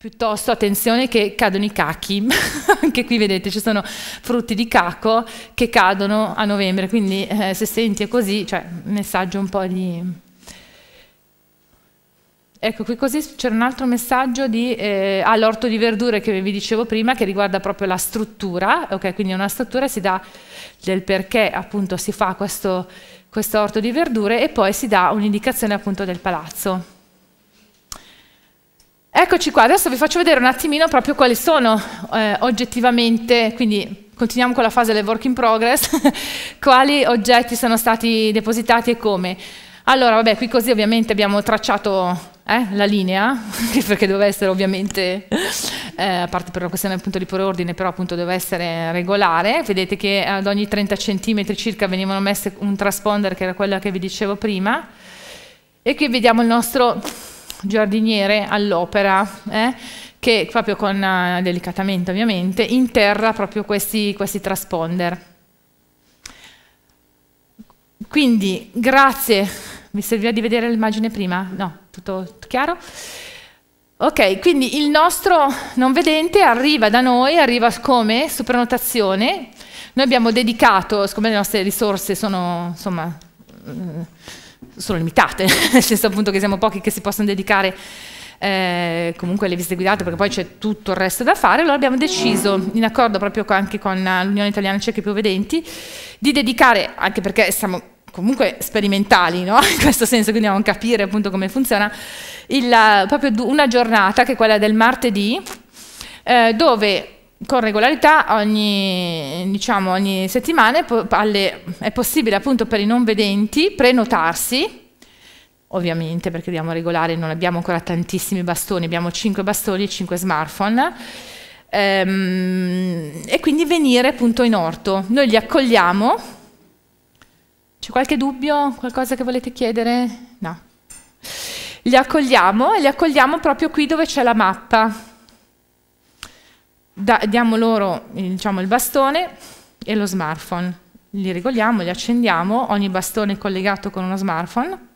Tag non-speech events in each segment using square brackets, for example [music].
Piuttosto attenzione che cadono i cachi, [laughs] anche qui vedete ci sono frutti di caco che cadono a novembre, quindi eh, se senti è così, cioè messaggio un po' di... Ecco, qui così c'era un altro messaggio di, eh, all'orto ah, di verdure che vi dicevo prima, che riguarda proprio la struttura, ok? Quindi una struttura si dà del perché appunto si fa questo, questo orto di verdure e poi si dà un'indicazione appunto del palazzo. Eccoci qua, adesso vi faccio vedere un attimino proprio quali sono eh, oggettivamente, quindi continuiamo con la fase del work in progress, [laughs] quali oggetti sono stati depositati e come. Allora, vabbè, qui così ovviamente abbiamo tracciato eh, la linea, [laughs] perché doveva essere ovviamente, eh, a parte per una questione appunto di preordine, però appunto doveva essere regolare. Vedete che ad ogni 30 cm circa venivano messe un transponder, che era quella che vi dicevo prima. E qui vediamo il nostro giardiniere all'opera, eh, che proprio con, eh, delicatamente ovviamente, interra proprio questi, questi transponder. Quindi, grazie, mi serviva di vedere l'immagine prima? No, tutto chiaro? Ok, quindi il nostro non vedente arriva da noi, arriva come? Su prenotazione. Noi abbiamo dedicato, siccome le nostre risorse sono, insomma, mm, sono limitate, [laughs] nel senso appunto che siamo pochi che si possono dedicare eh, comunque alle visite guidate perché poi c'è tutto il resto da fare, allora abbiamo deciso, in accordo proprio anche con l'Unione Italiana Ciechi Piovedenti, di dedicare, anche perché siamo comunque sperimentali, no? [laughs] in questo senso, quindi dobbiamo capire appunto come funziona, il, proprio una giornata che è quella del martedì, eh, dove con regolarità ogni, diciamo, ogni settimana è, po alle, è possibile appunto per i non vedenti prenotarsi ovviamente perché diamo regolare, non abbiamo ancora tantissimi bastoni, abbiamo 5 bastoni e 5 smartphone. Ehm, e quindi venire appunto in orto. Noi li accogliamo. C'è qualche dubbio? Qualcosa che volete chiedere? No. Li accogliamo e li accogliamo proprio qui dove c'è la mappa da, diamo loro diciamo, il bastone e lo smartphone. Li regoliamo, li accendiamo, ogni bastone è collegato con uno smartphone.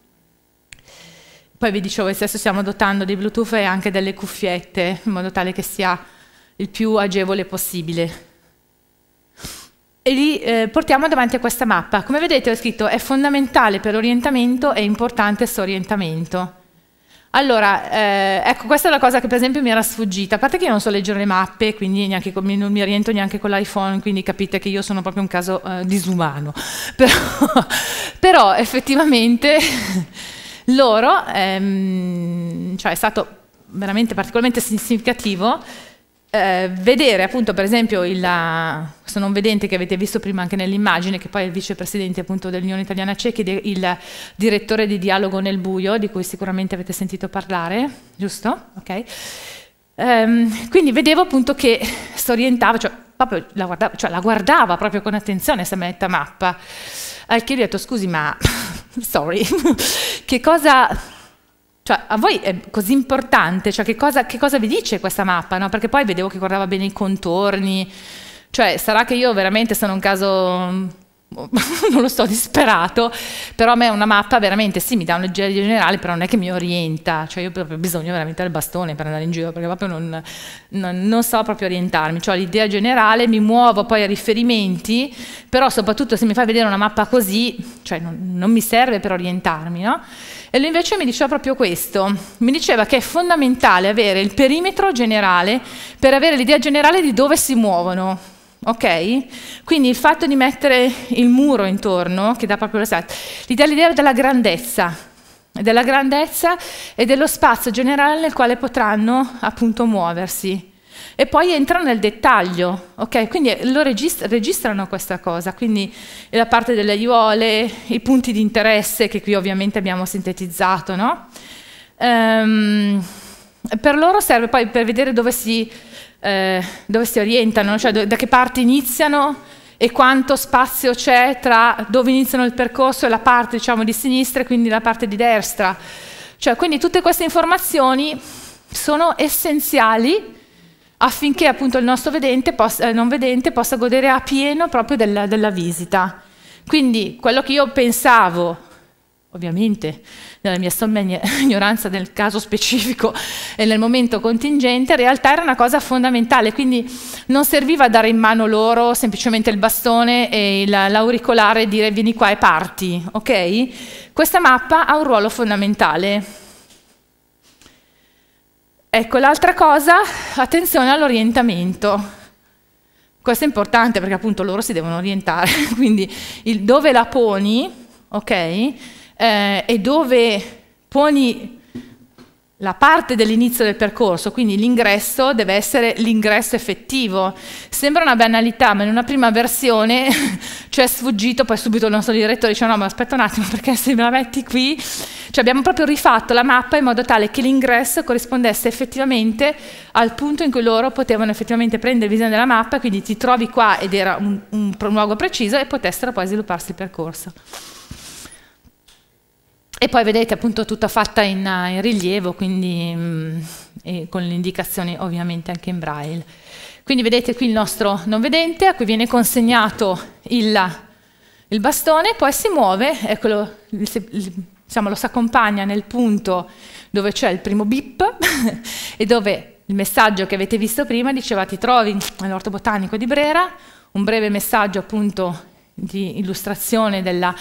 Poi vi dicevo, adesso stiamo adottando dei Bluetooth e anche delle cuffiette, in modo tale che sia il più agevole possibile. E li eh, portiamo davanti a questa mappa. Come vedete ho scritto è fondamentale per orientamento e importante storientamento. Allora, eh, ecco, questa è la cosa che per esempio mi era sfuggita, a parte che io non so leggere le mappe, quindi neanche, non mi oriento neanche con l'iPhone, quindi capite che io sono proprio un caso eh, disumano. [laughs] Però, però effettivamente [laughs] loro, ehm, cioè è stato veramente particolarmente significativo eh, vedere appunto per esempio il questo non vedente che avete visto prima anche nell'immagine, che poi è il vicepresidente appunto dell'Unione Italiana Ciechi, il direttore di Dialogo nel Buio, di cui sicuramente avete sentito parlare, giusto? Ok. Um, quindi vedevo appunto che si orientava, cioè, la guardava, cioè la guardava proprio con attenzione questa benedetta mappa, al che gli ho detto scusi ma, [laughs] sorry, [laughs] che cosa cioè, a voi è così importante? Cioè, che cosa, che cosa vi dice questa mappa? No? Perché poi vedevo che guardava bene i contorni. Cioè, sarà che io veramente sono un caso, mm, [laughs] non lo so, disperato, però a me una mappa veramente, sì, mi dà un'idea generale, però non è che mi orienta. Cioè, io ho proprio bisogno veramente del bastone per andare in giro, perché proprio non, non, non so proprio orientarmi. Cioè, l'idea generale, mi muovo poi a riferimenti, però soprattutto se mi fai vedere una mappa così, cioè, non, non mi serve per orientarmi, no? E lui invece mi diceva proprio questo, mi diceva che è fondamentale avere il perimetro generale per avere l'idea generale di dove si muovono, ok? Quindi il fatto di mettere il muro intorno, che dà proprio l'esatto, gli dà l'idea della grandezza, della grandezza e dello spazio generale nel quale potranno appunto muoversi e poi entrano nel dettaglio, ok? Quindi regist registrano questa cosa, quindi la parte delle aiuole, i punti di interesse che qui ovviamente abbiamo sintetizzato, no? Ehm, per loro serve poi per vedere dove si, eh, dove si orientano, cioè da che parte iniziano e quanto spazio c'è tra dove iniziano il percorso e la parte diciamo, di sinistra e quindi la parte di destra. Cioè, quindi tutte queste informazioni sono essenziali affinché appunto il nostro vedente possa, eh, non vedente possa godere a pieno proprio della, della visita. Quindi quello che io pensavo ovviamente nella mia somma [laughs] ignoranza del caso specifico e nel momento contingente, in realtà era una cosa fondamentale, quindi non serviva dare in mano loro semplicemente il bastone e l'auricolare e dire vieni qua e parti, ok? Questa mappa ha un ruolo fondamentale Ecco, l'altra cosa, attenzione all'orientamento. Questo è importante perché appunto loro si devono orientare, [laughs] quindi dove la poni, ok, eh, e dove poni la parte dell'inizio del percorso, quindi l'ingresso deve essere l'ingresso effettivo. Sembra una banalità, ma in una prima versione [laughs] ci è sfuggito, poi subito il nostro direttore dice no, ma aspetta un attimo [laughs] perché se me la metti qui, cioè abbiamo proprio rifatto la mappa in modo tale che l'ingresso corrispondesse effettivamente al punto in cui loro potevano effettivamente prendere visione della mappa, quindi ti trovi qua ed era un, un, un luogo preciso e potessero poi svilupparsi il percorso. E poi vedete appunto tutta fatta in, in rilievo, quindi mh, mm, con le indicazioni ovviamente anche in braille. Quindi vedete qui il nostro non vedente a cui viene consegnato il, il bastone, poi si muove, eccolo, diciamo, lo si accompagna nel punto dove c'è il primo bip [laughs] e dove il messaggio che avete visto prima diceva ti trovi all'orto botanico di Brera, un breve messaggio appunto di illustrazione della,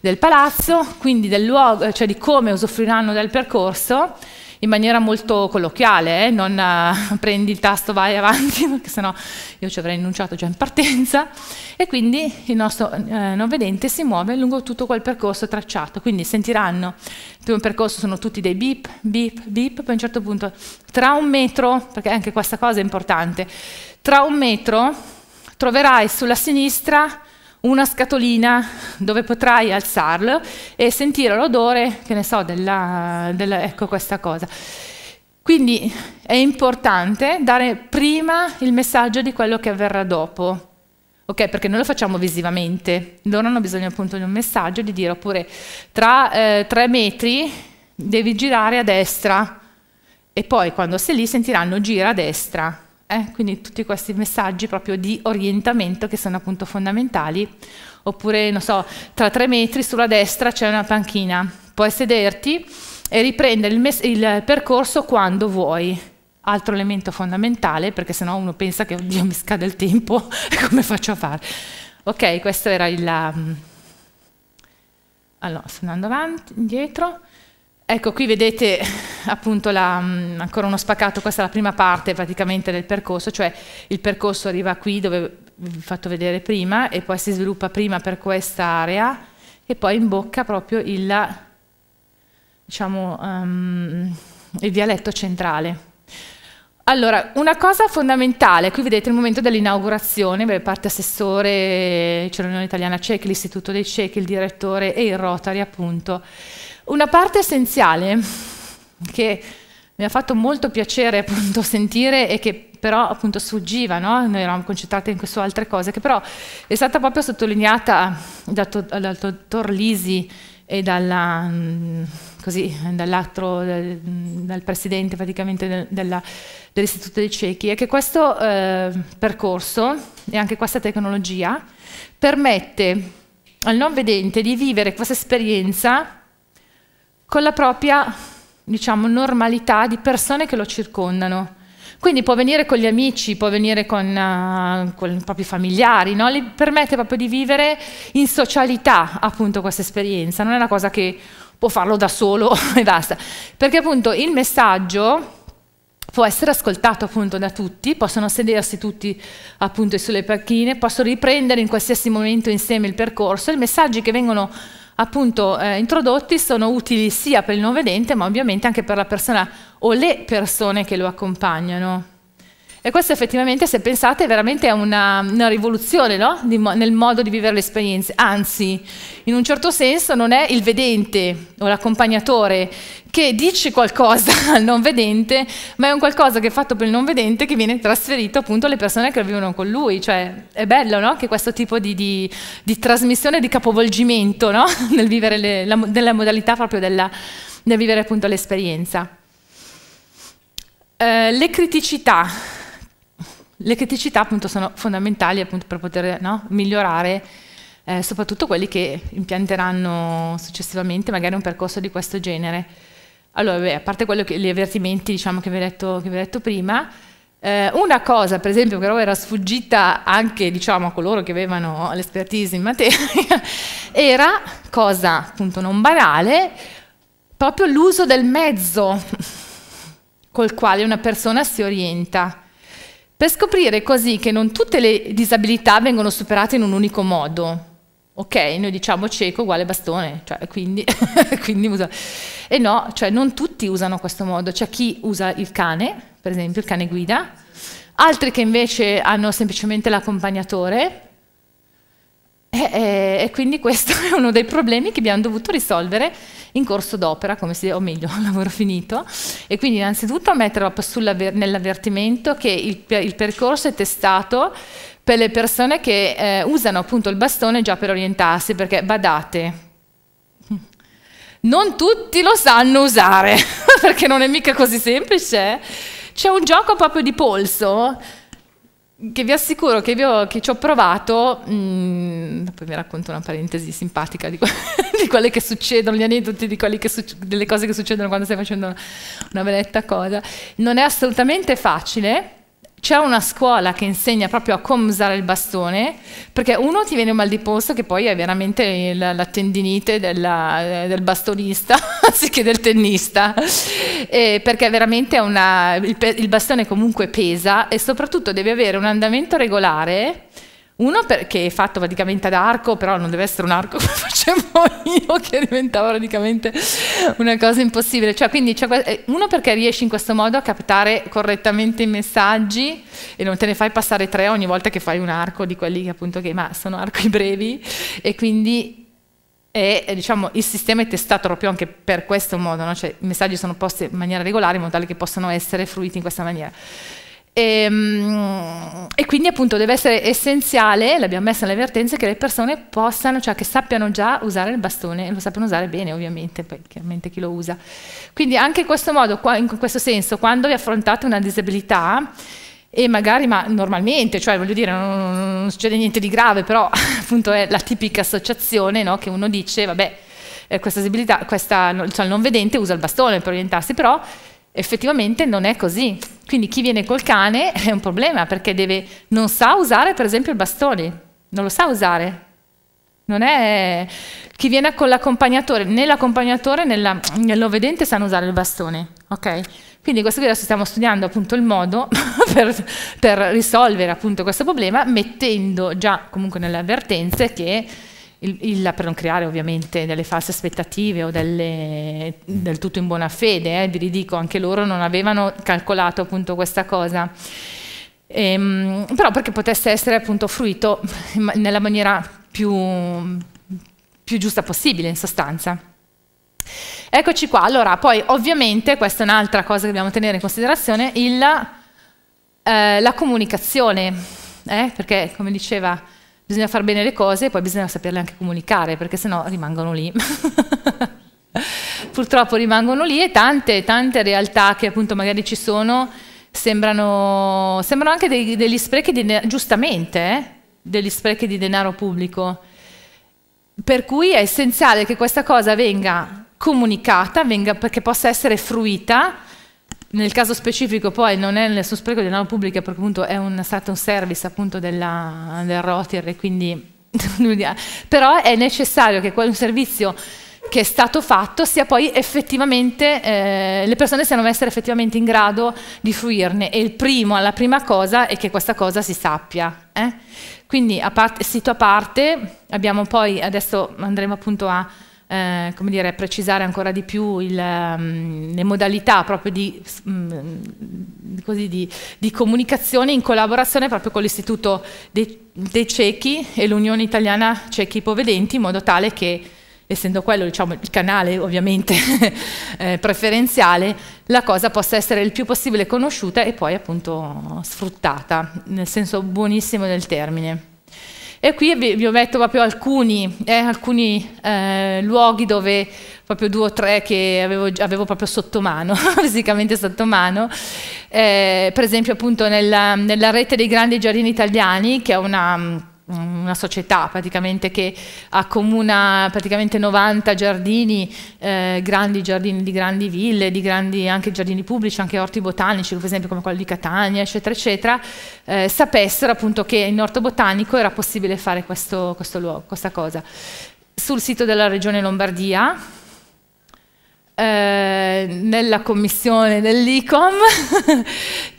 del palazzo, quindi del luogo, eh, cioè di come usufruiranno del percorso in maniera molto colloquiale, eh? non uh, [laughs] prendi il tasto, vai avanti, [laughs] perché sennò io ci avrei annunciato già in partenza, e quindi il nostro uh, non vedente si muove lungo tutto quel percorso tracciato, quindi sentiranno, il primo percorso sono tutti dei beep, beep, beep, poi a un certo punto tra un metro, perché anche questa cosa è importante, tra un metro troverai sulla sinistra una scatolina dove potrai alzarlo e sentire l'odore, che ne so, della, della, ecco questa cosa. Quindi è importante dare prima il messaggio di quello che avverrà dopo. Ok, perché noi lo facciamo visivamente, loro hanno bisogno appunto di un messaggio, di dire oppure tra eh, tre metri devi girare a destra e poi quando sei lì sentiranno gira a destra eh, quindi tutti questi messaggi proprio di orientamento che sono appunto fondamentali. Oppure, non so, tra tre metri sulla destra c'è una panchina, puoi sederti e riprendere il, il, percorso quando vuoi. Altro elemento fondamentale, perché sennò uno pensa che, oddio, mi scade il tempo, [laughs] come faccio a fare? Ok, questo era il... Mm, allora, sto andando avanti, indietro. Ecco, qui vedete [laughs] appunto la, mm, ancora uno spaccato, questa è la prima parte praticamente del percorso, cioè il percorso arriva qui dove vi ho fatto vedere prima e poi si sviluppa prima per questa area e poi imbocca proprio il, diciamo, um, il vialetto centrale. Allora, una cosa fondamentale, qui vedete il momento dell'inaugurazione, parte assessore, c'è l'Unione Italiana Cechi, l'Istituto dei Cechi, il direttore e il Rotary appunto. Una parte essenziale che mi ha fatto molto piacere appunto, sentire e che però appunto sfuggiva, no? noi eravamo concentrati in queste altre cose, che però è stata proprio sottolineata dal, dal dottor Lisi e dalla, mm, così, dall'altro, dal, dal, presidente praticamente dell'Istituto dei Ciechi, è che questo eh, percorso e anche questa tecnologia permette al non vedente di vivere questa esperienza con la propria, diciamo, normalità di persone che lo circondano. Quindi può venire con gli amici, può venire con, uh, con i propri familiari, no? le permette proprio di vivere in socialità appunto questa esperienza, non è una cosa che può farlo da solo [laughs] e basta, perché appunto il messaggio può essere ascoltato appunto da tutti, possono sedersi tutti appunto sulle panchine, possono riprendere in qualsiasi momento insieme il percorso, i messaggi che vengono appunto eh, introdotti sono utili sia per il non vedente ma ovviamente anche per la persona o le persone che lo accompagnano. E questo effettivamente, se pensate, veramente è una, una rivoluzione no? mo nel modo di vivere le esperienze. Anzi, in un certo senso non è il vedente o l'accompagnatore che dice qualcosa [laughs] al non vedente, ma è un qualcosa che è fatto per il non vedente che viene trasferito appunto alle persone che vivono con lui. Cioè, è bello no? che questo tipo di, di, di trasmissione, di capovolgimento no? [laughs] nel vivere le, la, della modalità proprio della, del vivere appunto l'esperienza. Eh, le criticità le criticità appunto sono fondamentali appunto per poter no, migliorare eh, soprattutto quelli che impianteranno successivamente magari un percorso di questo genere. Allora, beh, a parte quello che, gli avvertimenti diciamo, che, vi ho detto, detto, prima, eh, una cosa per esempio che però era sfuggita anche diciamo, a coloro che avevano l'espertise in materia, [laughs] era cosa appunto non banale, proprio l'uso del mezzo [laughs] col quale una persona si orienta per scoprire così che non tutte le disabilità vengono superate in un unico modo. Ok, noi diciamo cieco uguale bastone, cioè, quindi, [laughs] quindi E no, cioè non tutti usano questo modo, c'è chi usa il cane, per esempio il cane guida, altri che invece hanno semplicemente l'accompagnatore, e, eh, e, eh, e, quindi questo [laughs] è uno dei problemi che abbiamo dovuto risolvere in corso d'opera, si, o meglio, [laughs] lavoro finito. E quindi innanzitutto metterò nell'avvertimento che il, il, percorso è testato per le persone che eh, usano appunto il bastone già per orientarsi, perché badate, non tutti lo sanno usare, [laughs] perché non è mica così semplice. Eh. C'è un gioco proprio di polso che vi assicuro che, vi ho, che ci ho provato, mm, poi vi racconto una parentesi simpatica di, que [laughs] di quelle che succedono, gli aneddoti delle cose che succedono quando stai facendo una, una cosa, non è assolutamente facile, c'è una scuola che insegna proprio a come usare il bastone, perché uno ti viene un mal di posto che poi è veramente la tendinite della, del bastonista anziché [laughs] del tennista, e perché veramente una, il, il bastone comunque pesa e soprattutto devi avere un andamento regolare uno perché è fatto praticamente ad arco, però non deve essere un arco [laughs] come facevo io, che diventava praticamente una cosa impossibile. Cioè, quindi, cioè, uno perché riesci in questo modo a captare correttamente i messaggi e non te ne fai passare tre ogni volta che fai un arco di quelli che appunto che ma sono archi brevi e quindi è, diciamo, il sistema è testato proprio anche per questo modo, no? cioè, i messaggi sono posti in maniera regolare in modo tale che possano essere fruiti in questa maniera. E, ehm, e, quindi appunto deve essere essenziale, l'abbiamo messa nelle avvertenze, che le persone possano, cioè che sappiano già usare il bastone e lo sappiano usare bene ovviamente, poi chiaramente chi lo usa. Quindi anche in questo modo, in questo senso, quando vi affrontate una disabilità, e magari, ma normalmente, cioè voglio dire, non, non succede niente di grave, però [laughs] appunto è la tipica associazione no? che uno dice, vabbè, eh, questa disabilità, questa, cioè il non vedente usa il bastone per orientarsi, però effettivamente non è così. Quindi chi viene col cane [laughs] è un problema perché deve, non sa usare per esempio il bastone, non lo sa usare. Non è chi viene con l'accompagnatore, né l'accompagnatore né l'ovedente sanno usare il bastone. Okay? Quindi questo qui adesso stiamo studiando appunto il modo [laughs] per, per risolvere appunto questo problema mettendo già comunque nelle avvertenze che il, il, per non creare ovviamente delle false aspettative o delle, del tutto in buona fede, eh, vi ridico, anche loro non avevano calcolato appunto questa cosa. Ehm, però perché potesse essere appunto fruito nella maniera più, più giusta possibile in sostanza. Eccoci qua, allora poi ovviamente, questa è un'altra cosa che dobbiamo tenere in considerazione, il, eh, la comunicazione, eh, perché come diceva bisogna fare bene le cose e poi bisogna saperle anche comunicare, perché sennò rimangono lì. [laughs] Purtroppo rimangono lì e tante, tante realtà che appunto magari ci sono sembrano, sembrano anche dei, degli sprechi, di, giustamente, eh? degli sprechi di denaro pubblico. Per cui è essenziale che questa cosa venga comunicata, venga, perché possa essere fruita nel caso specifico poi non è nessun spreco di denaro pubblico perché appunto è un, stato un service appunto della, del Rotir, quindi [laughs] però è necessario che quel servizio che è stato fatto sia poi effettivamente, eh, le persone siano messe effettivamente in grado di fruirne e il primo, la prima cosa è che questa cosa si sappia. Eh? Quindi a parte, sito a parte abbiamo poi, adesso andremo appunto a eh, come dire, precisare ancora di più il, um, le modalità proprio di, um, così, di, di, comunicazione in collaborazione proprio con l'Istituto dei, dei Ciechi e l'Unione Italiana Ciechi Ipovedenti in modo tale che essendo quello diciamo, il canale ovviamente [laughs] eh, preferenziale, la cosa possa essere il più possibile conosciuta e poi appunto sfruttata, nel senso buonissimo del termine. E qui vi, vi ho proprio alcuni, eh, alcuni eh, luoghi dove proprio due o tre che avevo, avevo proprio sotto mano, [laughs] fisicamente sotto mano, eh, per esempio appunto nella, nella rete dei grandi giardini italiani, che è una una società praticamente che accomuna praticamente 90 giardini, eh, grandi giardini di grandi ville, di grandi anche giardini pubblici, anche orti botanici, per esempio come quello di Catania, eccetera, eccetera, eh, sapessero appunto che in orto botanico era possibile fare questo, questo luogo, questa cosa. Sul sito della Regione Lombardia, eh, nella commissione dell'ICOM,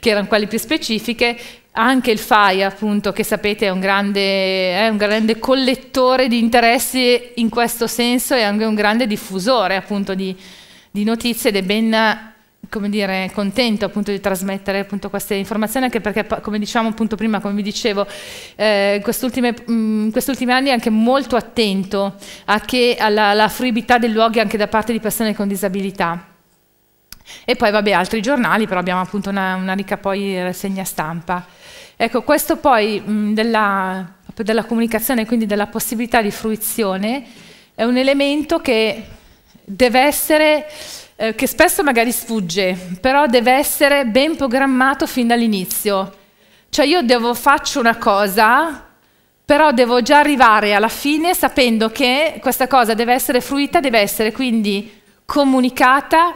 [laughs] che erano quelle più specifiche, anche il FAI, appunto, che sapete è un, grande, è un grande collettore di interessi in questo senso e anche un grande diffusore appunto di, di notizie ed è ben come dire, contento appunto di trasmettere appunto queste informazioni anche perché come diciamo appunto prima, come vi dicevo, eh, quest'ultime, mh, mm, anni è anche molto attento a che, alla, alla fruibilità dei luoghi anche da parte di persone con disabilità. E poi vabbè altri giornali, però abbiamo appunto una, una ricca poi rassegna stampa. Ecco, questo poi mh, della, della comunicazione, quindi della possibilità di fruizione, è un elemento che deve essere, eh, che spesso magari sfugge, però deve essere ben programmato fin dall'inizio. Cioè io devo, faccio una cosa, però devo già arrivare alla fine sapendo che questa cosa deve essere fruita, deve essere quindi comunicata,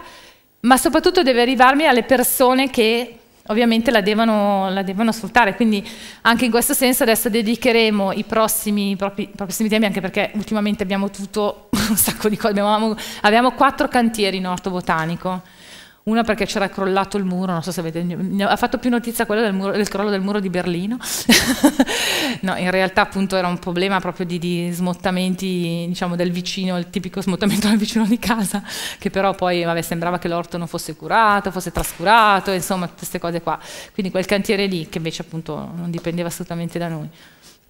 ma soprattutto deve arrivarmi alle persone che ovviamente la devono, la devono, sfruttare, quindi anche in questo senso adesso dedicheremo i prossimi, i propri, prossimi temi, anche perché ultimamente abbiamo tutto [laughs] un sacco di cose, abbiamo, abbiamo quattro cantieri in orto botanico, una perché c'era crollato il muro, non so se avete, ha fatto più notizia quella del, muro, del crollo del muro di Berlino, [laughs] no, in realtà appunto era un problema proprio di, di, smottamenti, diciamo del vicino, il tipico smottamento [laughs] del vicino di casa, che però poi vabbè, sembrava che l'orto non fosse curato, fosse trascurato, insomma queste cose qua, quindi quel cantiere lì che invece appunto non dipendeva assolutamente da noi.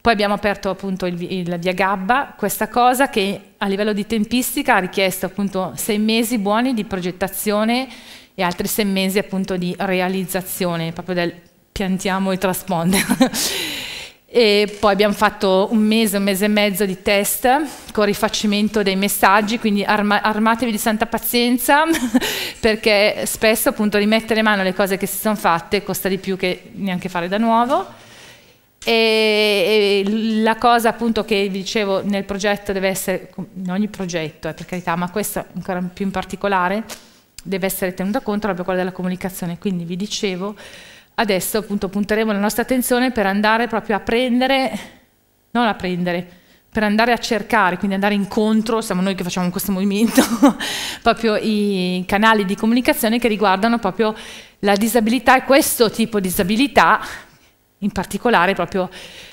Poi abbiamo aperto appunto il, il via Gabba, questa cosa che a livello di tempistica ha richiesto appunto sei mesi buoni di progettazione e altri sei mesi appunto di realizzazione, proprio del piantiamo e traspondere. [laughs] e poi abbiamo fatto un mese, un mese e mezzo di test con rifacimento dei messaggi, quindi arma armatevi di santa pazienza [laughs] perché spesso appunto rimettere in mano le cose che si sono fatte costa di più che neanche fare da nuovo. E, la cosa appunto che vi dicevo nel progetto deve essere, in ogni progetto eh, per carità, ma questo ancora più in particolare, deve essere tenuta conto proprio quella della comunicazione. Quindi vi dicevo, adesso appunto punteremo la nostra attenzione per andare proprio a prendere, non a prendere, per andare a cercare, quindi andare incontro, siamo noi che facciamo questo movimento, [laughs] proprio i canali di comunicazione che riguardano proprio la disabilità e questo tipo di disabilità in particolare proprio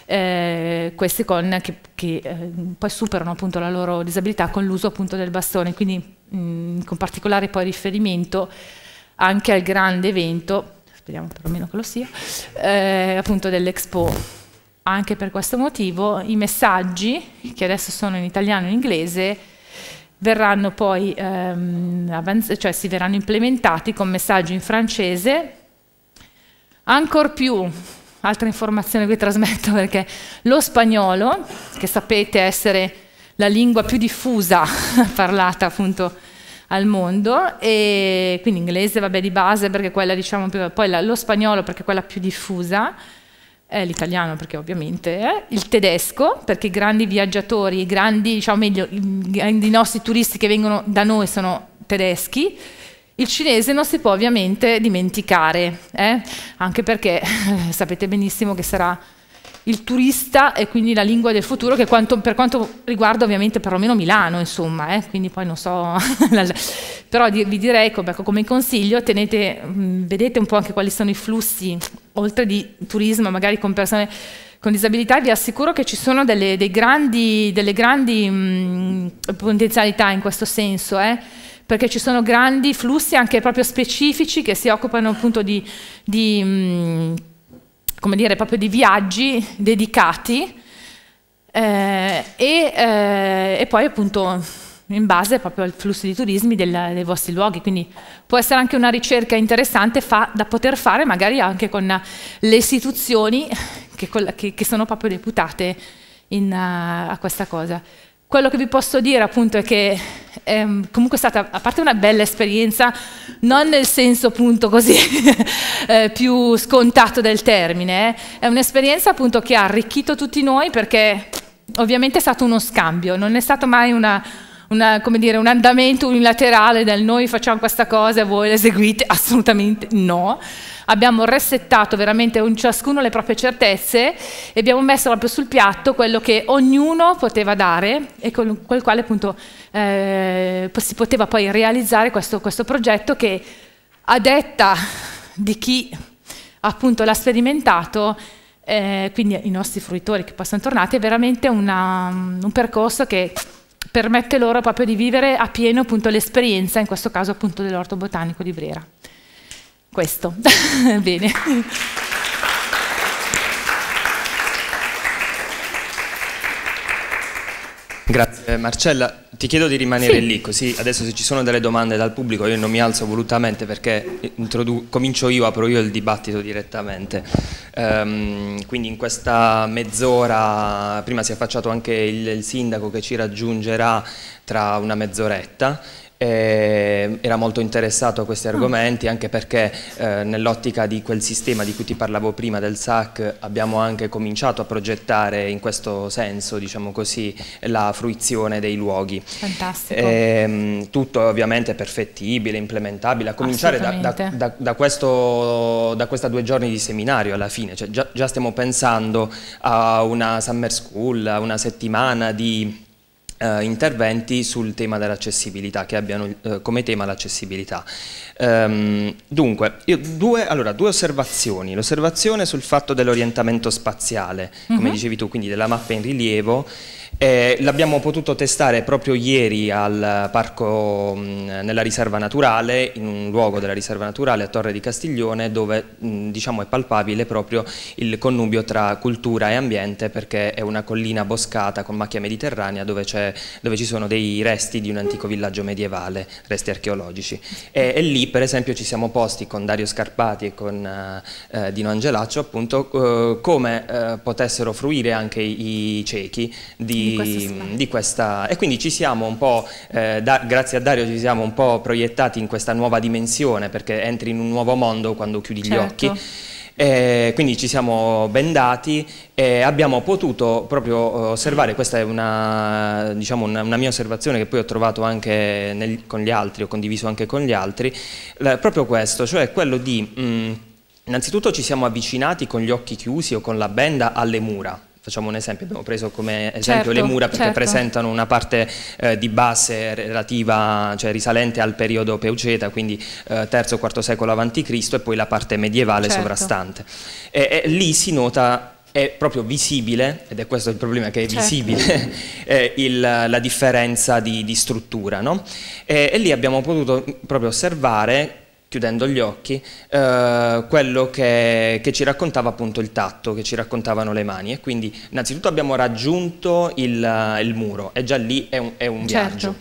eh, queste con, che, che eh, poi superano appunto la loro disabilità con l'uso appunto del bastone, quindi mh, mm, con particolare poi riferimento anche al grande evento, speriamo perlomeno che lo sia, eh, appunto dell'Expo. Anche per questo motivo i messaggi, che adesso sono in italiano e in inglese, verranno poi, ehm, cioè si verranno implementati con messaggi in francese, ancor più altra informazione che vi trasmetto [laughs] perché lo spagnolo, che sapete essere la lingua più diffusa [laughs] parlata appunto al mondo, e quindi inglese vabbè di base perché è quella diciamo più, poi la, lo spagnolo perché è quella più diffusa, eh, l'italiano perché ovviamente è, il tedesco perché i grandi viaggiatori, i grandi, diciamo meglio, i, i nostri turisti che vengono da noi sono tedeschi, il cinese non si può ovviamente dimenticare, eh? anche perché [laughs] sapete benissimo che sarà il turista e quindi la lingua del futuro che quanto, per quanto riguarda ovviamente perlomeno Milano, insomma, eh? quindi poi non so, [laughs] però vi direi come, ecco, come consiglio tenete, vedete un po' anche quali sono i flussi, oltre di turismo magari con persone con disabilità, vi assicuro che ci sono delle, grandi, delle grandi mh, potenzialità in questo senso. Eh? perché ci sono grandi flussi anche proprio specifici che si occupano appunto di, di mm, come dire, proprio di viaggi dedicati eh, e, eh, e, poi appunto in base proprio al flusso di turismi del, dei vostri luoghi, quindi può essere anche una ricerca interessante fa, da poter fare magari anche con le istituzioni che, che, che sono proprio deputate in, a, eh, a questa cosa. Quello che vi posso dire appunto è che è ehm, comunque è stata, a parte una bella esperienza, non nel senso appunto così [laughs] eh, più scontato del termine, eh. è un'esperienza appunto che ha arricchito tutti noi perché ovviamente è stato uno scambio, non è stato mai una, una, dire, un andamento unilaterale del noi facciamo questa cosa e voi la eseguite, [laughs] assolutamente no. Abbiamo resettato veramente un, ciascuno le proprie certezze e abbiamo messo proprio sul piatto quello che ognuno poteva dare e col, col quale appunto eh, si poteva poi realizzare questo, questo progetto che a detta di chi appunto l'ha sperimentato eh, quindi i nostri fruitori che poi sono tornati, è veramente una, un percorso che permette loro proprio di vivere a pieno l'esperienza, in questo caso appunto dell'orto botanico di Brera. Questo, [laughs] bene. Grazie eh, Marcella, ti chiedo di rimanere sì. lì così adesso se ci sono delle domande dal pubblico io non mi alzo volutamente perché comincio io, apro io il dibattito direttamente. Um, quindi in questa mezz'ora, prima si è affacciato anche il, il sindaco che ci raggiungerà tra una mezz'oretta Ehm, era molto interessato a questi mm. argomenti anche perché eh, nell'ottica di quel sistema di cui ti parlavo prima del SAC abbiamo anche cominciato a progettare in questo senso diciamo così la fruizione dei luoghi fantastico eh, tutto ovviamente perfettibile implementabile a cominciare da, da, da, da, questo da questa due giorni di seminario alla fine cioè, già, già stiamo pensando a una summer school a una settimana di eh, interventi sul tema dell'accessibilità, che abbiano eh, come tema l'accessibilità. Ehm, dunque, io, due, allora, due osservazioni. L'osservazione sul fatto dell'orientamento spaziale, come mm -hmm. dicevi tu, quindi della mappa in rilievo, eh, L'abbiamo potuto testare proprio ieri al parco, mh, mm, nella riserva naturale, in un luogo della riserva naturale a Torre di Castiglione dove mh, mm, diciamo è palpabile proprio il connubio tra cultura e ambiente perché è una collina boscata con macchia mediterranea dove, dove ci sono dei resti di un antico villaggio medievale, resti archeologici. E, e lì per esempio ci siamo posti con Dario Scarpati e con eh, eh Dino Angelaccio appunto eh, come eh, potessero fruire anche i, i ciechi di di, questa... E quindi ci siamo un po', eh, da, grazie a Dario ci siamo un po' proiettati in questa nuova dimensione, perché entri in un nuovo mondo quando chiudi certo. gli occhi. E certo. eh, quindi ci siamo bendati e abbiamo potuto proprio eh, osservare, questa è una, diciamo una, una mia osservazione che poi ho trovato anche nel, con gli altri, ho condiviso anche con gli altri, proprio questo, cioè quello di... Mh, mm, innanzitutto ci siamo avvicinati con gli occhi chiusi o con la benda alle mura, Facciamo un esempio, abbiamo preso come esempio certo, le mura perché certo. presentano una parte eh, di base relativa, cioè risalente al periodo peuceta, quindi eh, terzo quarto secolo a.C. e poi la parte medievale certo. sovrastante. E, e lì si nota è proprio visibile, ed è questo il problema che è certo. visibile, [laughs] il, la differenza di, di struttura. No? E, e, lì abbiamo potuto proprio osservare chiudendo gli occhi, eh, quello che, che, ci raccontava appunto il tatto, che ci raccontavano le mani. E quindi innanzitutto abbiamo raggiunto il, il muro, e già lì è un, è un certo. viaggio.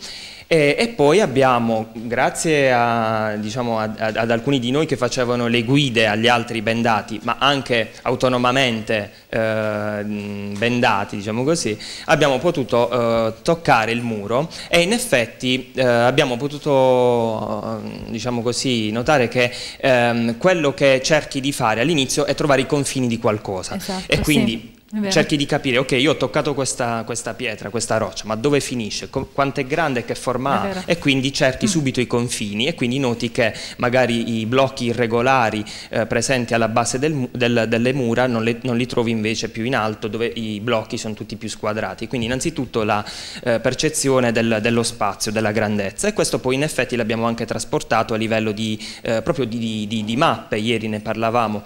E, e, poi abbiamo, grazie a, diciamo, a, a, ad alcuni di noi che facevano le guide agli altri bendati, ma anche autonomamente eh, bendati, diciamo così, abbiamo potuto eh, toccare il muro e in effetti eh, abbiamo potuto eh, diciamo così, notare che ehm, quello che cerchi di fare all'inizio è trovare i confini di qualcosa. Esatto, e quindi sì cerchi di capire, ok, io ho toccato questa, questa pietra, questa roccia, ma dove finisce? Com quanto è grande, e che forma ha? E quindi cerchi mm. subito i confini e quindi noti che magari i blocchi irregolari eh, presenti alla base del, del, delle mura non, le, non, li trovi invece più in alto, dove i blocchi sono tutti più squadrati. Quindi innanzitutto la eh, percezione del, dello spazio, della grandezza e questo poi in effetti l'abbiamo anche trasportato a livello di, eh, proprio di, di, di mappe, ieri ne parlavamo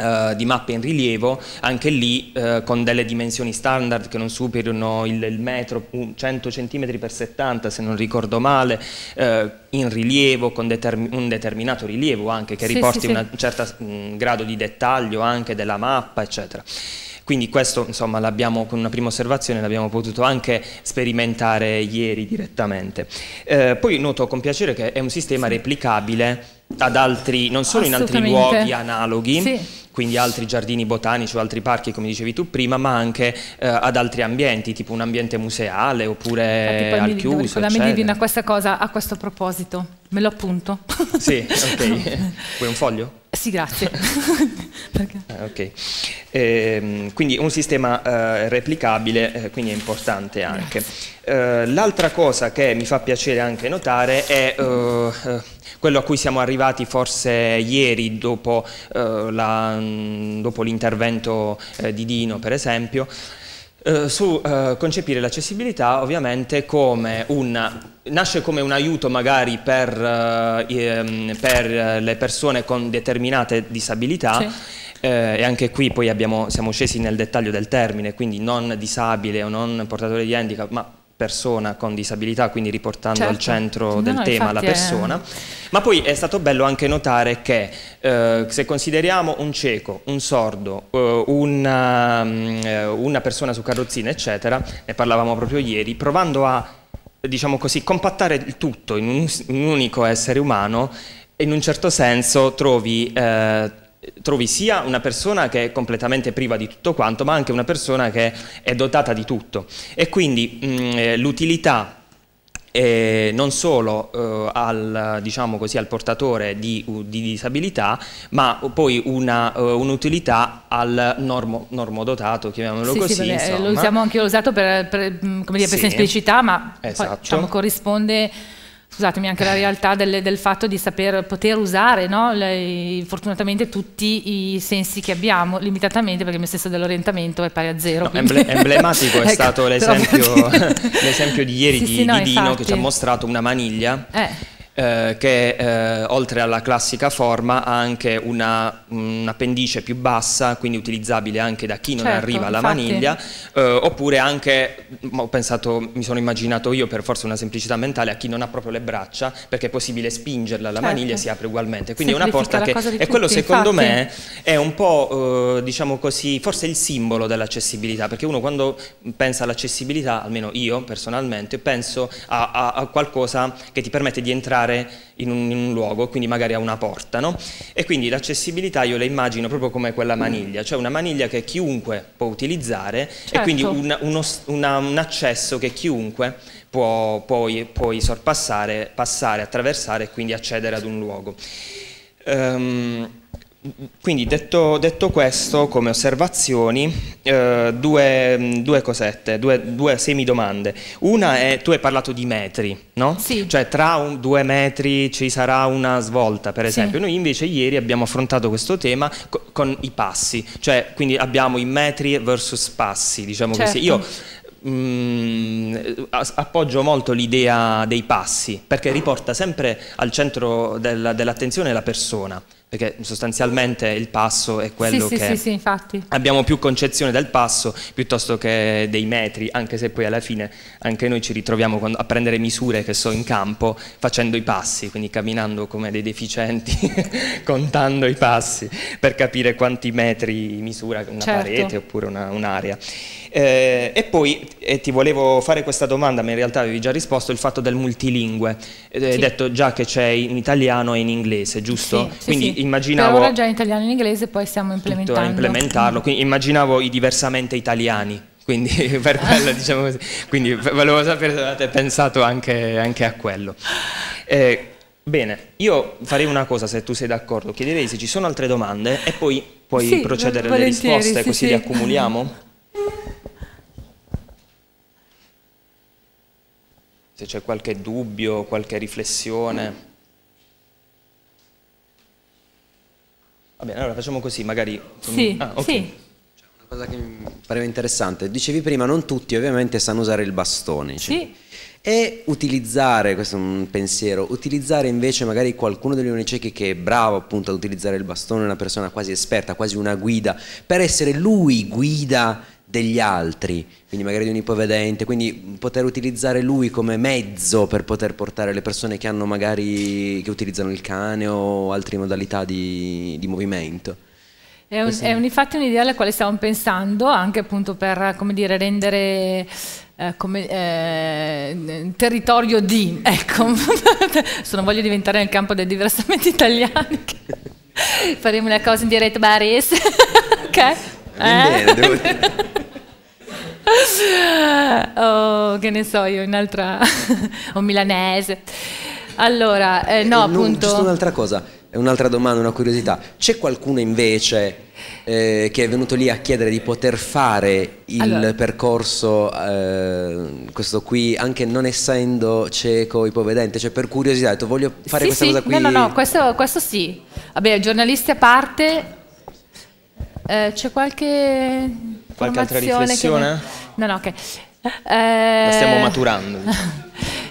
eh, di mappe in rilievo, anche lì uh, con delle dimensioni standard che non superano il, il metro, 100 cm per 70 se non ricordo male, uh, in rilievo, con determin un determinato rilievo anche, che sì, riporti sì, sì. un certo mm, grado di dettaglio anche della mappa, eccetera. Quindi questo, insomma, l'abbiamo con una prima osservazione, l'abbiamo potuto anche sperimentare ieri direttamente. poi noto con piacere che è un sistema replicabile ad altri, non solo in altri luoghi analoghi, sì quindi altri giardini botanici o altri parchi come dicevi tu prima, ma anche eh, ad altri ambienti, tipo un ambiente museale oppure ah, al chiuso. la mi divina questa cosa a questo proposito, me lo appunto. [laughs] Sì, ok. Vuoi un foglio? Sì, grazie. [laughs] Ah, okay. eh, quindi un sistema eh, replicabile, eh, quindi è importante anche. Eh, l'altra cosa che mi fa piacere anche notare è eh, eh, quello a cui siamo arrivati forse ieri dopo la dopo l'intervento eh, di Dino per esempio, eh, su eh, concepire l'accessibilità ovviamente come un nasce come un aiuto magari per, eh, ehm, per eh, le persone con determinate disabilità sì. Eh, e anche qui poi abbiamo, siamo scesi nel dettaglio del termine, quindi non disabile o non portatore di handicap, ma persona con disabilità, quindi riportando certo. al centro del no, tema la persona. È... Ma poi è stato bello anche notare che eh, se consideriamo un cieco, un sordo, eh, una, eh, una persona su carrozzina, eccetera, ne parlavamo proprio ieri, provando a diciamo così, compattare il tutto in un, in un unico essere umano, in un certo senso trovi... Eh, trovi sia una persona che è completamente priva di tutto quanto, ma anche una persona che è dotata di tutto. E quindi mm, eh, l'utilità eh, non solo eh, al, diciamo così, al, portatore di, di, disabilità, ma poi eh, un'utilità uh, un al normo, normodotato, chiamiamolo sì, così. Sì, lo usiamo anche usato per, per, mm, dire, per semplicità, ma esatto. poi, diciamo, corrisponde scusatemi, anche la realtà del, del fatto di saper poter usare no? Le, fortunatamente tutti i sensi che abbiamo, limitatamente perché il mio stesso dell'orientamento è pari a zero. No, emble emblematico è [laughs] ecco, stato [laughs] [laughs] l'esempio, di ieri sì, di, sì, no, di Dino infatti. che ci ha mostrato una maniglia. Eh eh, che eh, oltre alla classica forma ha anche un'appendice un più bassa, quindi utilizzabile anche da chi non certo, arriva alla infatti. maniglia, eh, oppure anche, pensato, mi sono immaginato io per forse una semplicità mentale, a chi non ha proprio le braccia, perché è possibile spingerla alla certo. maniglia e si apre ugualmente. Quindi è una porta che... E quello secondo infatti. me è un po', eh, diciamo così, forse il simbolo dell'accessibilità, perché uno quando pensa all'accessibilità, almeno io personalmente, penso a, a, a qualcosa che ti permette di entrare entrare in un, in un luogo, quindi magari a una porta. No? E quindi l'accessibilità io la immagino proprio come quella maniglia, cioè una maniglia che chiunque può utilizzare certo. e quindi un, uno, una, un accesso che chiunque può poi, sorpassare, passare, attraversare e quindi accedere ad un luogo. Um, quindi detto, detto, questo, come osservazioni, eh, due, due, cosette, due, due semidomande. Una è, tu hai parlato di metri, no? Sì. Cioè tra un, due metri ci sarà una svolta, per esempio. Sì. Noi invece ieri abbiamo affrontato questo tema co con i passi, cioè quindi abbiamo i metri versus passi, diciamo certo. così. Io Mm, appoggio molto l'idea dei passi perché riporta sempre al centro del, dell'attenzione la persona perché sostanzialmente il passo è quello sì, che sì, sì, abbiamo più concezione del passo piuttosto che dei metri, anche se poi alla fine anche noi ci ritroviamo a prendere misure che so in campo facendo i passi, quindi camminando come dei deficienti, [laughs] contando i passi per capire quanti metri misura una certo. parete oppure un'area. Un eh, e poi eh, ti volevo fare questa domanda, ma in realtà avevi già risposto, il fatto del multilingue. Eh, sì. Hai detto già che c'è in italiano e in inglese, giusto? Sì, quindi sì, immaginavo... ora già in italiano e in inglese, poi stiamo implementando. implementarlo, quindi immaginavo i diversamente italiani quindi [laughs] per quello diciamo così. Quindi volevo sapere se avete pensato anche, anche a quello. Eh, bene, io farei una cosa se tu sei d'accordo, chiederei se ci sono altre domande e poi puoi sì, procedere alle risposte sì, così sì. le accumuliamo. [laughs] se c'è qualche dubbio, qualche riflessione. Va bene, allora facciamo così, magari... Sì, ah, okay. sì. Una cosa che mi pareva interessante, dicevi prima, non tutti ovviamente sanno usare il bastone. Cioè. Sì. E utilizzare, questo è un pensiero, utilizzare invece magari qualcuno degli uniciechi che è bravo appunto ad utilizzare il bastone, una persona quasi esperta, quasi una guida, per essere lui guida degli altri, quindi magari di un ipovedente, quindi poter utilizzare lui come mezzo per poter portare le persone che hanno magari, che utilizzano il cane o altre modalità di, di movimento. È, un, è un, infatti un'idea alla quale stavamo pensando, anche appunto per, come dire, rendere... Eh, come eh, territorio di, ecco, [laughs] se non voglio diventare nel campo del diversamento italiano, faremo una cosa in diretta Baris, [laughs] ok? Eh? Bene, devo dire. Eh? [laughs] [laughs] oh, che ne so io, un'altra, o [laughs] milanese. Allora, eh, eh no, non, appunto... Giusto un'altra cosa, un'altra domanda, una curiosità. C'è qualcuno invece eh, che è venuto lì a chiedere di poter fare il allora. percorso, eh, questo qui, anche non essendo cieco, ipovedente, cioè per curiosità, detto voglio fare sì, questa sì. cosa qui. No, no, no, questo, questo sì. Vabbè, giornalisti a parte, eh, c'è qualche Qualche altra riflessione? Che... No, no, ok. Eh... La stiamo maturando. Diciamo. [laughs]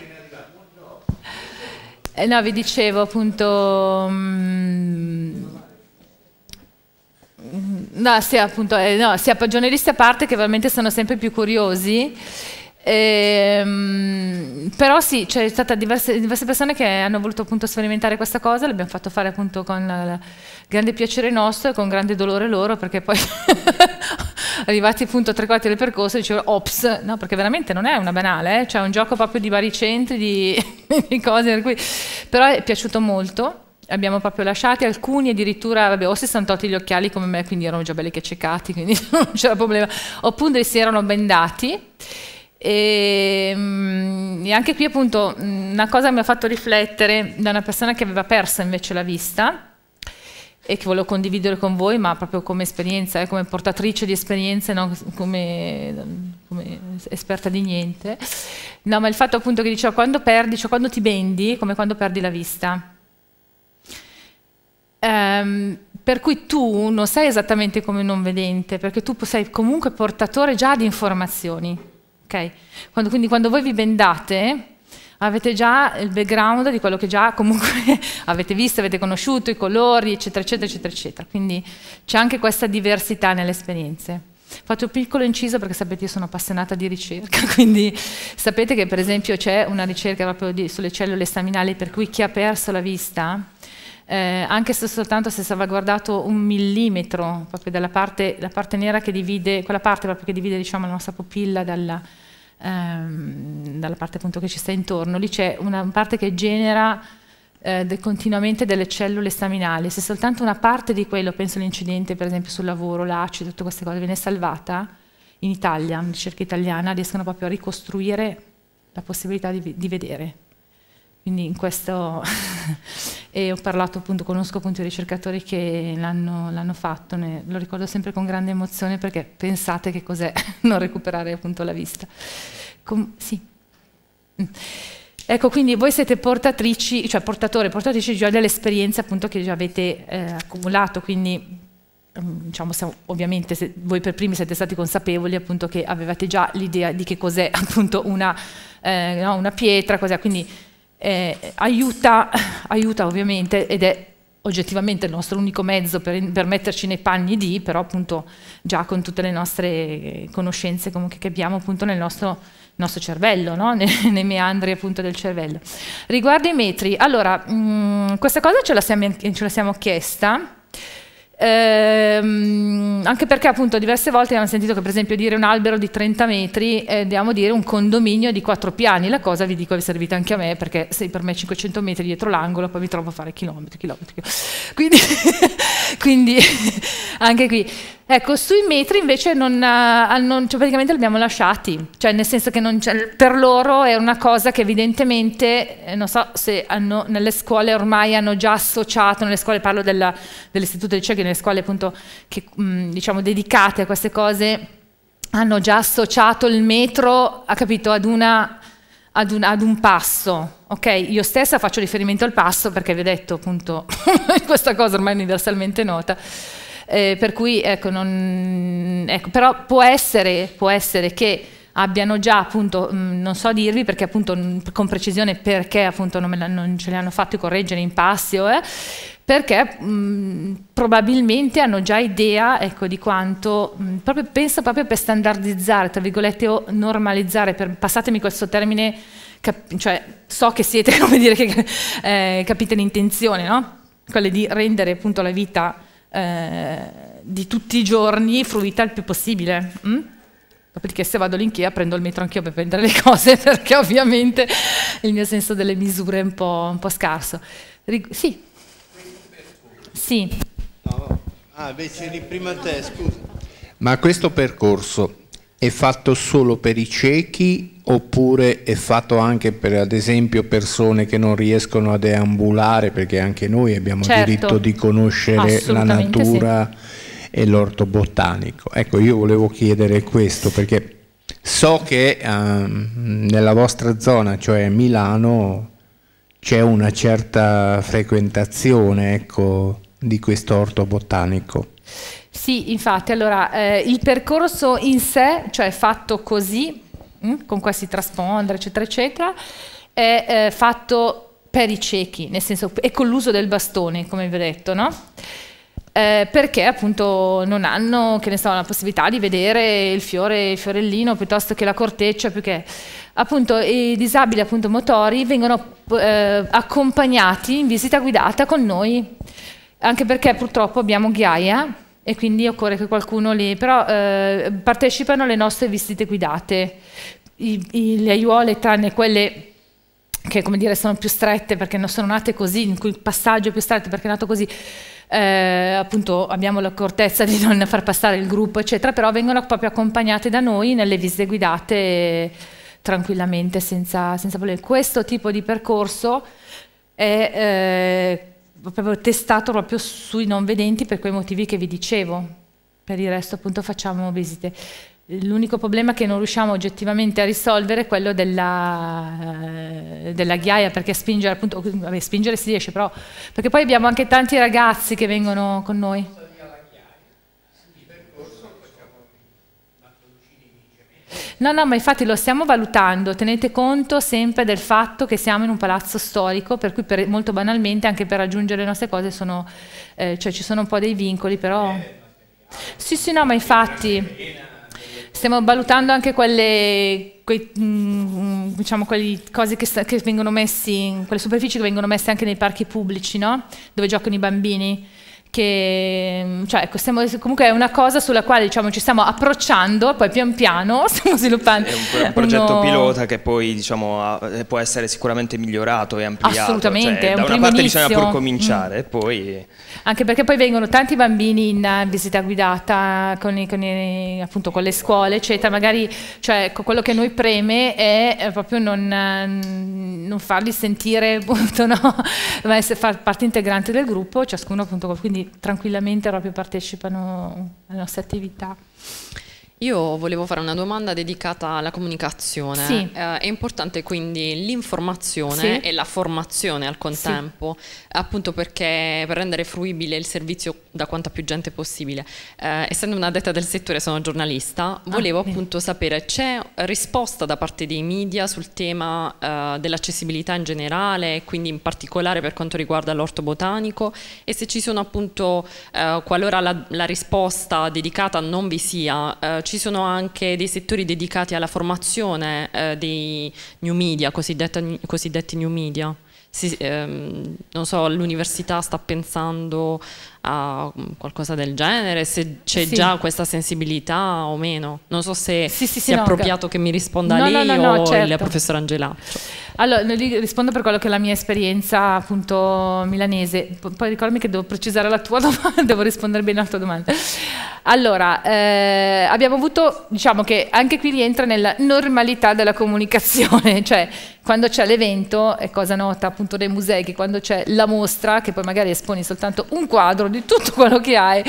Eh, no, vi dicevo appunto... Mh... Mm, mm, no, sia, appunto, eh, no, sia, pagioneristi a parte che veramente sono sempre più curiosi Ehm, però sì, c'è stata diverse, diverse, persone che hanno voluto appunto sperimentare questa cosa, l'abbiamo fatto fare appunto con grande piacere nostro e con grande dolore loro, perché poi [laughs] arrivati appunto a tre quarti del percorso dicevo ops, no, perché veramente non è una banale, eh? c'è cioè, un gioco proprio di baricentri, di, [laughs] di cose, per cui... però è piaciuto molto abbiamo proprio lasciati, alcuni addirittura, vabbè, o si sono tolti gli occhiali come me, quindi erano già belli che ceccati, quindi [laughs] non c'era problema, oppure si erano bendati e, ehm, e, anche qui appunto una cosa mi ha fatto riflettere da una persona che aveva perso invece la vista e che volevo condividere con voi, ma proprio come esperienza, eh, come portatrice di esperienze, non come, come, esperta di niente. No, ma il fatto appunto che diceva quando perdi, cioè quando ti bendi, come quando perdi la vista. Um, per cui tu non sei esattamente come un non vedente, perché tu sei comunque portatore già di informazioni. Okay? Quando, quindi quando voi vi bendate avete già il background di quello che già comunque [laughs] avete visto, avete conosciuto, i colori, eccetera, eccetera, eccetera, eccetera. Quindi c'è anche questa diversità nelle esperienze. Faccio un piccolo inciso perché sapete io sono appassionata di ricerca, [laughs] quindi sapete che per esempio c'è una ricerca proprio di, sulle cellule staminali per cui chi ha perso la vista eh, anche se soltanto se salvaguardato un millimetro proprio dalla parte, parte nera che divide, quella parte proprio che divide diciamo, la nostra pupilla dalla, ehm, dalla parte appunto che ci sta intorno, lì c'è una parte che genera eh, de continuamente delle cellule staminali, se soltanto una parte di quello, penso all'incidente per esempio sul lavoro, l'acido, tutte queste cose, viene salvata, in Italia, in ricerca italiana, riescono proprio a ricostruire la possibilità di, di vedere. Quindi in questo [laughs] e ho parlato appunto, conosco appunto i ricercatori che l'hanno, fatto, ne, lo ricordo sempre con grande emozione perché pensate che cos'è [laughs] non recuperare appunto la vista. Com sì. Ecco, quindi voi siete portatrici, cioè portatore, portatrici già dell'esperienza appunto che già avete eh, accumulato, quindi mm, diciamo, siamo, ovviamente se, voi per primi siete stati consapevoli appunto che avevate già l'idea di che cos'è [laughs] appunto una, eh, no, una pietra, cos'è, quindi eh, aiuta, [laughs] aiuta ovviamente ed è oggettivamente il nostro unico mezzo per, per, metterci nei panni di, però appunto già con tutte le nostre conoscenze comunque che abbiamo appunto nel nostro, nostro cervello, no? [laughs] ne, nei, meandri appunto del cervello. Riguardo i metri, allora mh, mm, questa cosa ce la siamo, ce la siamo chiesta, Ehm, anche perché appunto diverse volte abbiamo sentito che per esempio dire un albero di 30 metri è eh, dobbiamo dire un condominio di 4 piani la cosa vi dico è servita anche a me perché se per me 500 metri dietro l'angolo poi mi trovo a fare chilometri chilometri quindi, [laughs] quindi [laughs] anche qui Ecco, sui metri invece non, eh, non, cioè praticamente li abbiamo lasciati, cioè nel senso che per loro è una cosa che evidentemente, eh, non so se hanno, nelle scuole ormai hanno già associato, nelle scuole parlo dell'istituto dell di ciechi, nelle scuole appunto che, mh, mm, diciamo dedicate a queste cose, hanno già associato il metro, ha capito, ad una... Ad un, ad un, passo, ok? Io stessa faccio riferimento al passo perché vi ho detto appunto [laughs] questa cosa ormai universalmente nota eh, per cui ecco, non, ecco, però può essere, può essere che abbiano già appunto, mh, mm, non so dirvi perché appunto mh, mm, con precisione perché appunto non, la, non ce li hanno fatti correggere in passi eh, perché mh, mm, probabilmente hanno già idea ecco, di quanto, proprio, penso proprio per standardizzare, tra virgolette, o normalizzare, per, passatemi questo termine, cioè so che siete, [laughs] come dire, che, eh, capite l'intenzione, no? Quella di rendere appunto la vita eh, di tutti i giorni fruita il più possibile. Mm? Dopodiché se vado all'Ikea prendo il metro anch'io per prendere le cose, [laughs] perché ovviamente il mio senso delle misure è un po', un po scarso. Rig sì. Sì. No. Ah, beh, c'eri prima te, scusa. Ma questo percorso è fatto solo per i ciechi oppure è fatto anche per ad esempio persone che non riescono a deambulare perché anche noi abbiamo certo, diritto di conoscere la natura sì. e l'orto botanico. Ecco, io volevo chiedere questo perché so che um, nella vostra zona, cioè a Milano, c'è una certa frequentazione ecco, di questo orto botanico. Sì, infatti, allora eh, il percorso in sé, cioè fatto così, Mm? con questi si trasponder, eccetera, eccetera, è eh, fatto per i ciechi, nel senso e con l'uso del bastone, come vi ho detto, no? Eh, perché appunto non hanno, che ne so, la possibilità di vedere il fiore, il fiorellino piuttosto che la corteccia, perché appunto i disabili appunto, motori vengono eh, accompagnati in visita guidata con noi, anche perché purtroppo abbiamo ghiaia e quindi occorre che qualcuno lì, però eh, partecipano alle nostre visite guidate, i, i, le aiuole, tranne quelle che come dire sono più strette perché non sono nate così, in cui il passaggio è più stretto perché è nato così, eh, appunto abbiamo l'accortezza di non far passare il gruppo, eccetera, però vengono proprio accompagnate da noi nelle visite guidate tranquillamente, senza, senza problemi. Questo tipo di percorso è eh, proprio testato proprio sui non vedenti per quei motivi che vi dicevo, per il resto appunto facciamo visite. L'unico problema che non riusciamo oggettivamente a risolvere è quello della, eh, della ghiaia, perché spingere, appunto, vabbè, spingere si riesce, però, perché poi abbiamo anche tanti ragazzi che vengono con noi. No, no, ma infatti lo stiamo valutando, tenete conto sempre del fatto che siamo in un palazzo storico, per cui per, molto banalmente anche per raggiungere le nostre cose sono, eh, cioè, ci sono un po' dei vincoli, però... Sì, sì, no, ma infatti... Stiamo valutando anche quelle, quei, mh, mm, mm, diciamo, quelle cose che, che, vengono messi, quelle superfici che vengono messe anche nei parchi pubblici, no? dove giocano i bambini che cioè, ecco, stiamo, comunque è una cosa sulla quale diciamo, ci stiamo approcciando, poi pian piano [laughs] stiamo sviluppando. È un, un progetto uno... pilota che poi diciamo, eh, può essere sicuramente migliorato e ampliato. Assolutamente, cioè, è un da una parte inizio. bisogna pur cominciare, mm. poi... Anche perché poi vengono tanti bambini in visita guidata con, i, con, i, appunto, con le scuole, eccetera, magari cioè, ecco, quello che noi preme è eh, proprio non, non farli sentire, [laughs] appunto, no? ma essere, far parte integrante del gruppo, ciascuno appunto, quindi quindi tranquillamente proprio partecipano alle nostre attività. Io volevo fare una domanda dedicata alla comunicazione. Sì. Eh, è importante quindi l'informazione sì. e la formazione al contempo, sì. appunto perché per rendere fruibile il servizio da quanta più gente possibile. Eh, essendo una detta del settore, sono giornalista, ah, volevo ah, appunto sapere c'è risposta da parte dei media sul tema eh, dell'accessibilità in generale, quindi in particolare per quanto riguarda l'orto botanico e se ci sono appunto, eh, qualora la, la, risposta dedicata non vi sia, eh, ci sono anche dei settori dedicati alla formazione eh, dei new media, cosiddetti, new media. Si, ehm, non so, l'università sta pensando a mm, qualcosa del genere, se c'è sì. già questa sensibilità o meno. Non so se sì, sì, sì sia no, appropriato che mi risponda no, lei no, o certo. il professor Angelaccio. Allora, rispondo per quello che è la mia esperienza appunto milanese, poi ricordami che devo precisare la tua [laughs] domanda, devo rispondere bene alla tua domanda. Allora, eh, abbiamo avuto, diciamo che anche qui rientra nella normalità della comunicazione, [laughs] cioè quando c'è l'evento, è cosa nota appunto dei musei, che quando c'è la mostra, che poi magari esponi soltanto un quadro di di tutto quello che hai,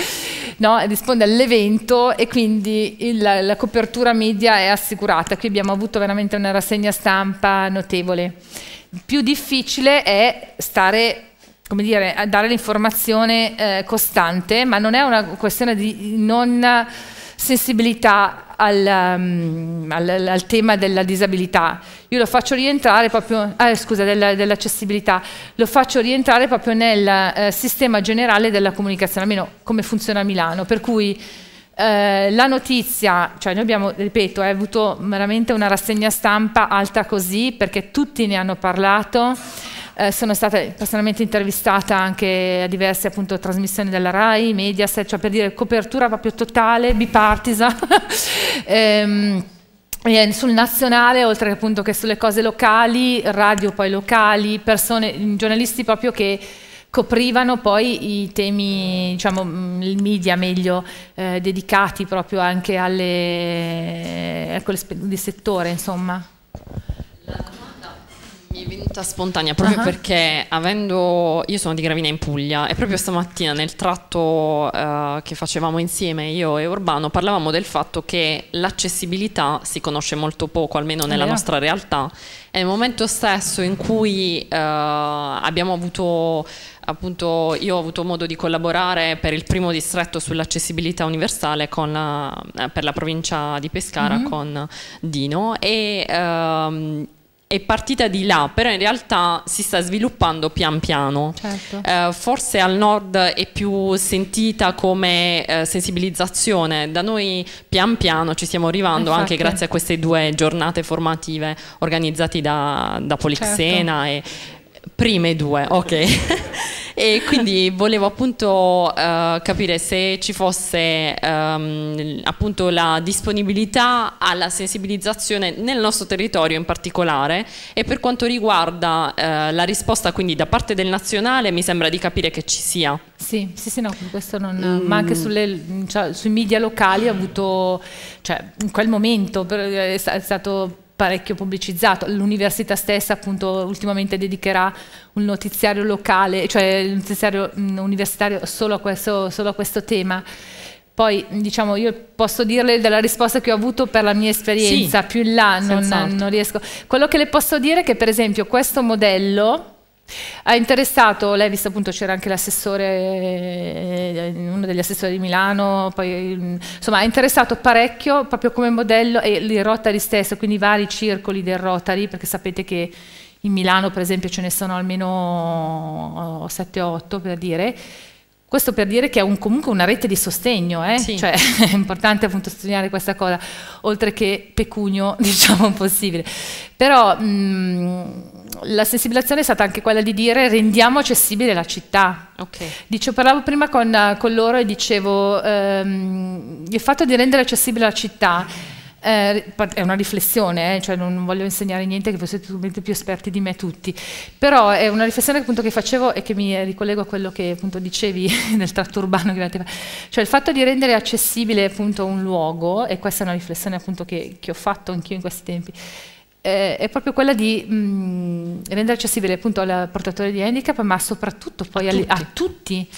no? risponde all'evento e quindi il, la copertura media è assicurata. Qui abbiamo avuto veramente una rassegna stampa notevole. Più difficile è stare come dire, dare l'informazione eh, costante, ma non è una questione di non sensibilità al, um, al, al, tema della disabilità. Io lo faccio rientrare proprio, ah, scusa, dell'accessibilità, dell lo faccio rientrare proprio nel eh, sistema generale della comunicazione, almeno come funziona a Milano, per cui eh, la notizia, cioè noi abbiamo, ripeto, eh, avuto veramente una rassegna stampa alta così perché tutti ne hanno parlato eh, sono stata personalmente intervistata anche a diverse appunto, trasmissioni della RAI, Mediaset, cioè per dire copertura proprio totale, bipartisan. [laughs] ehm, sul nazionale, oltre che appunto, che sulle cose locali, radio poi locali, persone, giornalisti proprio che coprivano poi i temi, diciamo, mm, il media meglio, eh, dedicati proprio anche alle, a ecco, di settore, insomma. La mi è venuta spontanea proprio uh-huh. perché avendo io sono di Gravina in Puglia e proprio stamattina nel tratto uh, che facevamo insieme io e Urbano parlavamo del fatto che l'accessibilità si conosce molto poco almeno nella yeah. nostra realtà e nel momento stesso in cui uh, abbiamo avuto appunto io ho avuto modo di collaborare per il primo distretto sull'accessibilità universale con la, per la provincia di Pescara mm-hmm. con Dino e um, è partita di là, però in realtà si sta sviluppando pian piano. Certo. Eh, forse al nord è più sentita come eh, sensibilizzazione, da noi pian piano ci stiamo arrivando Infatti. anche grazie a queste due giornate formative organizzate da, da Polixena. Certo. E, prime due, ok. [laughs] e quindi volevo appunto uh, capire se ci fosse um, appunto la disponibilità alla sensibilizzazione nel nostro territorio in particolare e per quanto riguarda uh, la risposta quindi da parte del nazionale mi sembra di capire che ci sia. Sì, sì, sì, no, questo non, mm. ma anche sulle, cioè, sui media locali ha avuto, cioè in quel momento è stato parecchio pubblicizzato, l'università stessa appunto ultimamente dedicherà un notiziario locale, cioè un notiziario mm, universitario solo a questo, solo a questo tema. Poi diciamo io posso dirle della risposta che ho avuto per la mia esperienza, sì, più in là non, non riesco. Quello che le posso dire è che per esempio questo modello ha interessato lei Levis, appunto c'era anche l'assessore, eh, uno degli assessori di Milano, poi, mm, insomma ha interessato parecchio proprio come modello e il Rotary stesso, quindi i vari circoli del Rotary, perché sapete che in Milano per esempio ce ne sono almeno 7-8 per dire. Questo per dire che è un, comunque una rete di sostegno, eh? sì. cioè, [laughs] è importante appunto sottolineare questa cosa, oltre che pecunio, [laughs] diciamo, possibile. Però mh, mm, la sensibilizzazione è stata anche quella di dire rendiamo accessibile la città. Okay. Dicevo, parlavo prima con, con, loro e dicevo ehm, il fatto di rendere accessibile la città eh, è una riflessione, eh, cioè non, non, voglio insegnare niente che voi siete sicuramente più esperti di me tutti, però è una riflessione appunto, che facevo e che mi ricollego a quello che appunto, dicevi [laughs] nel tratto urbano, cioè il fatto di rendere accessibile appunto, un luogo, e questa è una riflessione che, che ho fatto anch'io in questi tempi, eh, è proprio quella di mh, mm, rendere accessibile appunto al portatore di handicap, ma soprattutto poi a, tutti. A tutti.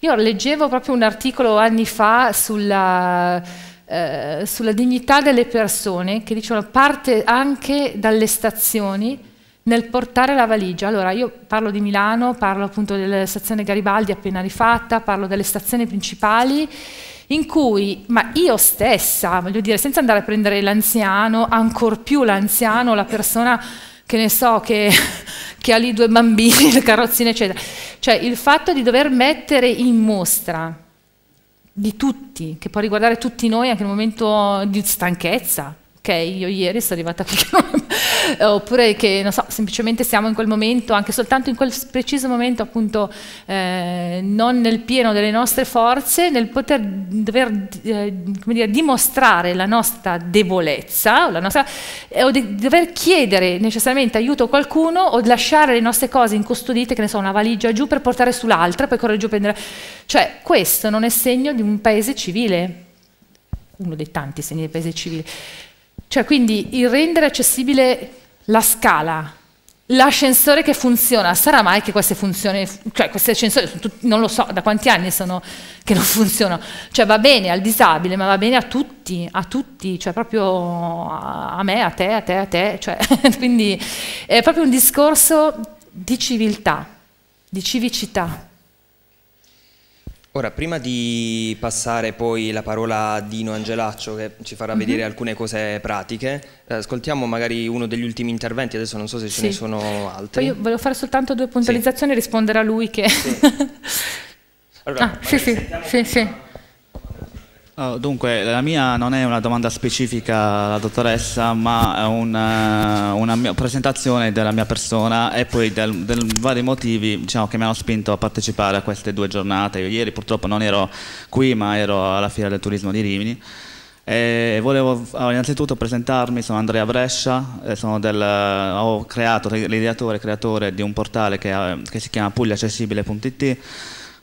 Io leggevo proprio un articolo anni fa sulla, eh, sulla dignità delle persone che dicevano parte anche dalle stazioni nel portare la valigia. Allora, io parlo di Milano, parlo appunto della stazione Garibaldi appena rifatta, parlo delle stazioni principali in cui, ma io stessa, voglio dire, senza andare a prendere l'anziano, ancor più l'anziano, la persona che ne so, che, [laughs] che ha lì due bambini, le carrozzine, eccetera. Cioè, il fatto di dover mettere in mostra di tutti, che può riguardare tutti noi anche in momento di stanchezza. Ok, io ieri sono arrivata qui che non eh, oppure che non so, semplicemente siamo in quel momento, anche soltanto in quel preciso momento appunto eh, non nel pieno delle nostre forze, nel poter dover eh, dire, dimostrare la nostra debolezza o, nostra, eh, o di dover chiedere necessariamente aiuto a qualcuno o lasciare le nostre cose incustodite, che ne so, una valigia giù per portare sull'altra, poi correre giù per prendere... Cioè questo non è segno di un paese civile uno dei tanti segni del paese civile. Cioè, quindi il rendere accessibile la scala, l'ascensore che funziona, sarà mai che queste funzioni, cioè questi ascensori, non lo so da quanti anni sono che non [laughs] funzionano, cioè va bene al disabile ma va bene a tutti, a tutti, cioè proprio a me, a te, a te, a te, cioè, [laughs] quindi è proprio un discorso di civiltà, di civicità. Ora, prima di passare poi la parola a Dino Angelaccio che ci farà mm -hmm. vedere alcune cose pratiche, eh, ascoltiamo magari uno degli ultimi interventi, adesso non so se ce sì. ne sono altri. Poi io volevo fare soltanto due puntualizzazioni sì. e rispondere a lui che... Sì. [laughs] Allora, ah, sì, sì, sì, sì. Eh, dunque, la mia non è una domanda specifica alla dottoressa, ma è eh, una, una presentazione della mia persona e poi dei vari motivi diciamo, che mi hanno spinto a partecipare a queste due giornate. Io ieri purtroppo non ero qui, ma ero alla Fiera del Turismo di Rimini. E volevo innanzitutto presentarmi, sono Andrea Brescia, eh, sono del, ho creato l'ideatore e creatore di un portale che, che si chiama pugliaaccessibile.it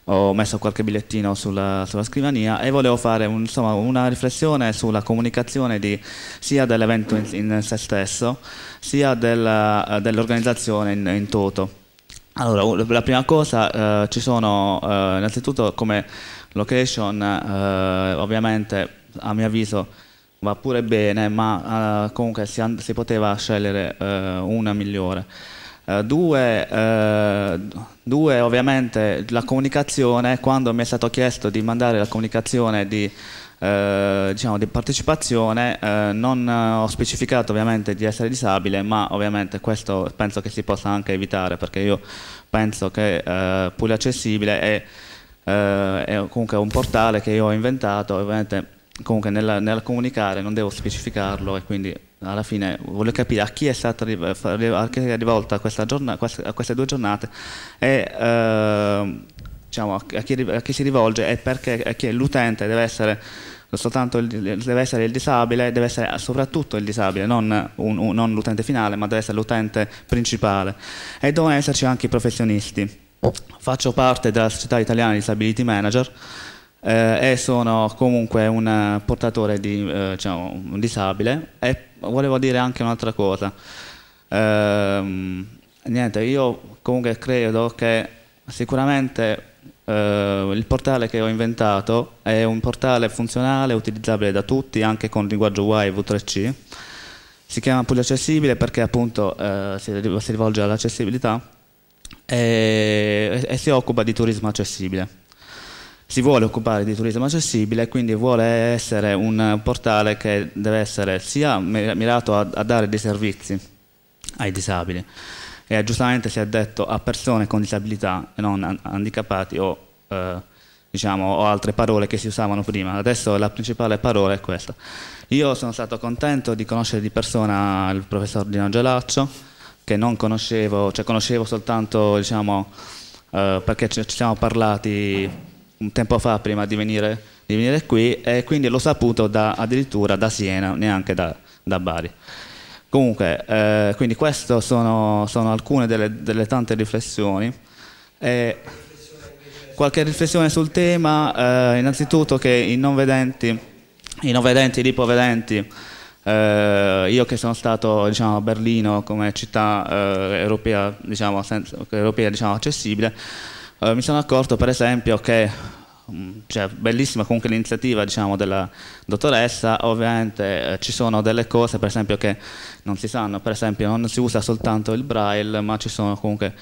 ho messo qualche bigliettino sulla, sulla scrivania e volevo fare un, insomma, una riflessione sulla comunicazione di, sia dell'evento in, in, se stesso sia del, eh, dell'organizzazione in, in toto. Allora, la prima cosa, eh, ci sono eh, innanzitutto come location, eh, ovviamente a mio avviso va pure bene, ma eh, comunque si, si, poteva scegliere eh, una migliore. due, Due, ovviamente la comunicazione, quando mi è stato chiesto di mandare la comunicazione di, eh, diciamo, di partecipazione, eh, non ho specificato ovviamente di essere disabile, ma ovviamente questo penso che si possa anche evitare, perché io penso che eh, Puglia Accessibile è, eh, è comunque un portale che io ho inventato, ovviamente comunque nella, nel comunicare non devo specificarlo e quindi alla fine voglio capire a chi è stata eh, rivolta questa giornata, queste due giornate e eh, diciamo, a, chi, a, chi, si rivolge e perché l'utente deve essere soltanto il, deve essere il disabile, deve essere soprattutto il disabile, non, non l'utente finale, ma deve essere l'utente principale. E devono esserci anche i professionisti. Faccio parte della Società Italiana di Disability Manager eh, e sono comunque un eh, portatore di, eh, diciamo, un disabile e volevo dire anche un'altra cosa. Ehm, niente, io comunque credo che sicuramente Uh, il portale che ho inventato è un portale funzionale utilizzabile da tutti anche con linguaggio Wave V3C si chiama Puglia Accessibile perché appunto uh, si, si, rivolge all'accessibilità e, e, si occupa di turismo accessibile si vuole occupare di turismo accessibile e quindi vuole essere un portale che deve essere sia mirato a, a dare dei servizi ai disabili e eh, giustamente si è detto a persone con disabilità e non handicappati o, eh, diciamo, o altre parole che si usavano prima, adesso la principale parola è questa. Io sono stato contento di conoscere di persona il professor Dino Gelaccio che non conoscevo, cioè conoscevo soltanto diciamo, eh, perché ci siamo parlati un tempo fa prima di venire, di venire qui e quindi l'ho saputo da, addirittura da Siena, neanche da, da Bari. Comunque, eh, quindi queste sono, sono, alcune delle, delle tante riflessioni. E qualche riflessione sul tema, eh, innanzitutto che i non vedenti, i non vedenti, gli ipovedenti, eh, io che sono stato diciamo, a Berlino come città eh, europea, diciamo, senso, europea diciamo, accessibile, eh, mi sono accorto per esempio che mm, cioè, bellissima comunque l'iniziativa diciamo, della dottoressa, ovviamente eh, ci sono delle cose per esempio che non si sanno, per esempio non si usa soltanto il braille ma ci sono comunque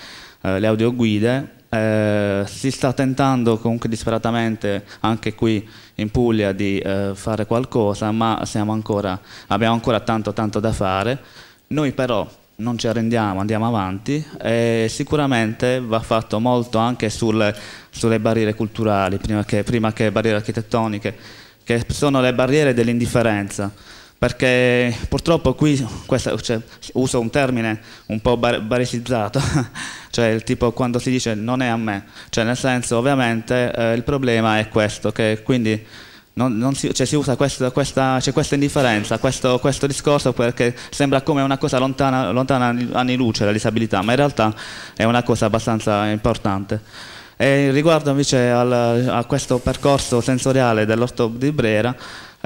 eh, le audioguide, eh, si sta tentando comunque disperatamente anche qui in Puglia di eh, fare qualcosa ma ancora, abbiamo ancora tanto tanto da fare, noi però non ci arrendiamo, andiamo avanti e sicuramente va fatto molto anche sul, sulle barriere culturali, prima che, prima che barriere architettoniche, che sono le barriere dell'indifferenza perché purtroppo qui, questa, cioè, uso un termine un po' bar baresizzato, [laughs] cioè il tipo quando si dice non è a me, cioè nel senso ovviamente eh, il problema è questo, che quindi non, non si, cioè si, usa questo, questa, c'è questa indifferenza, questo, questo, discorso perché sembra come una cosa lontana, lontana anni luce la disabilità, ma in realtà è una cosa abbastanza importante. E riguardo invece al, a questo percorso sensoriale dell'orto di Brera,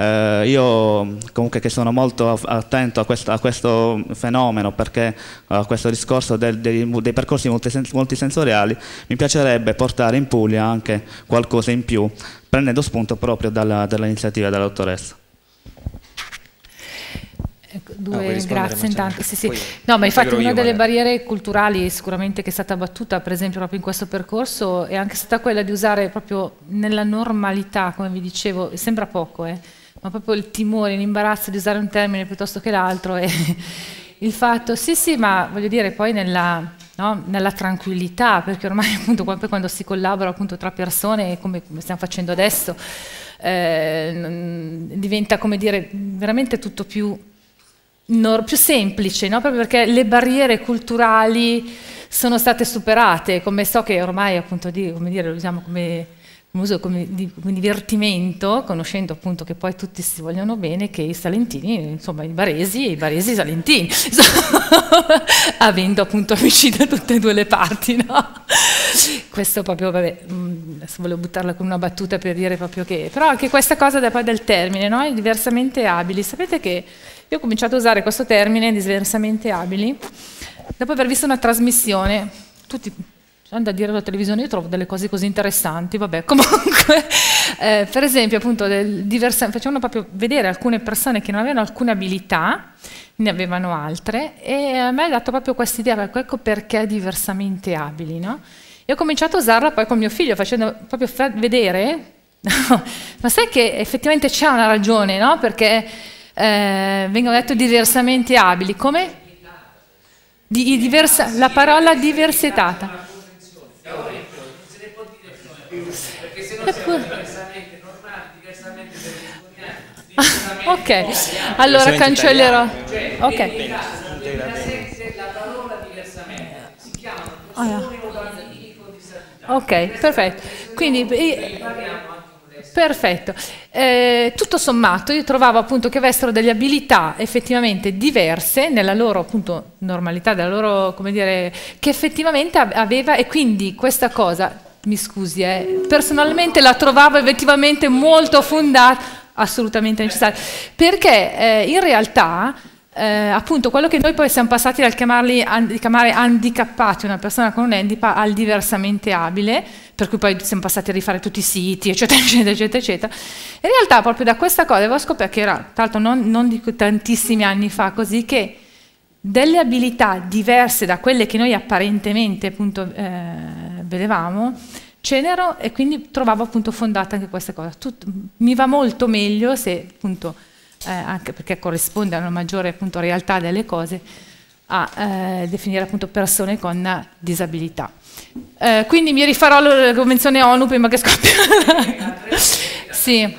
eh, io comunque che sono molto attento a questo, a questo fenomeno, perché a questo discorso del, dei, dei, percorsi multisensoriali, mi piacerebbe portare in Puglia anche qualcosa in più, prendendo spunto proprio dalla, dall'iniziativa della dottoressa. Ecco, due, no, grazie intanto. Sì, sì. no, ma infatti una delle magari. barriere culturali sicuramente che è stata battuta, per esempio, proprio in questo percorso, è anche stata quella di usare proprio nella normalità, come vi dicevo, sembra poco, eh, ma proprio il timore, l'imbarazzo di usare un termine piuttosto che l'altro e [laughs] il fatto, sì sì, ma voglio dire poi nella, no, nella tranquillità, perché ormai [laughs] appunto quando si collabora appunto tra persone, come, come stiamo facendo adesso, eh, diventa come dire veramente tutto più, no, più semplice, no? proprio perché le barriere culturali sono state superate, come so che ormai appunto, di, come dire, lo usiamo come un uso come, di, come divertimento, conoscendo appunto che poi tutti si vogliono bene, che i salentini, insomma i baresi e i baresi salentini, insomma, [laughs] avendo appunto amici da tutte e due le parti, no? Questo proprio, vabbè, mm, adesso volevo buttarla con una battuta per dire proprio che, però anche questa cosa da, del termine, no? I diversamente abili, sapete che io ho cominciato a usare questo termine, diversamente abili, dopo aver visto una trasmissione, tutti cioè, da dire la televisione, io trovo delle cose così interessanti, vabbè, [laughs] comunque, eh, per esempio, appunto, facevano proprio vedere alcune persone che non avevano alcune abilità, ne avevano altre, e a me ha dato proprio questa idea, ecco, ecco perché diversamente abili, no? E ho cominciato a usarla poi con mio figlio, facendo proprio vedere, [laughs] ma sai che effettivamente c'è una ragione, no? Perché eh, vengono detto diversamente abili, come? Di, diversa, la parola diversità. diversitata. diversamente ah, normali, diversamente berlusconiani. Ok, allora cancellerò. Cioè, ok. Caso, la parola diversamente si ah, chiamano persone Ok, perfetto. Quindi eh, Perfetto. Eh, tutto sommato io trovavo appunto che avessero delle abilità effettivamente diverse nella loro appunto normalità, nella loro come dire, che effettivamente aveva e quindi questa cosa mi scusi, eh, personalmente la trovavo effettivamente molto fondata, assolutamente necessaria, perché eh, in realtà eh, appunto quello che noi poi siamo passati dal chiamarli, an chiamare handicappati una persona con un handicap al diversamente abile, per cui poi siamo passati a rifare tutti i siti, eccetera, [laughs] eccetera, eccetera, eccetera. In realtà proprio da questa cosa avevo scoperto che era, tra l'altro non, non di tantissimi anni fa così, che delle abilità diverse da quelle che noi apparentemente appunto eh, vedevamo, cenero e quindi trovavo appunto fondata anche questa cosa. Tut mi va molto meglio se appunto, eh, anche perché corrisponde a una maggiore appunto realtà delle cose, a eh, definire appunto persone con disabilità. Eh, quindi mi rifarò la convenzione ONU prima che scoppi. [laughs] sì,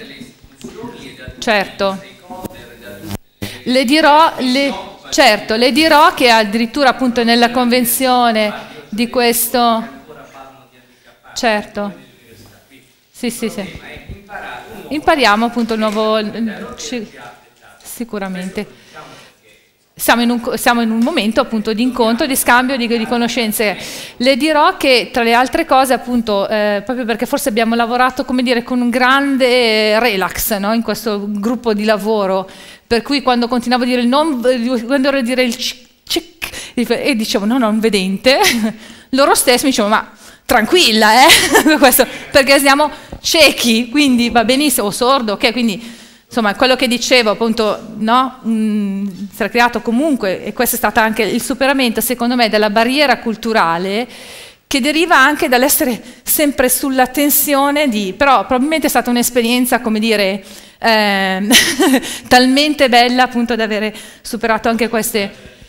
certo. Le dirò... Le Certo, le dirò che addirittura appunto nella convenzione di questo... Certo. Sì, sì, sì. Impariamo appunto il nuovo... Sicuramente. Siamo in, un, siamo in, un, momento appunto di incontro, di scambio di, di conoscenze. Le dirò che tra le altre cose appunto, eh, proprio perché forse abbiamo lavorato come dire, con un grande eh, relax no? in questo gruppo di lavoro, per cui quando continuavo a dire il non, quando ero a dire il cic, cic e dicevo no, non vedente, [laughs] loro stessi mi dicevano ma tranquilla, eh? [laughs] Questo, perché siamo ciechi, quindi va benissimo, o sordo, ok? Quindi insomma quello che dicevo appunto, no? Mh, mm, sarà creato comunque, e questo è stato anche il superamento secondo me della barriera culturale che deriva anche dall'essere sempre sulla tensione di, però probabilmente è stata un'esperienza, come dire, eh, [laughs] talmente bella appunto da avere superato anche queste...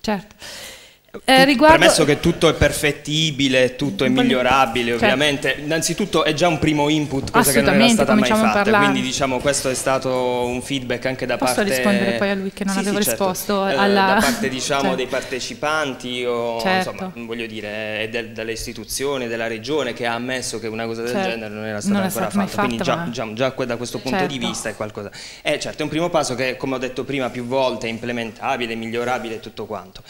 Certo. Eh, riguardo... Premesso che tutto è perfettibile, tutto è migliorabile, cioè, ovviamente. Innanzitutto è già un primo input, cosa che non era stata mai fatta. Quindi, diciamo, questo è stato un feedback anche da Posso parte. Posso rispondere poi a lui che non sì, avevo sì, certo. risposto eh, alla... da parte, diciamo, certo. dei partecipanti, o certo. insomma, voglio dire, del, dalle istituzioni, della regione che ha ammesso che una cosa del cioè, genere non era stata non ancora fatta. fatta. Quindi, ma... Diciamo, già, già, già, da questo punto di certo. vista è qualcosa. Eh, certo, è un primo passo che, come ho detto prima, più volte è implementabile, migliorabile e tutto quanto.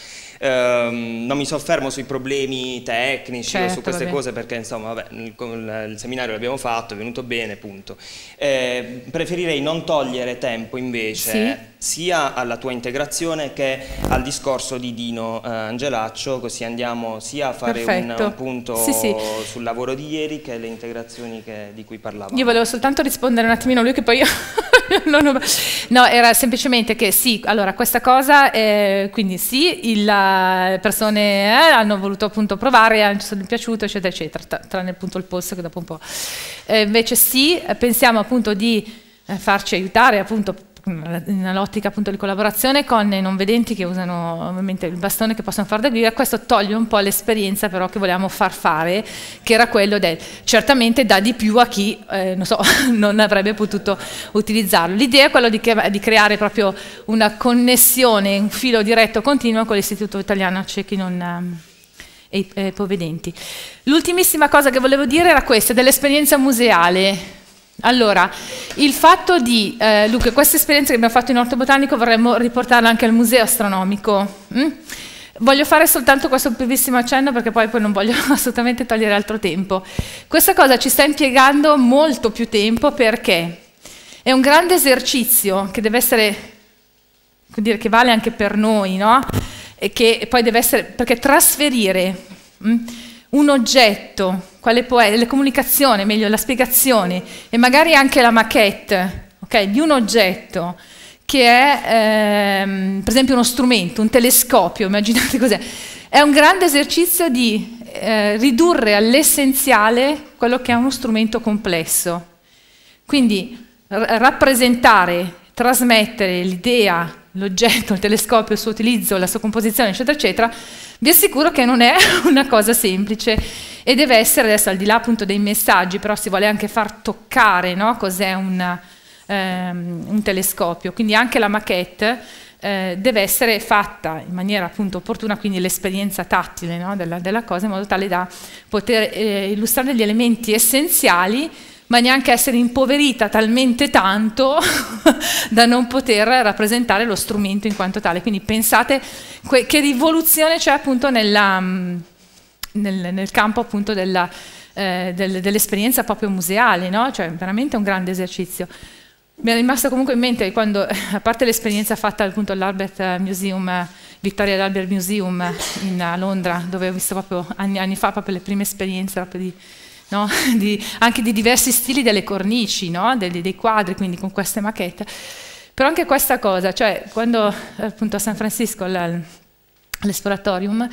Ehm, non mi soffermo sui problemi tecnici certo, o su certo, queste vabbè. cose perché insomma vabbè, il, il, seminario l'abbiamo fatto, è venuto bene, punto. Eh, preferirei non togliere tempo invece sì. sia alla tua integrazione che al discorso di Dino eh, Angelaccio, così andiamo sia a fare un, un, punto sì, sì. sul lavoro di ieri che le integrazioni che, di cui parlavamo. Io volevo soltanto rispondere un attimino a lui che poi... Io [laughs] [laughs] ho... no, era semplicemente che sì, allora questa cosa, eh, quindi sì, le eh, persone eh, hanno voluto appunto provare, eh, ci sono piaciuto, eccetera, eccetera, tranne appunto il polso che dopo un po'. Eh, invece sì, eh, pensiamo appunto di farci aiutare appunto nell'ottica appunto di collaborazione con i non vedenti che usano ovviamente il bastone che possono far da guida, questo toglie un po' l'esperienza però che volevamo far fare, che era quello del certamente dà di più a chi eh, non, so, [laughs] non, avrebbe potuto utilizzarlo. L'idea è quella di, di, creare proprio una connessione, un filo diretto continuo con l'Istituto Italiano Ciechi non ehm, e eh, Povedenti. L'ultimissima cosa che volevo dire era questa, dell'esperienza museale allora, il fatto di, eh, Luca, questa esperienza che abbiamo fatto in Orto Botanico vorremmo riportarla anche al Museo Astronomico. Mm? Voglio fare soltanto questo brevissimo accenno perché poi, poi non voglio [laughs] assolutamente togliere altro tempo. Questa cosa ci sta impiegando molto più tempo perché è un grande esercizio che deve essere, vuol dire, che vale anche per noi, no? E che poi deve essere, perché trasferire... Mm? un oggetto, quale può essere, la comunicazione, meglio la spiegazione e magari anche la maquette okay, di un oggetto che è ehm, per esempio uno strumento, un telescopio, immaginate cos'è, è un grande esercizio di eh, ridurre all'essenziale quello che è uno strumento complesso. Quindi rappresentare, trasmettere l'idea, l'oggetto, il telescopio, il suo utilizzo, la sua composizione, eccetera, eccetera, vi assicuro che non è [laughs] una cosa semplice e deve essere adesso al di là appunto dei messaggi, però si vuole anche far toccare no? cos'è un, ehm, un, telescopio, quindi anche la maquette eh, deve essere fatta in maniera appunto opportuna, quindi l'esperienza tattile no? della, della, cosa in modo tale da poter eh, illustrare gli elementi essenziali ma neanche essere impoverita talmente tanto [laughs] da non poter rappresentare lo strumento in quanto tale. Quindi pensate che rivoluzione c'è appunto nella, mm, nel, nel, campo appunto della, eh, del, dell'esperienza proprio museale, no? cioè veramente un grande esercizio. Mi è rimasto comunque in mente quando, [laughs] a parte l'esperienza fatta appunto all'Albert eh, Museum, Victoria Albert Museum in, a Londra, dove ho visto proprio anni, anni fa proprio le prime esperienze proprio di no? [laughs] di, anche di diversi stili delle cornici, no? dei, dei quadri, quindi con queste macchette. Però anche questa cosa, cioè quando appunto a San Francisco all'Esploratorium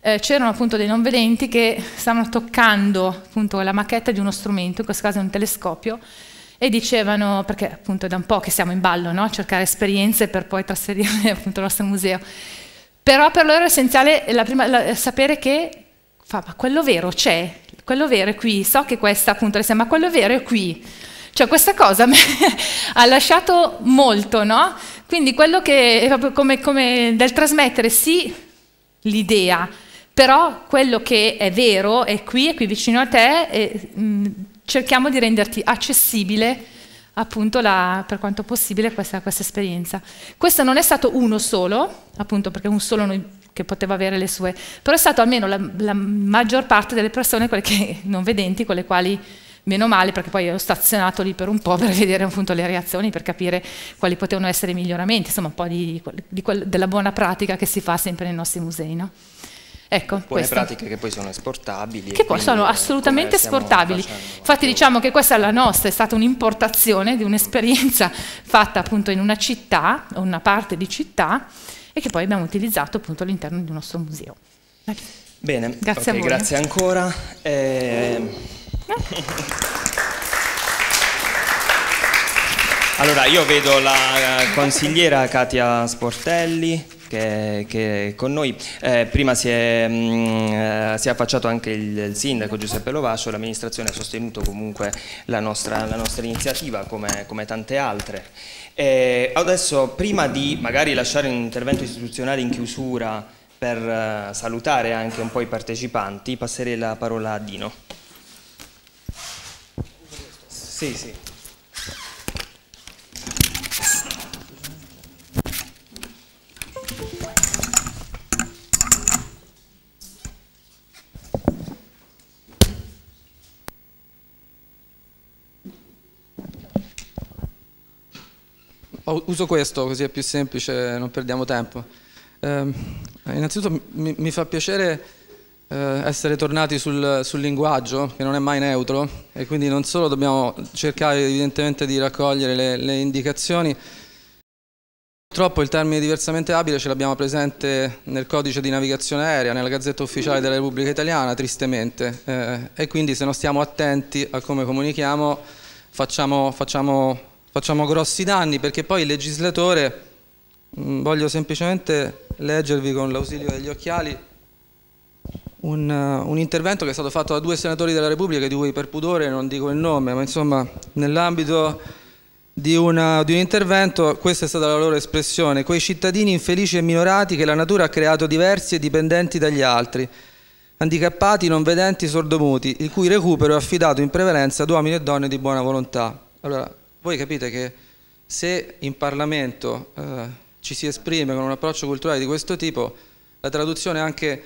eh, c'erano appunto dei non vedenti che stavano toccando appunto la macchetta di uno strumento, in questo caso un telescopio, e dicevano, perché appunto è da un po' che siamo in ballo, no? cercare esperienze per poi trasferirle [laughs] appunto al nostro museo. Però per loro era essenziale la prima, la, sapere che fa, ma quello vero c'è, quello vero è qui, so che questa appunto le ma quello vero è qui. Cioè questa cosa mi [laughs] ha lasciato molto, no? Quindi quello che è proprio come, come del trasmettere sì l'idea, però quello che è vero è qui, è qui vicino a te e mh, mm, cerchiamo di renderti accessibile appunto la, per quanto possibile questa, questa, esperienza. Questo non è stato uno solo, appunto perché un solo noi che poteva avere le sue, però è stato almeno la, la maggior parte delle persone, quelle che, [laughs] non vedenti, con le quali meno male, perché poi ero stazionato lì per un po' per [laughs] vedere appunto le reazioni, per capire quali potevano essere i miglioramenti, insomma un po' di, di quel, della buona pratica che si fa sempre nei nostri musei. No? Ecco, buone questo. pratiche che poi sono esportabili. Che poi sono eh, assolutamente esportabili. Infatti diciamo che questa è la nostra, è stata un'importazione di un'esperienza [laughs] fatta appunto in una città, una parte di città, e che poi abbiamo utilizzato appunto all'interno del nostro museo. Bene, grazie, okay, grazie ancora. Eh... [laughs] allora, io vedo la eh, consigliera Katia Sportelli che, che è con noi. Eh, prima si è, mh, mm, eh, si è, affacciato anche il, il sindaco Giuseppe Lovascio, l'amministrazione ha sostenuto comunque la nostra, la nostra iniziativa come, come tante altre. Eh, adesso, prima di magari lasciare un intervento istituzionale in chiusura per eh, salutare anche un po' i partecipanti, passerei la parola a Dino. Sì, sì. Uso questo così è più semplice, non perdiamo tempo. Eh, innanzitutto mi, mi, fa piacere eh, essere tornati sul, sul, linguaggio, che non è mai neutro, e quindi non solo dobbiamo cercare evidentemente di raccogliere le, le indicazioni, Purtroppo il termine diversamente abile ce l'abbiamo presente nel codice di navigazione aerea, nella gazzetta ufficiale della Repubblica Italiana, tristemente, eh, e quindi se non stiamo attenti a come comunichiamo facciamo, facciamo facciamo grossi danni perché poi il legislatore, mh, mm, voglio semplicemente leggervi con l'ausilio degli occhiali, un, uh, un, intervento che è stato fatto da due senatori della Repubblica, di cui per pudore non dico il nome, ma insomma nell'ambito di, di, un intervento questa è stata la loro espressione, quei cittadini infelici e minorati che la natura ha creato diversi e dipendenti dagli altri, handicappati, non vedenti, sordomuti, il cui recupero è affidato in prevalenza ad uomini e donne di buona volontà. Allora, voi capite che se in Parlamento eh, ci si esprime con un approccio culturale di questo tipo, la traduzione anche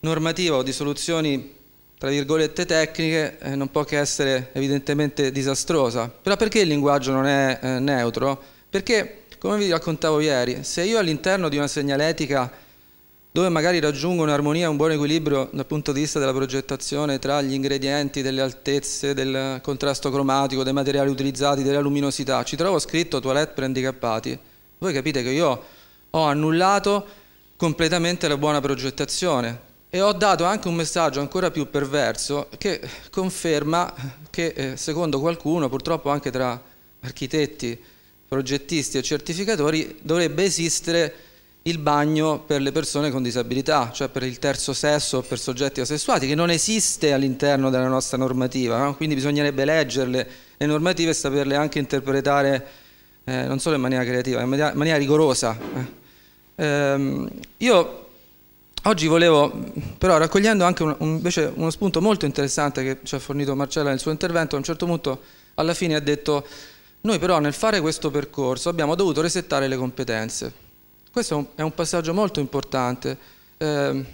normativa o di soluzioni tra virgolette tecniche eh, non può che essere evidentemente disastrosa. Però perché il linguaggio non è eh, neutro? Perché, come vi raccontavo ieri, se io all'interno di una segnaletica dove magari raggiungo un'armonia, un buon equilibrio dal punto di vista della progettazione tra gli ingredienti, delle altezze, del contrasto cromatico, dei materiali utilizzati, della luminosità. Ci trovo scritto toilette per handicappati. Voi capite che io ho annullato completamente la buona progettazione e ho dato anche un messaggio ancora più perverso che conferma che eh, secondo qualcuno, purtroppo anche tra architetti, progettisti e certificatori, dovrebbe esistere il bagno per le persone con disabilità, cioè per il terzo sesso o per soggetti asessuati, che non esiste all'interno della nostra normativa, no? quindi bisognerebbe leggerle le normative e saperle anche interpretare eh, non solo in maniera creativa, in maniera, in maniera rigorosa. Eh, ehm, io oggi volevo, però raccogliendo anche un, un, uno spunto molto interessante che ci ha fornito Marcella nel suo intervento, a un certo punto alla fine ha detto noi però nel fare questo percorso abbiamo dovuto resettare le competenze. Questo è un, passaggio molto importante. Ehm,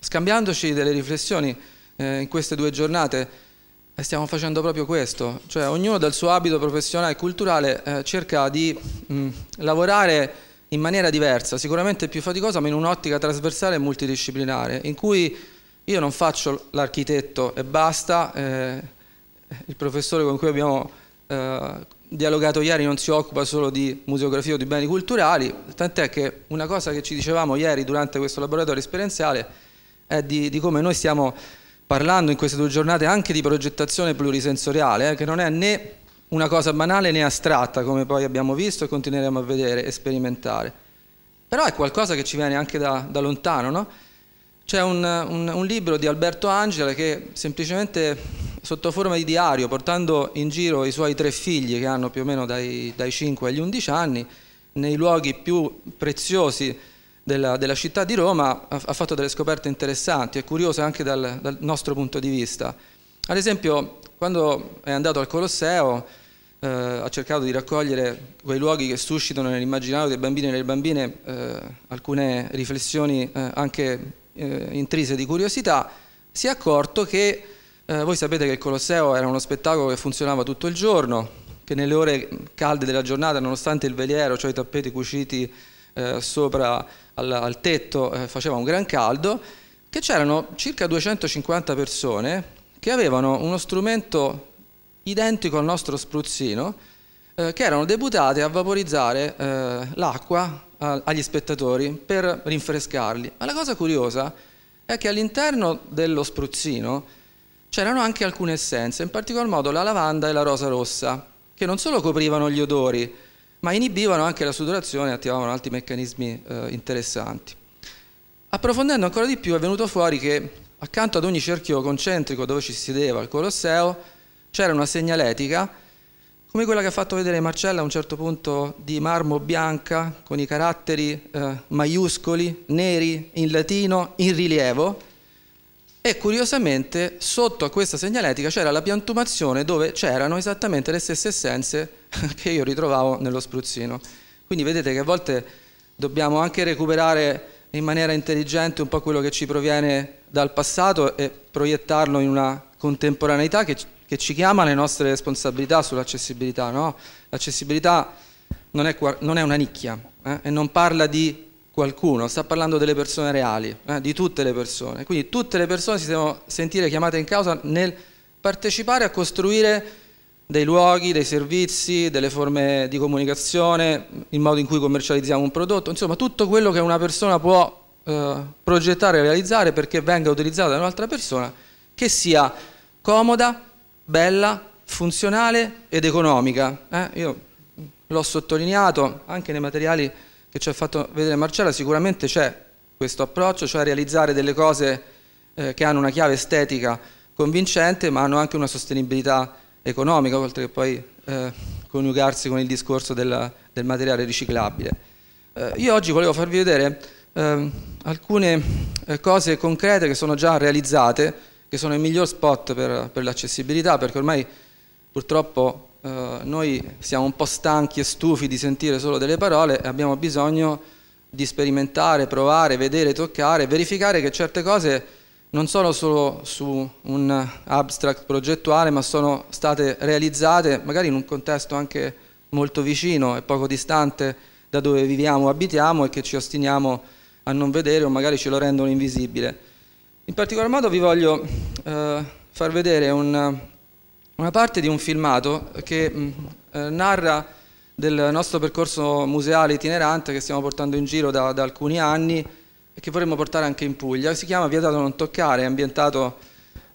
scambiandoci delle riflessioni eh, in queste due giornate, eh, stiamo facendo proprio questo, cioè ognuno dal suo abito professionale e culturale eh, cerca di mm, lavorare in maniera diversa, sicuramente più faticosa, ma in un'ottica trasversale e multidisciplinare, in cui io non faccio l'architetto e basta, il professore con cui abbiamo dialogato ieri non si occupa solo di museografia o di beni culturali, tant'è che una cosa che ci dicevamo ieri durante questo laboratorio esperienziale è di, di come noi stiamo parlando in queste due giornate anche di progettazione plurisensoriale, eh, che non è né una cosa banale né astratta, come poi abbiamo visto e continueremo a vedere e sperimentare. Però è qualcosa che ci viene anche da, da lontano, no? C'è un, un, un libro di Alberto Angela che semplicemente sotto forma di diario, portando in giro i suoi tre figli che hanno più o meno dai, dai 5 agli 11 anni, nei luoghi più preziosi della, della città di Roma, ha, ha, fatto delle scoperte interessanti e curiose anche dal, dal nostro punto di vista. Ad esempio, quando è andato al Colosseo, eh, ha cercato di raccogliere quei luoghi che suscitano nell'immaginario dei bambini e delle bambine eh, alcune riflessioni eh, anche eh, intrise di curiosità, si è accorto che eh, voi sapete che il Colosseo era uno spettacolo che funzionava tutto il giorno, che nelle ore calde della giornata, nonostante il veliero, cioè i tappeti cuciti eh, sopra al, al tetto, eh, faceva un gran caldo, che c'erano circa 250 persone che avevano uno strumento identico al nostro spruzzino, eh, che erano deputate a vaporizzare eh, l'acqua agli spettatori per rinfrescarli. Ma la cosa curiosa è che all'interno dello spruzzino c'erano anche alcune essenze, in particolar modo la lavanda e la rosa rossa, che non solo coprivano gli odori, ma inibivano anche la sudorazione e attivavano altri meccanismi eh, interessanti. Approfondendo ancora di più è venuto fuori che accanto ad ogni cerchio concentrico dove ci si sedeva al Colosseo c'era una segnaletica come quella che ha fatto vedere Marcella a un certo punto di marmo bianca con i caratteri eh, maiuscoli, neri, in latino, in rilievo, e curiosamente sotto a questa segnaletica c'era la piantumazione dove c'erano esattamente le stesse essenze [laughs] che io ritrovavo nello spruzzino. Quindi vedete che a volte dobbiamo anche recuperare in maniera intelligente un po' quello che ci proviene dal passato e proiettarlo in una contemporaneità che, che ci chiama le nostre responsabilità sull'accessibilità. No? L'accessibilità non è, non è, una nicchia eh? e non parla di qualcuno, sta parlando delle persone reali, eh, di tutte le persone. Quindi tutte le persone si devono sentire chiamate in causa nel partecipare a costruire dei luoghi, dei servizi, delle forme di comunicazione, il modo in cui commercializziamo un prodotto, insomma tutto quello che una persona può eh, progettare e realizzare perché venga utilizzata da un'altra persona che sia comoda, bella, funzionale ed economica. Eh? Io l'ho sottolineato anche nei materiali che ci ha fatto vedere Marcella, sicuramente c'è questo approccio, cioè realizzare delle cose eh, che hanno una chiave estetica convincente, ma hanno anche una sostenibilità economica, oltre che poi eh, coniugarsi con il discorso del, del materiale riciclabile. Eh, io oggi volevo farvi vedere ehm, alcune eh, cose concrete che sono già realizzate, che sono il miglior spot per, per l'accessibilità, perché ormai purtroppo eh, noi siamo un po' stanchi e stufi di sentire solo delle parole e abbiamo bisogno di sperimentare, provare, vedere, toccare, verificare che certe cose non sono solo su un abstract progettuale, ma sono state realizzate magari in un contesto anche molto vicino e poco distante da dove viviamo o abitiamo e che ci ostiniamo a non vedere o magari ce lo rendono invisibile. In particolar modo vi voglio eh, far vedere un una parte di un filmato che mh, mm, eh, narra del nostro percorso museale itinerante che stiamo portando in giro da, da, alcuni anni e che vorremmo portare anche in Puglia. Si chiama Vietato non toccare, è ambientato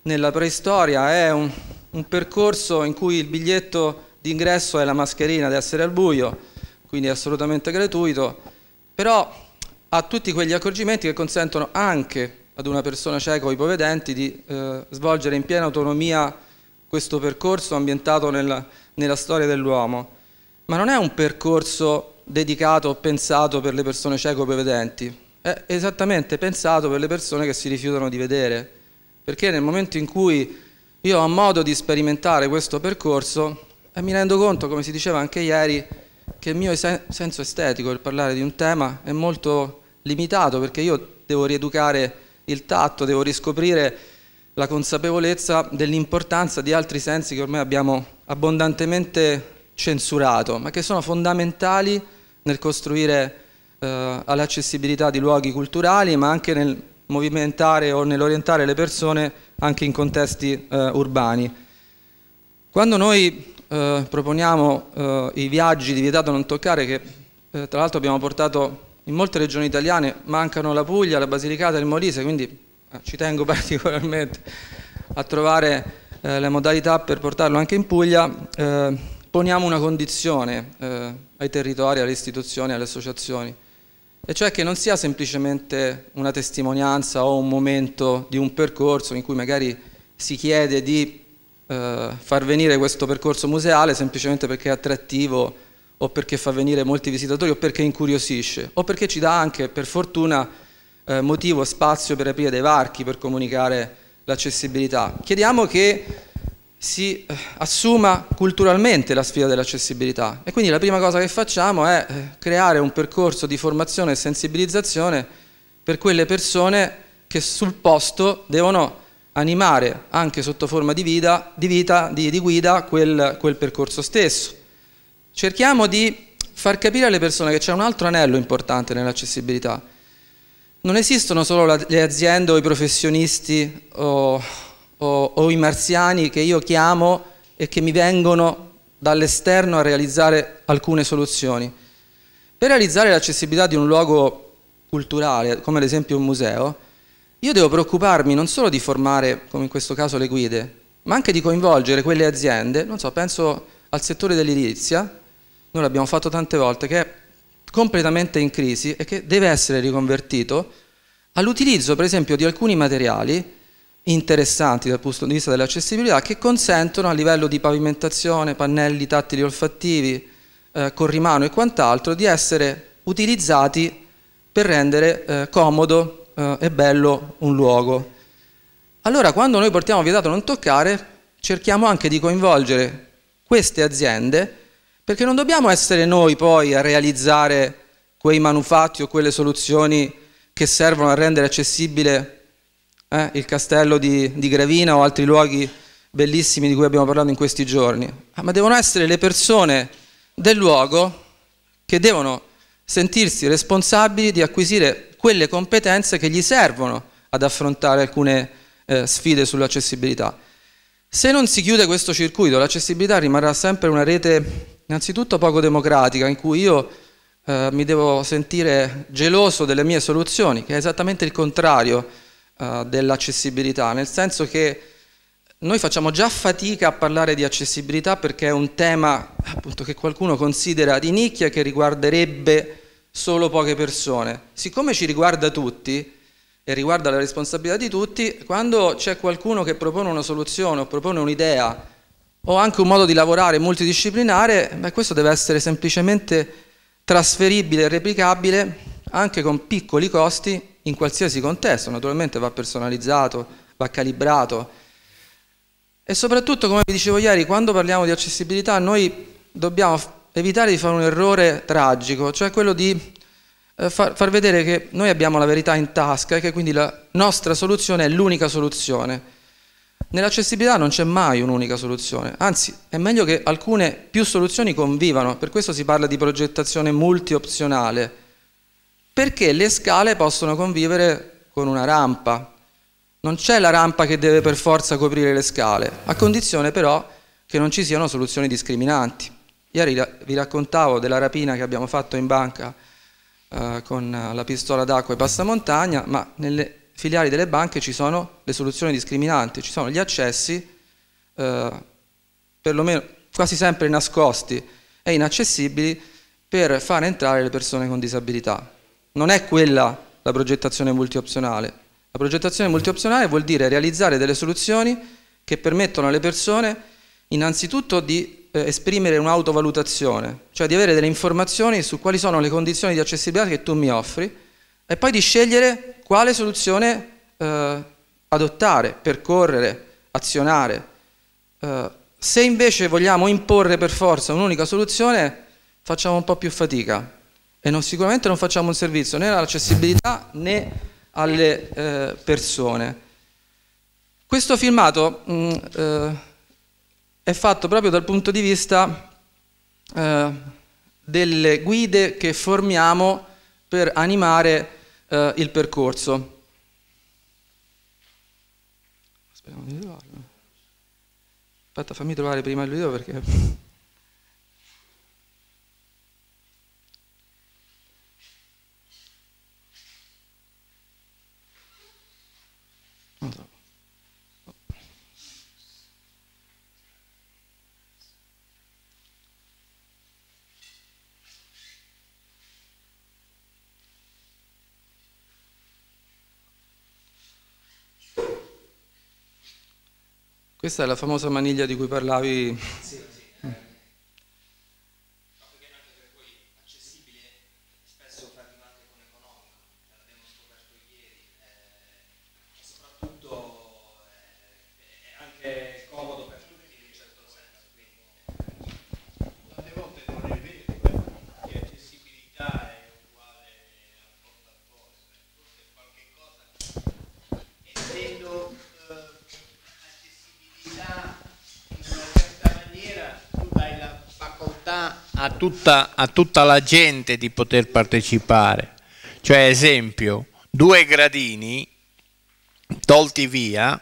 nella preistoria, è un, un percorso in cui il biglietto d'ingresso è la mascherina ad essere al buio, quindi è assolutamente gratuito, però ha tutti quegli accorgimenti che consentono anche ad una persona cieca o ipovedente di eh, svolgere in piena autonomia questo percorso ambientato nella, nella storia dell'uomo, ma non è un percorso dedicato o pensato per le persone cieco-prevedenti, è esattamente pensato per le persone che si rifiutano di vedere, perché nel momento in cui io ho modo di sperimentare questo percorso e mi rendo conto, come si diceva anche ieri, che il mio senso estetico per parlare di un tema è molto limitato perché io devo rieducare il tatto, devo riscoprire la consapevolezza dell'importanza di altri sensi che ormai abbiamo abbondantemente censurato, ma che sono fondamentali nel costruire eh, all'accessibilità di luoghi culturali, ma anche nel movimentare o nell'orientare le persone anche in contesti eh, urbani. Quando noi eh, proponiamo eh, i viaggi di vietato non toccare, che eh, tra l'altro abbiamo portato in molte regioni italiane, mancano la Puglia, la Basilicata, e il Molise, quindi Ah, ci tengo [laughs] particolarmente a trovare eh, le modalità per portarlo anche in Puglia, eh, poniamo una condizione eh, ai territori, alle istituzioni, alle associazioni, e cioè che non sia semplicemente una testimonianza o un momento di un percorso in cui magari si chiede di eh, far venire questo percorso museale semplicemente perché è attrattivo o perché fa venire molti visitatori o perché incuriosisce o perché ci dà anche, per fortuna, eh, motivo, spazio per aprire dei varchi per comunicare l'accessibilità. Chiediamo che si eh, assuma culturalmente la sfida dell'accessibilità e quindi la prima cosa che facciamo è eh, creare un percorso di formazione e sensibilizzazione per quelle persone che sul posto devono animare anche sotto forma di, vita, di, vita, di, di guida quel, quel percorso stesso. Cerchiamo di far capire alle persone che c'è un altro anello importante nell'accessibilità, non esistono solo le aziende o i professionisti o, o, o i marziani che io chiamo e che mi vengono dall'esterno a realizzare alcune soluzioni. Per realizzare l'accessibilità di un luogo culturale, come ad esempio un museo, io devo preoccuparmi non solo di formare, come in questo caso, le guide, ma anche di coinvolgere quelle aziende, non so, penso al settore dell'edilizia, noi l'abbiamo fatto tante volte, che completamente in crisi e che deve essere riconvertito all'utilizzo per esempio di alcuni materiali interessanti dal punto di vista dell'accessibilità che consentono a livello di pavimentazione, pannelli tattili olfattivi, eh, corrimano e quant'altro di essere utilizzati per rendere eh, comodo eh, e bello un luogo. Allora quando noi portiamo vietato non toccare cerchiamo anche di coinvolgere queste aziende perché non dobbiamo essere noi poi a realizzare quei manufatti o quelle soluzioni che servono a rendere accessibile eh, il castello di, di Gravina o altri luoghi bellissimi di cui abbiamo parlato in questi giorni, ah, ma devono essere le persone del luogo che devono sentirsi responsabili di acquisire quelle competenze che gli servono ad affrontare alcune eh, sfide sull'accessibilità. Se non si chiude questo circuito, l'accessibilità rimarrà sempre una rete innanzitutto poco democratica, in cui io eh, mi devo sentire geloso delle mie soluzioni, che è esattamente il contrario eh, dell'accessibilità, nel senso che noi facciamo già fatica a parlare di accessibilità perché è un tema appunto, che qualcuno considera di nicchia e che riguarderebbe solo poche persone. Siccome ci riguarda tutti, e riguarda la responsabilità di tutti, quando c'è qualcuno che propone una soluzione o propone un'idea o anche un modo di lavorare multidisciplinare, beh, questo deve essere semplicemente trasferibile e replicabile anche con piccoli costi in qualsiasi contesto, naturalmente va personalizzato, va calibrato e soprattutto come vi dicevo ieri quando parliamo di accessibilità noi dobbiamo evitare di fare un errore tragico, cioè quello di eh, far, far vedere che noi abbiamo la verità in tasca e che quindi la nostra soluzione è l'unica soluzione. Nell'accessibilità non c'è mai un'unica soluzione, anzi è meglio che alcune più soluzioni convivano, per questo si parla di progettazione multiopzionale, perché le scale possono convivere con una rampa. Non c'è la rampa che deve per forza coprire le scale, a condizione però che non ci siano soluzioni discriminanti. Ieri vi raccontavo della rapina che abbiamo fatto in banca eh, con eh, la pistola d'acqua e montagna, ma nelle filiali delle banche ci sono le soluzioni discriminanti, ci sono gli accessi eh, perlomeno quasi sempre nascosti e inaccessibili per far entrare le persone con disabilità. Non è quella la progettazione multiopzionale. La progettazione multiopzionale vuol dire realizzare delle soluzioni che permettono alle persone innanzitutto di eh, esprimere un'autovalutazione, cioè di avere delle informazioni su quali sono le condizioni di accessibilità che tu mi offri e poi di scegliere quale soluzione eh, adottare, percorrere, azionare. Eh, se invece vogliamo imporre per forza un'unica soluzione, facciamo un po' più fatica e non, sicuramente non facciamo un servizio né all'accessibilità né alle eh, persone. Questo filmato mh, mm, eh, è fatto proprio dal punto di vista eh, delle guide che formiamo per animare eh, il percorso. Aspetta, fammi trovare prima il video perché... Questa è la famosa maniglia di cui parlavi sì. a tutta, a tutta la gente di poter partecipare. Cioè, esempio, due gradini tolti via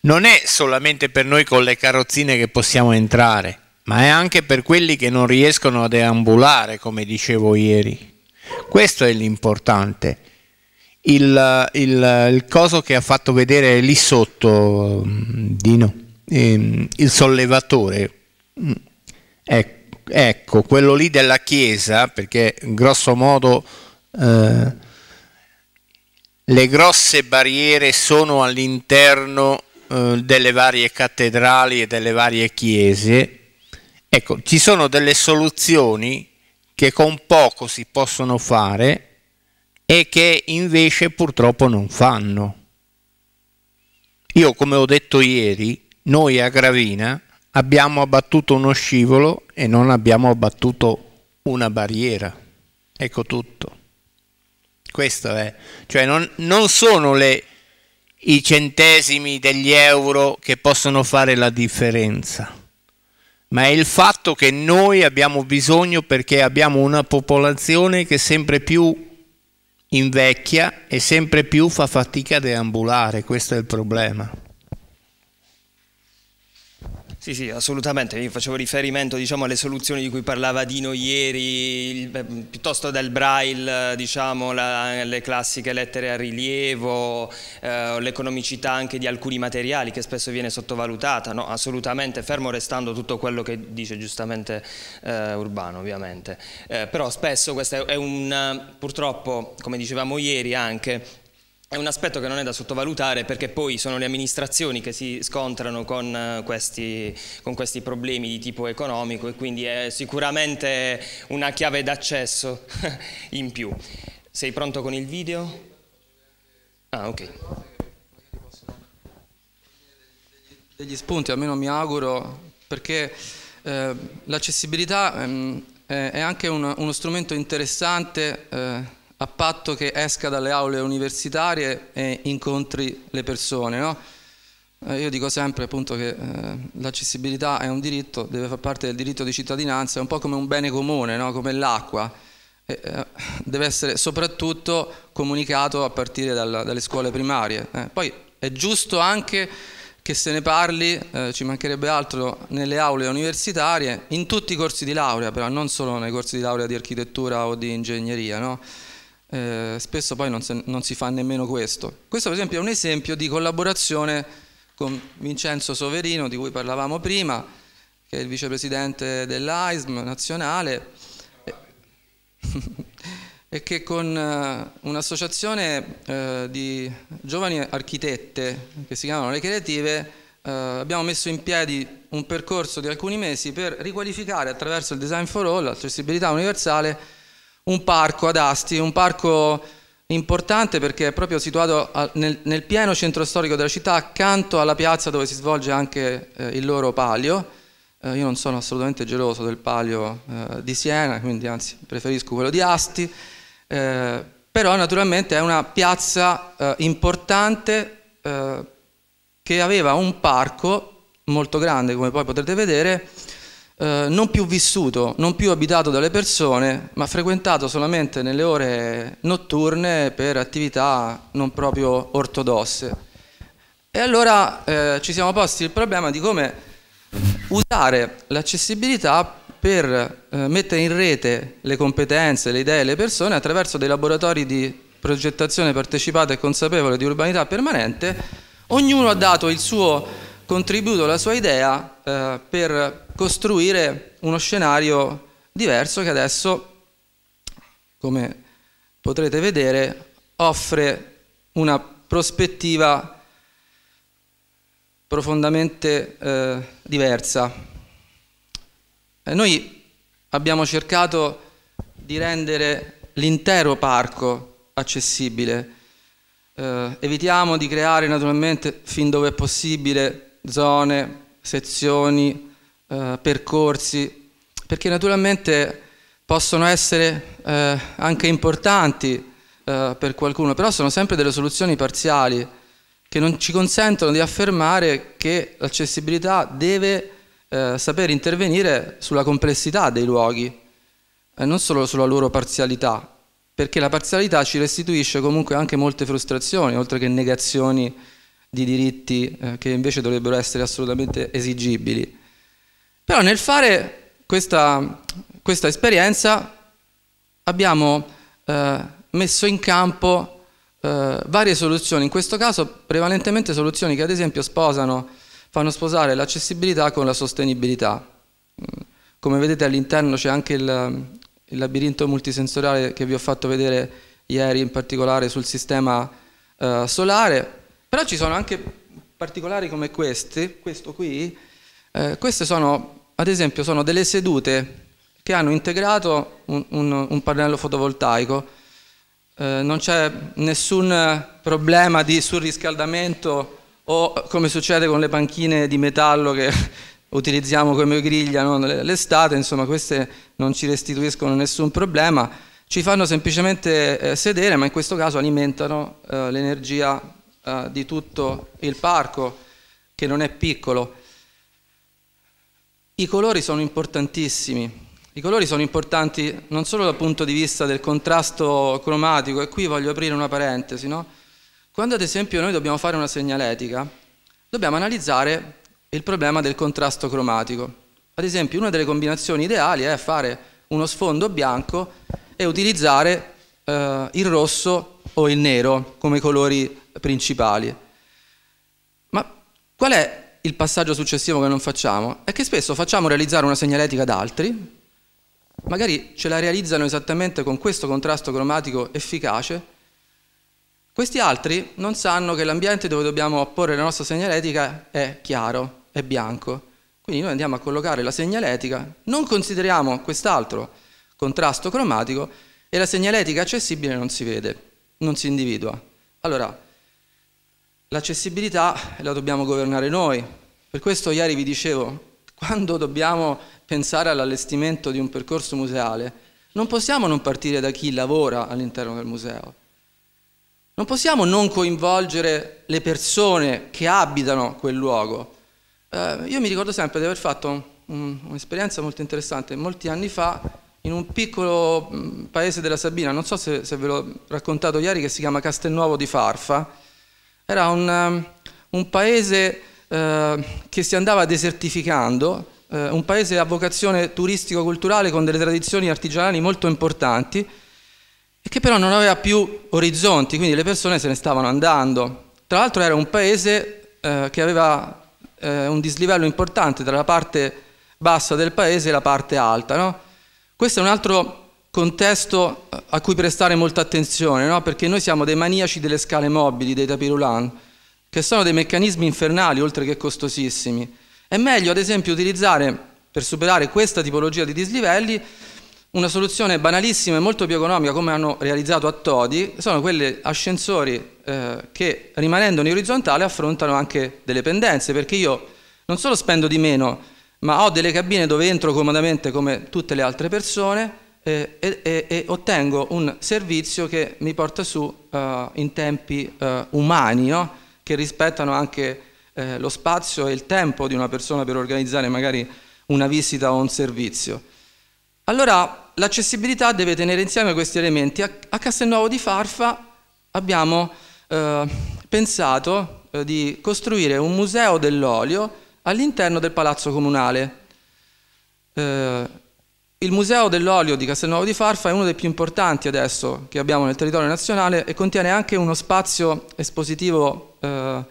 non è solamente per noi con le carrozzine che possiamo entrare, ma è anche per quelli che non riescono ad deambulare, come dicevo ieri. Questo è l'importante. Il, il, il, coso che ha fatto vedere lì sotto mm, Dino, ehm, il sollevatore, ecco, ecco, quello lì della Chiesa, perché grosso modo eh, le grosse barriere sono all'interno eh, delle varie cattedrali e delle varie chiese, ecco, ci sono delle soluzioni che con poco si possono fare e che invece purtroppo non fanno. Io, come ho detto ieri, noi a Gravina abbiamo abbattuto uno scivolo e non abbiamo abbattuto una barriera. Ecco tutto. Questo è, cioè non, non sono le, i centesimi degli euro che possono fare la differenza, ma è il fatto che noi abbiamo bisogno perché abbiamo una popolazione che sempre più invecchia e sempre più fa fatica ad ambulare, questo è il problema. Sì, sì, assolutamente. Io facevo riferimento diciamo, alle soluzioni di cui parlava Dino ieri, il, piuttosto del braille, diciamo, la, le classiche lettere a rilievo, eh, l'economicità anche di alcuni materiali che spesso viene sottovalutata. No, assolutamente, fermo restando tutto quello che dice giustamente eh, Urbano, ovviamente. Eh, però spesso questo è un, purtroppo, come dicevamo ieri anche, è un aspetto che non è da sottovalutare perché poi sono le amministrazioni che si scontrano con eh, questi, con questi problemi di tipo economico e quindi è sicuramente una chiave d'accesso [laughs] in più. Sei pronto con il video? Ah, ok. Degli spunti, almeno mi auguro, perché eh, l'accessibilità eh, è anche un, uno strumento interessante eh, a patto che esca dalle aule universitarie e incontri le persone. No? Eh, io dico sempre appunto che eh, l'accessibilità è un diritto, deve far parte del diritto di cittadinanza, è un po' come un bene comune, no? come l'acqua, e, eh, deve essere soprattutto comunicato a partire dalla, dalle scuole primarie. Eh. Poi è giusto anche che se ne parli, eh, ci mancherebbe altro, nelle aule universitarie, in tutti i corsi di laurea, però non solo nei corsi di laurea di architettura o di ingegneria. No? eh, spesso poi non, se, non si fa nemmeno questo. Questo per esempio è un esempio di collaborazione con Vincenzo Soverino, di cui parlavamo prima, che è il vicepresidente dell'AISM nazionale, e [laughs] che con eh, un'associazione eh, di giovani architette, che si chiamano Le Creative, eh, abbiamo messo in piedi un percorso di alcuni mesi per riqualificare attraverso il Design for All, l'accessibilità universale, un parco ad Asti, un parco importante perché è proprio situato nel, nel, pieno centro storico della città, accanto alla piazza dove si svolge anche eh, il loro palio. Eh, io non sono assolutamente geloso del palio eh, di Siena, quindi anzi preferisco quello di Asti, eh, però naturalmente è una piazza eh, importante eh, che aveva un parco molto grande, come poi potrete vedere, eh, non più vissuto, non più abitato dalle persone, ma frequentato solamente nelle ore notturne per attività non proprio ortodosse. E allora eh, ci siamo posti il problema di come usare l'accessibilità per eh, mettere in rete le competenze, le idee, e le persone attraverso dei laboratori di progettazione partecipata e consapevole di urbanità permanente, ognuno ha dato il suo contributo, la sua idea eh, per costruire uno scenario diverso che adesso, come potrete vedere, offre una prospettiva profondamente eh, diversa. E eh, noi abbiamo cercato di rendere l'intero parco accessibile. Eh, evitiamo di creare naturalmente fin dove è possibile zone sezioni, eh, percorsi, perché naturalmente possono essere eh, anche importanti eh, per qualcuno, però sono sempre delle soluzioni parziali che non ci consentono di affermare che l'accessibilità deve eh, saper intervenire sulla complessità dei luoghi, non solo sulla loro parzialità, perché la parzialità ci restituisce comunque anche molte frustrazioni, oltre che negazioni di diritti eh, che invece dovrebbero essere assolutamente esigibili. Però nel fare questa, questa esperienza abbiamo eh, messo in campo eh, varie soluzioni, in questo caso prevalentemente soluzioni che ad esempio sposano, fanno sposare l'accessibilità con la sostenibilità. Mm. Come vedete all'interno c'è anche il, il labirinto multisensoriale che vi ho fatto vedere ieri in particolare sul sistema eh, solare però ci sono anche particolari come queste, questo qui, eh, queste sono, ad esempio, sono delle sedute che hanno integrato un, un, un pannello fotovoltaico, eh, non c'è nessun problema di surriscaldamento o come succede con le panchine di metallo che [laughs] utilizziamo come griglia no? l'estate, insomma queste non ci restituiscono nessun problema, ci fanno semplicemente eh, sedere, ma in questo caso alimentano eh, l'energia eh, di tutto il parco, che non è piccolo. I colori sono importantissimi, i colori sono importanti non solo dal punto di vista del contrasto cromatico, e qui voglio aprire una parentesi, no? Quando ad esempio noi dobbiamo fare una segnaletica, dobbiamo analizzare il problema del contrasto cromatico. Ad esempio, una delle combinazioni ideali è fare uno sfondo bianco e utilizzare eh, il rosso o il nero come colori principali. Ma qual è il passaggio successivo che non facciamo? È che spesso facciamo realizzare una segnaletica ad altri, magari ce la realizzano esattamente con questo contrasto cromatico efficace, questi altri non sanno che l'ambiente dove dobbiamo apporre la nostra segnaletica è chiaro, è bianco. Quindi noi andiamo a collocare la segnaletica, non consideriamo quest'altro contrasto cromatico e la segnaletica accessibile non si vede, non si individua. Allora, L'accessibilità la dobbiamo governare noi. Per questo ieri vi dicevo, quando dobbiamo pensare all'allestimento di un percorso museale, non possiamo non partire da chi lavora all'interno del museo. Non possiamo non coinvolgere le persone che abitano quel luogo. Eh, io mi ricordo sempre di aver fatto un, un'esperienza molto interessante molti anni fa in un piccolo mm, paese della Sabina, non so se, se ve l'ho raccontato ieri, che si chiama Castelnuovo di Farfa era un, um, un paese eh, che si andava desertificando, eh, un paese a vocazione turistico-culturale con delle tradizioni artigianali molto importanti e che però non aveva più orizzonti, quindi le persone se ne stavano andando. Tra l'altro era un paese eh, che aveva eh, un dislivello importante tra la parte bassa del paese e la parte alta. No? Questo è un altro contesto eh, a cui prestare molta attenzione, no? perché noi siamo dei maniaci delle scale mobili, dei tapirulan, che sono dei meccanismi infernali oltre che costosissimi. È meglio, ad esempio, utilizzare per superare questa tipologia di dislivelli una soluzione banalissima e molto più economica, come hanno realizzato a Todi, sono quelle ascensori eh, che rimanendo in orizzontale affrontano anche delle pendenze, perché io non solo spendo di meno, ma ho delle cabine dove entro comodamente come tutte le altre persone eh, e, e, ottengo un servizio che mi porta su eh, in tempi eh, umani, no? che rispettano anche eh, lo spazio e il tempo di una persona per organizzare magari una visita o un servizio. Allora l'accessibilità deve tenere insieme questi elementi. A, a Castelnuovo di Farfa abbiamo eh, pensato di costruire un museo dell'olio all'interno del palazzo comunale. Eh, il Museo dell'Olio di Castelnuovo di Farfa è uno dei più importanti adesso che abbiamo nel territorio nazionale e contiene anche uno spazio espositivo eh,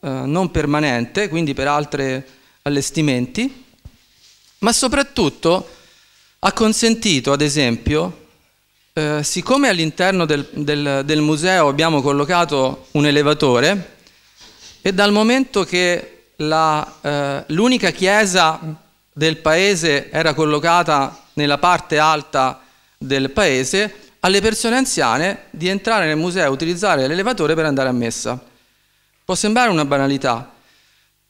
eh, non permanente, quindi per altri allestimenti, ma soprattutto ha consentito, ad esempio, eh, siccome all'interno del, del, del museo abbiamo collocato un elevatore e dal momento che eh, l'unica chiesa del paese era collocata nella parte alta del paese alle persone anziane di entrare nel museo e utilizzare l'elevatore per andare a messa. Può sembrare una banalità,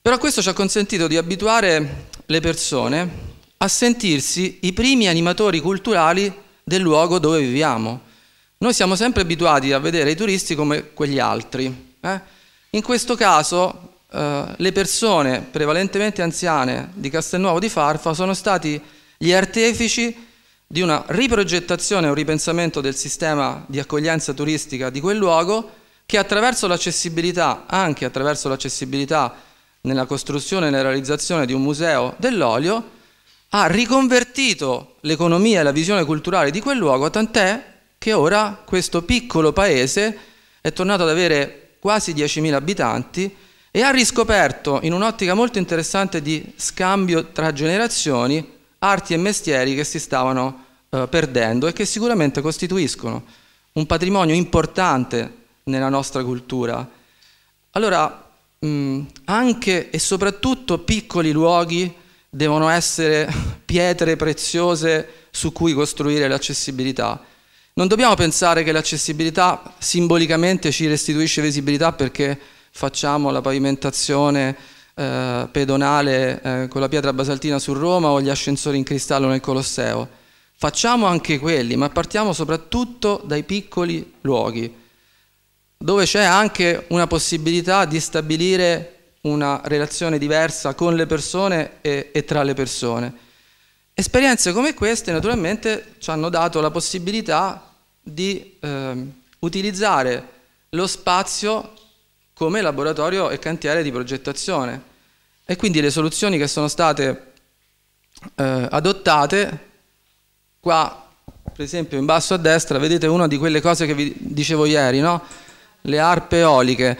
però questo ci ha consentito di abituare le persone a sentirsi i primi animatori culturali del luogo dove viviamo. Noi siamo sempre abituati a vedere i turisti come quegli altri. Eh? In questo caso eh, le persone, prevalentemente anziane, di Castelnuovo di Farfa sono stati gli artefici di una riprogettazione o ripensamento del sistema di accoglienza turistica di quel luogo che attraverso l'accessibilità, anche attraverso l'accessibilità nella costruzione e nella realizzazione di un museo dell'olio, ha riconvertito l'economia e la visione culturale di quel luogo, tant'è che ora questo piccolo paese è tornato ad avere quasi 10.000 abitanti e ha riscoperto in un'ottica molto interessante di scambio tra generazioni arti e mestieri che si stavano eh, perdendo e che sicuramente costituiscono un patrimonio importante nella nostra cultura. Allora, mh, mm, anche e soprattutto piccoli luoghi devono essere [laughs] pietre preziose su cui costruire l'accessibilità. Non dobbiamo pensare che l'accessibilità simbolicamente ci restituisce visibilità perché facciamo la pavimentazione eh, pedonale eh, con la pietra basaltina su Roma o gli ascensori in cristallo nel Colosseo. Facciamo anche quelli, ma partiamo soprattutto dai piccoli luoghi, dove c'è anche una possibilità di stabilire una relazione diversa con le persone e, e tra le persone. Esperienze come queste naturalmente ci hanno dato la possibilità di eh, utilizzare lo spazio come laboratorio e cantiere di progettazione. E quindi le soluzioni che sono state eh, adottate, qua per esempio in basso a destra vedete una di quelle cose che vi dicevo ieri, no? le arpe eoliche.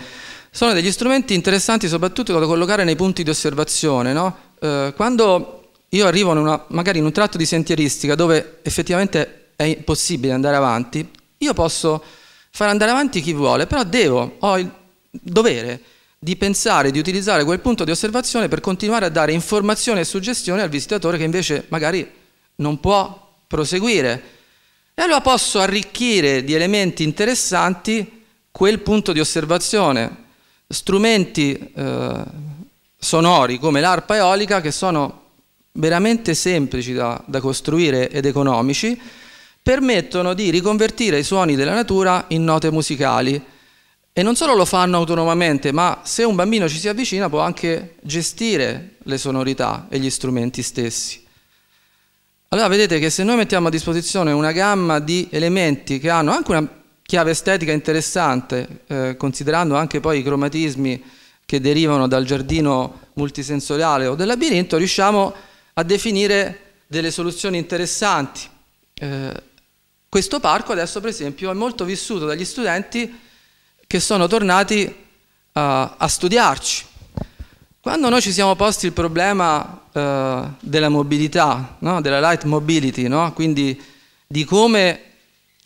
Sono degli strumenti interessanti soprattutto da collocare nei punti di osservazione. No? Eh, quando io arrivo in una, magari in un tratto di sentieristica dove effettivamente è impossibile andare avanti, io posso far andare avanti chi vuole, però devo, ho il dovere di pensare, di utilizzare quel punto di osservazione per continuare a dare informazione e suggestione al visitatore che invece magari non può proseguire. E allora posso arricchire di elementi interessanti quel punto di osservazione, strumenti eh, sonori come l'arpa eolica che sono veramente semplici da, da costruire ed economici, permettono di riconvertire i suoni della natura in note musicali e non solo lo fanno autonomamente, ma se un bambino ci si avvicina può anche gestire le sonorità e gli strumenti stessi. Allora vedete che se noi mettiamo a disposizione una gamma di elementi che hanno anche una chiave estetica interessante, eh, considerando anche poi i cromatismi che derivano dal giardino multisensoriale o del labirinto, riusciamo a definire delle soluzioni interessanti. Eh, questo parco adesso per esempio è molto vissuto dagli studenti che sono tornati uh, a studiarci. Quando noi ci siamo posti il problema uh, della mobilità, no? della light mobility, no? quindi di come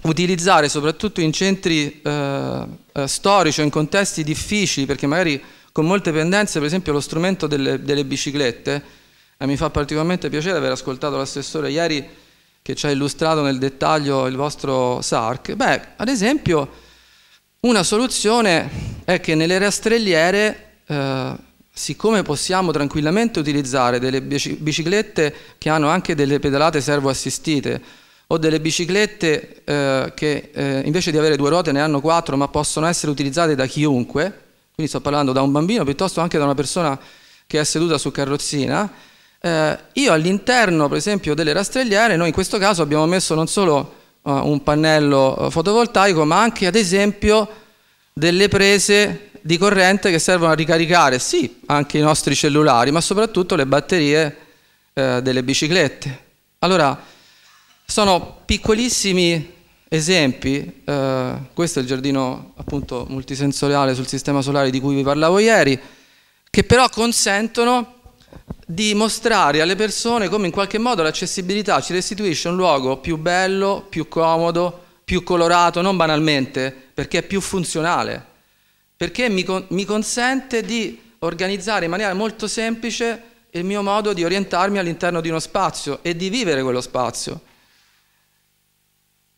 utilizzare soprattutto in centri uh, storici o in contesti difficili, perché magari con molte pendenze, per esempio lo strumento delle, delle biciclette, e mi fa particolarmente piacere aver ascoltato l'assessore ieri che ci ha illustrato nel dettaglio il vostro SARC. Beh, ad esempio, una soluzione è che nelle rastrelliere, eh, siccome possiamo tranquillamente utilizzare delle biciclette che hanno anche delle pedalate servoassistite o delle biciclette eh, che eh, invece di avere due ruote ne hanno quattro ma possono essere utilizzate da chiunque, quindi sto parlando da un bambino piuttosto anche da una persona che è seduta su carrozzina, eh, io all'interno per esempio delle rastrelliere, noi in questo caso abbiamo messo non solo eh, un pannello eh, fotovoltaico, ma anche ad esempio delle prese di corrente che servono a ricaricare, sì, anche i nostri cellulari, ma soprattutto le batterie eh, delle biciclette. Allora, sono piccolissimi esempi, eh, questo è il giardino appunto multisensoriale sul sistema solare di cui vi parlavo ieri, che però consentono di mostrare alle persone come in qualche modo l'accessibilità ci restituisce un luogo più bello, più comodo, più colorato, non banalmente, perché è più funzionale, perché mi, mi consente di organizzare in maniera molto semplice il mio modo di orientarmi all'interno di uno spazio e di vivere quello spazio.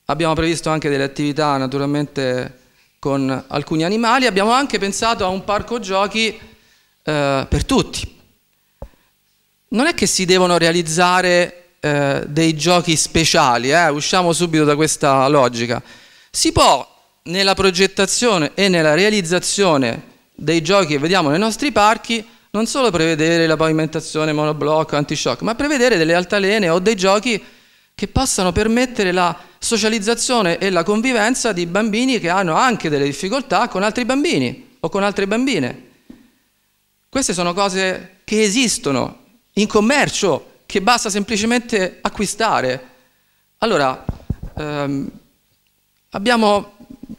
Abbiamo previsto anche delle attività naturalmente con alcuni animali, abbiamo anche pensato a un parco giochi eh, per tutti, non è che si devono realizzare eh, dei giochi speciali, eh? usciamo subito da questa logica. Si può nella progettazione e nella realizzazione dei giochi che vediamo nei nostri parchi non solo prevedere la pavimentazione monoblocco, antishock, ma prevedere delle altalene o dei giochi che possano permettere la socializzazione e la convivenza di bambini che hanno anche delle difficoltà con altri bambini o con altre bambine. Queste sono cose che esistono in commercio che basta semplicemente acquistare. Allora, ehm, abbiamo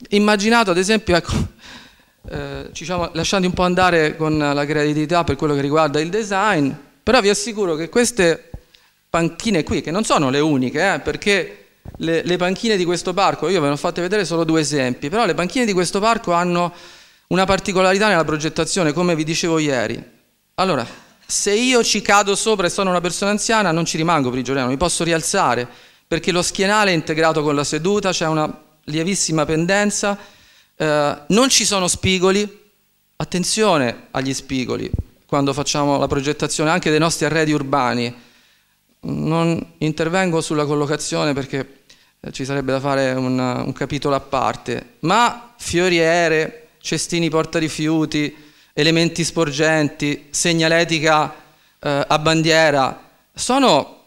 immaginato ad esempio, ecco, [laughs] eh, ci stiamo lasciando un po' andare con la creatività per quello che riguarda il design, però vi assicuro che queste panchine qui, che non sono le uniche, eh, perché le, le, panchine di questo parco, io ve ne ho fatte vedere solo due esempi, però le panchine di questo parco hanno una particolarità nella progettazione, come vi dicevo ieri. Allora, se io ci cado sopra e sono una persona anziana non ci rimango prigioniero, mi posso rialzare perché lo schienale è integrato con la seduta, c'è una lievissima pendenza, eh, non ci sono spigoli, attenzione agli spigoli quando facciamo la progettazione anche dei nostri arredi urbani, non intervengo sulla collocazione perché eh, ci sarebbe da fare un, un capitolo a parte, ma fioriere, cestini porta rifiuti, elementi sporgenti, segnaletica eh, a bandiera, sono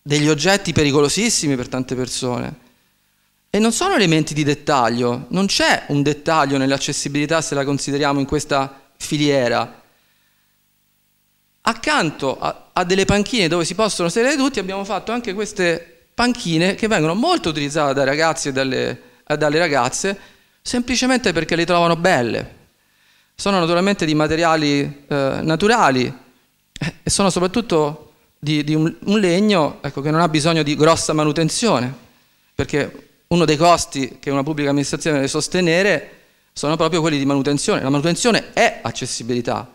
degli oggetti pericolosissimi per tante persone. E non sono elementi di dettaglio, non c'è un dettaglio nell'accessibilità se la consideriamo in questa filiera. Accanto a, a delle panchine dove si possono sedere tutti abbiamo fatto anche queste panchine che vengono molto utilizzate dai ragazzi e dalle, eh, dalle ragazze semplicemente perché le trovano belle sono naturalmente di materiali eh, naturali eh, e sono soprattutto di, di un, un, legno ecco, che non ha bisogno di grossa manutenzione, perché uno dei costi che una pubblica amministrazione deve sostenere sono proprio quelli di manutenzione. La manutenzione è accessibilità,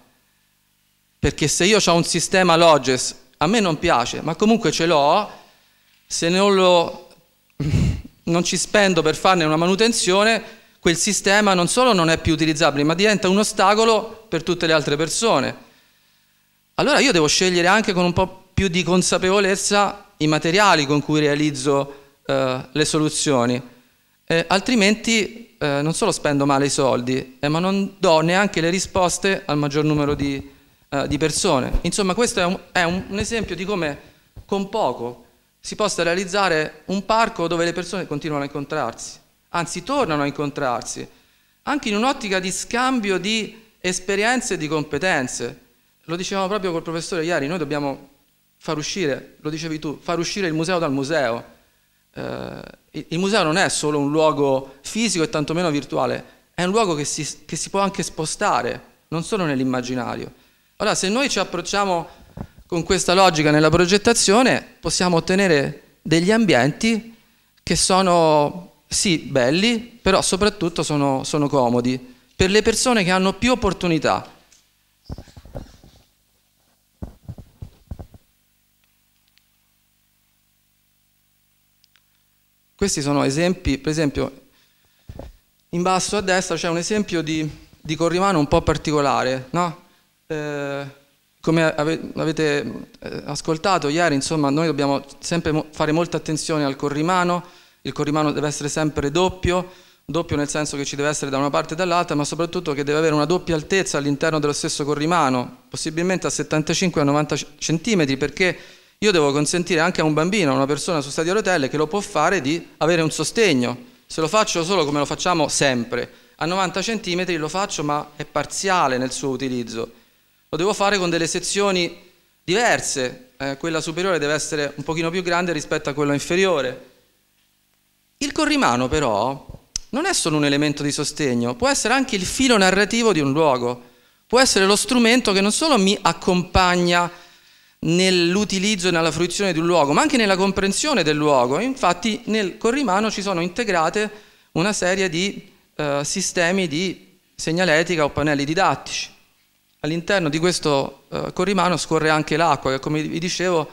perché se io ho un sistema Loges, a me non piace, ma comunque ce l'ho, se non, lo, [laughs] non ci spendo per farne una manutenzione, quel sistema non solo non è più utilizzabile, ma diventa un ostacolo per tutte le altre persone. Allora io devo scegliere anche con un po' più di consapevolezza i materiali con cui realizzo eh, le soluzioni, eh, altrimenti eh, non solo spendo male i soldi, eh, ma non do neanche le risposte al maggior numero di, eh, di persone. Insomma, questo è un, è un esempio di come con poco si possa realizzare un parco dove le persone continuano a incontrarsi anzi tornano a incontrarsi, anche in un'ottica di scambio di esperienze e di competenze. Lo dicevamo proprio col professore ieri, noi dobbiamo far uscire, lo dicevi tu, far uscire il museo dal museo. Eh, il museo non è solo un luogo fisico e tantomeno virtuale, è un luogo che si, che si può anche spostare, non solo nell'immaginario. Allora, se noi ci approcciamo con questa logica nella progettazione, possiamo ottenere degli ambienti che sono sì, belli, però soprattutto sono, sono comodi per le persone che hanno più opportunità. Questi sono esempi, per esempio, in basso a destra c'è un esempio di, di corrimano un po' particolare, no? eh, come avete eh, ascoltato ieri, insomma, noi dobbiamo sempre fare molta attenzione al corrimano, il corrimano deve essere sempre doppio, doppio nel senso che ci deve essere da una parte e dall'altra, ma soprattutto che deve avere una doppia altezza all'interno dello stesso corrimano, possibilmente a 75 a 90 cm, perché io devo consentire anche a un bambino, a una persona su stadio a rotelle, che lo può fare di avere un sostegno. Se lo faccio solo come lo facciamo sempre, a 90 cm lo faccio ma è parziale nel suo utilizzo. Lo devo fare con delle sezioni diverse, eh, quella superiore deve essere un pochino più grande rispetto a quella inferiore, il corrimano però non è solo un elemento di sostegno, può essere anche il filo narrativo di un luogo, può essere lo strumento che non solo mi accompagna nell'utilizzo e nella fruizione di un luogo, ma anche nella comprensione del luogo. Infatti nel corrimano ci sono integrate una serie di eh, sistemi di segnaletica o pannelli didattici. All'interno di questo eh, corrimano scorre anche l'acqua, che come vi dicevo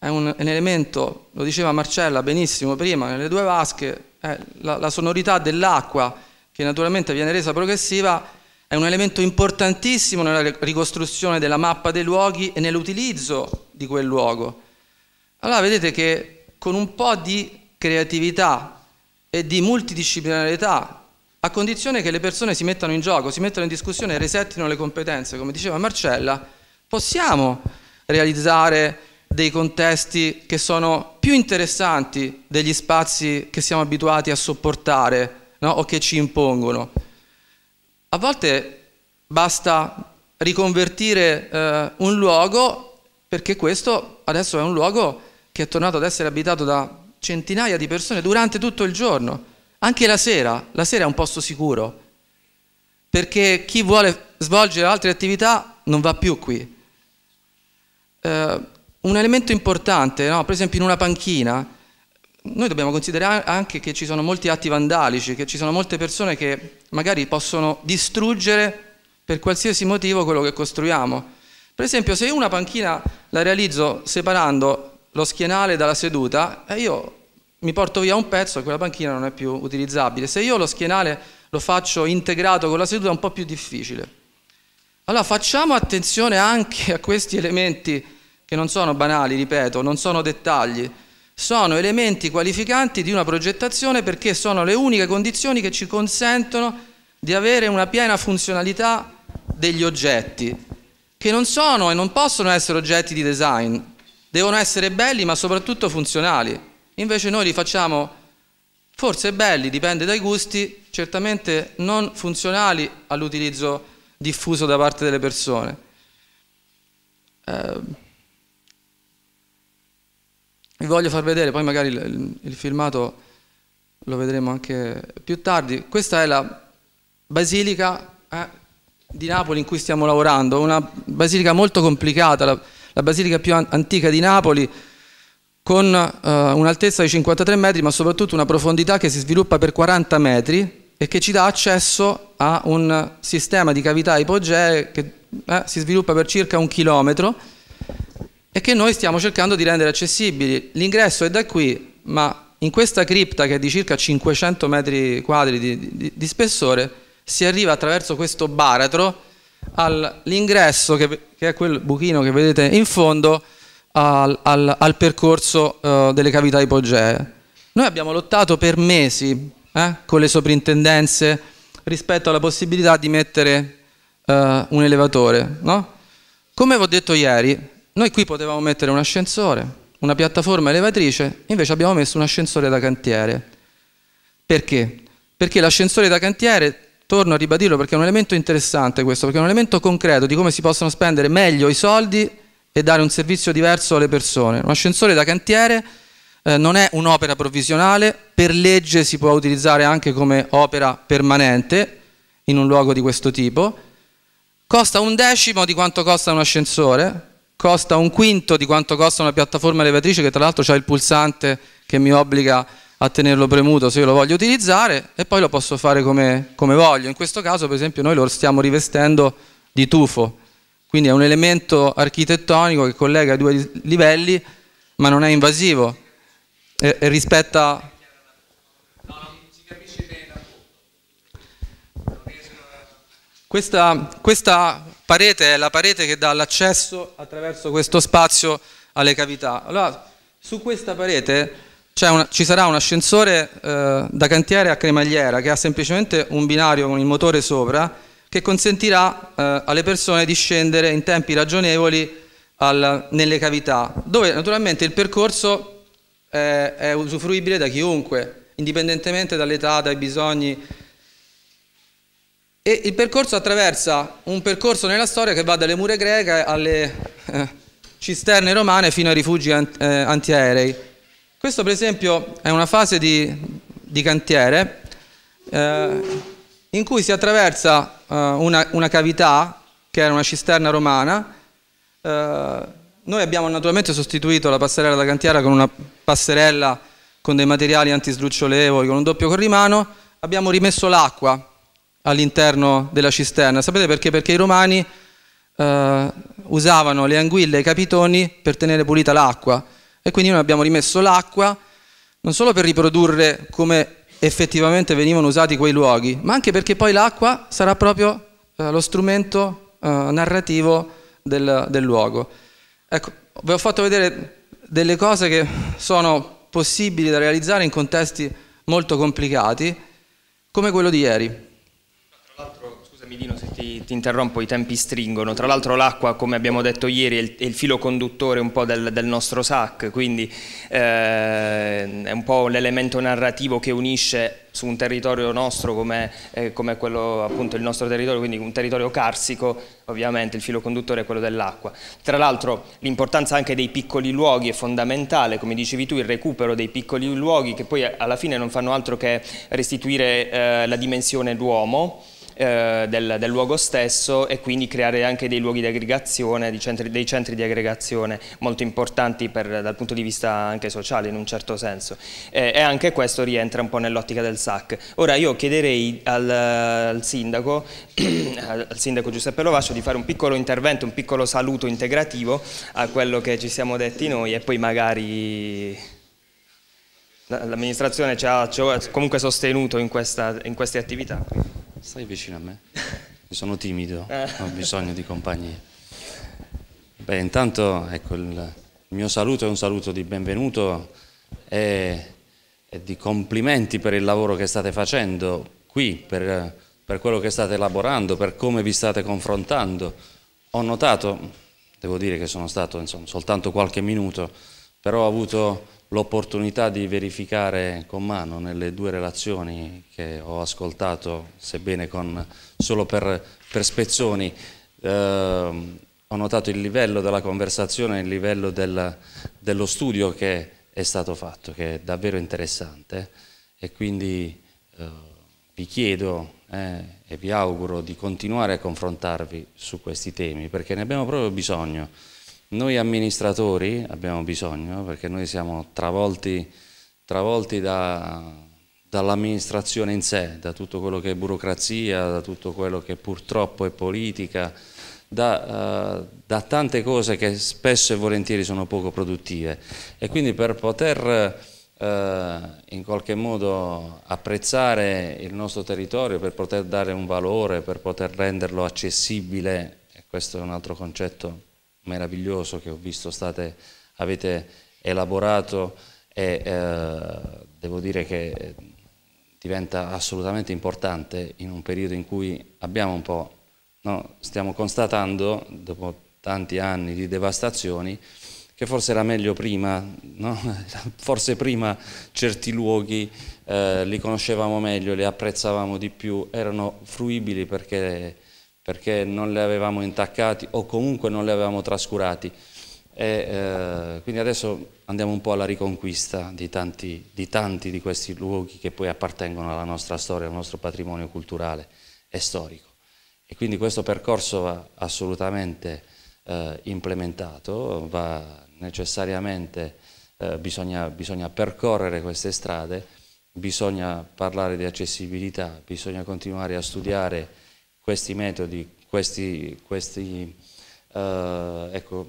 è un, un, elemento, lo diceva Marcella benissimo prima, nelle due vasche, eh, la, la sonorità dell'acqua, che naturalmente viene resa progressiva, è un elemento importantissimo nella ricostruzione della mappa dei luoghi e nell'utilizzo di quel luogo. Allora vedete che con un po' di creatività e di multidisciplinarietà, a condizione che le persone si mettano in gioco, si mettano in discussione e resettino le competenze, come diceva Marcella, possiamo realizzare dei contesti che sono più interessanti degli spazi che siamo abituati a sopportare no? o che ci impongono. A volte basta riconvertire eh, un luogo perché questo adesso è un luogo che è tornato ad essere abitato da centinaia di persone durante tutto il giorno, anche la sera, la sera è un posto sicuro, perché chi vuole svolgere altre attività non va più qui. Eh, un elemento importante, no? per esempio in una panchina, noi dobbiamo considerare anche che ci sono molti atti vandalici, che ci sono molte persone che magari possono distruggere per qualsiasi motivo quello che costruiamo. Per esempio se una panchina la realizzo separando lo schienale dalla seduta, eh io mi porto via un pezzo e quella panchina non è più utilizzabile. Se io lo schienale lo faccio integrato con la seduta è un po' più difficile. Allora facciamo attenzione anche a questi elementi che non sono banali, ripeto, non sono dettagli, sono elementi qualificanti di una progettazione perché sono le uniche condizioni che ci consentono di avere una piena funzionalità degli oggetti, che non sono e non possono essere oggetti di design, devono essere belli ma soprattutto funzionali. Invece noi li facciamo forse belli, dipende dai gusti, certamente non funzionali all'utilizzo diffuso da parte delle persone. Eh, vi voglio far vedere, poi magari il, il filmato lo vedremo anche più tardi. Questa è la basilica eh, di Napoli in cui stiamo lavorando, una basilica molto complicata, la, la basilica più an- antica di Napoli, con eh, un'altezza di 53 metri, ma soprattutto una profondità che si sviluppa per 40 metri e che ci dà accesso a un sistema di cavità ipogee che eh, si sviluppa per circa un chilometro e che noi stiamo cercando di rendere accessibili. L'ingresso è da qui, ma in questa cripta che è di circa 500 metri quadri di, di, di spessore si arriva attraverso questo baratro all'ingresso, che, che, è quel buchino che vedete in fondo, al, al, al percorso uh, delle cavità ipogee. Noi abbiamo lottato per mesi eh, con le soprintendenze rispetto alla possibilità di mettere uh, un elevatore. No? Come vi ho detto ieri, noi qui potevamo mettere un ascensore, una piattaforma elevatrice, invece abbiamo messo un ascensore da cantiere. Perché? Perché l'ascensore da cantiere, torno a ribadirlo perché è un elemento interessante questo, perché è un elemento concreto di come si possono spendere meglio i soldi e dare un servizio diverso alle persone. Un ascensore da cantiere eh, non è un'opera provvisionale, per legge si può utilizzare anche come opera permanente in un luogo di questo tipo, costa un decimo di quanto costa un ascensore, costa un quinto di quanto costa una piattaforma elevatrice che tra l'altro ha il pulsante che mi obbliga a tenerlo premuto se io lo voglio utilizzare e poi lo posso fare come, come voglio. In questo caso per esempio noi lo stiamo rivestendo di tufo, quindi è un elemento architettonico che collega i due livelli ma non è invasivo e, e rispetta... Questa, questa, parete è la parete che dà l'accesso attraverso questo spazio alle cavità. Allora, su questa parete una, ci sarà un ascensore eh, da cantiere a cremagliera che ha semplicemente un binario con il motore sopra che consentirà eh, alle persone di scendere in tempi ragionevoli al, nelle cavità, dove naturalmente il percorso è, è usufruibile da chiunque, indipendentemente dall'età, dai bisogni e il percorso attraversa un percorso nella storia che va dalle mura greche alle eh, cisterne romane fino ai rifugi eh, antiaerei. Questo per esempio è una fase di, di cantiere eh, in cui si attraversa eh, una, una, cavità che era una cisterna romana. noi abbiamo naturalmente sostituito la passerella da cantiera con una passerella con dei materiali antisdrucciolevoli, con un doppio corrimano, abbiamo rimesso l'acqua all'interno della cisterna. Sapete perché? Perché i romani eh, usavano le anguille e i capitoni per tenere pulita l'acqua e quindi noi abbiamo rimesso l'acqua non solo per riprodurre come effettivamente venivano usati quei luoghi, ma anche perché poi l'acqua sarà proprio eh, lo strumento eh, narrativo del, del luogo. Ecco, vi ho fatto vedere delle cose che sono possibili da realizzare in contesti molto complicati, come quello di ieri. Scusami Dino se ti, ti, interrompo, i tempi stringono, tra l'altro l'acqua come abbiamo detto ieri è il, è il, filo conduttore un po' del, del nostro SAC, quindi eh, è un po' l'elemento narrativo che unisce su un territorio nostro come, eh, come quello appunto il nostro territorio, quindi un territorio carsico, ovviamente il filo conduttore è quello dell'acqua. Tra l'altro l'importanza anche dei piccoli luoghi è fondamentale, come dicevi tu, il recupero dei piccoli luoghi che poi alla fine non fanno altro che restituire eh, la dimensione d'uomo eh, del, del, luogo stesso e quindi creare anche dei luoghi di aggregazione, dei centri, dei centri di aggregazione molto importanti per, dal punto di vista anche sociale in un certo senso eh, e anche questo rientra un po' nell'ottica del SAC. Ora io chiederei al, al, sindaco, [clears throat] al sindaco Giuseppe Lovascio di fare un piccolo intervento, un piccolo saluto integrativo a quello che ci siamo detti noi e poi magari L'amministrazione ci ha, comunque sostenuto in, questa, in queste attività. Stai vicino a me? sono timido, [laughs] eh. ho bisogno di compagnia. Beh, intanto ecco, il mio saluto è un saluto di benvenuto e, e di complimenti per il lavoro che state facendo qui, per, per quello che state elaborando, per come vi state confrontando. Ho notato, devo dire che sono stato insomma, soltanto qualche minuto, però ho avuto l'opportunità di verificare con mano nelle due relazioni che ho ascoltato, sebbene con, solo per, per spezzoni, eh, ho notato il livello della conversazione, il livello del, dello studio che è stato fatto, che è davvero interessante e quindi eh, vi chiedo eh, e vi auguro di continuare a confrontarvi su questi temi perché ne abbiamo proprio bisogno. Noi amministratori abbiamo bisogno, perché noi siamo travolti, travolti da, dall'amministrazione in sé, da tutto quello che è burocrazia, da tutto quello che purtroppo è politica, da, uh, da tante cose che spesso e volentieri sono poco produttive. E quindi per poter eh, in qualche modo apprezzare il nostro territorio per poter dare un valore, per poter renderlo accessibile, e questo è un altro concetto meraviglioso che ho visto state, avete elaborato e eh, devo dire che diventa assolutamente importante in un periodo in cui abbiamo un po', no, stiamo constatando dopo tanti anni di devastazioni che forse era meglio prima, no? [laughs] forse prima certi luoghi eh, li conoscevamo meglio, li apprezzavamo di più, erano fruibili perché perché non li avevamo intaccati o comunque non li avevamo trascurati. E, eh, quindi adesso andiamo un po' alla riconquista di tanti, di tanti, di questi luoghi che poi appartengono alla nostra storia, al nostro patrimonio culturale e storico. E quindi questo percorso va assolutamente eh, implementato, va necessariamente, eh, bisogna, bisogna percorrere queste strade, bisogna parlare di accessibilità, bisogna continuare a studiare questi metodi, questi, questi eh, ecco,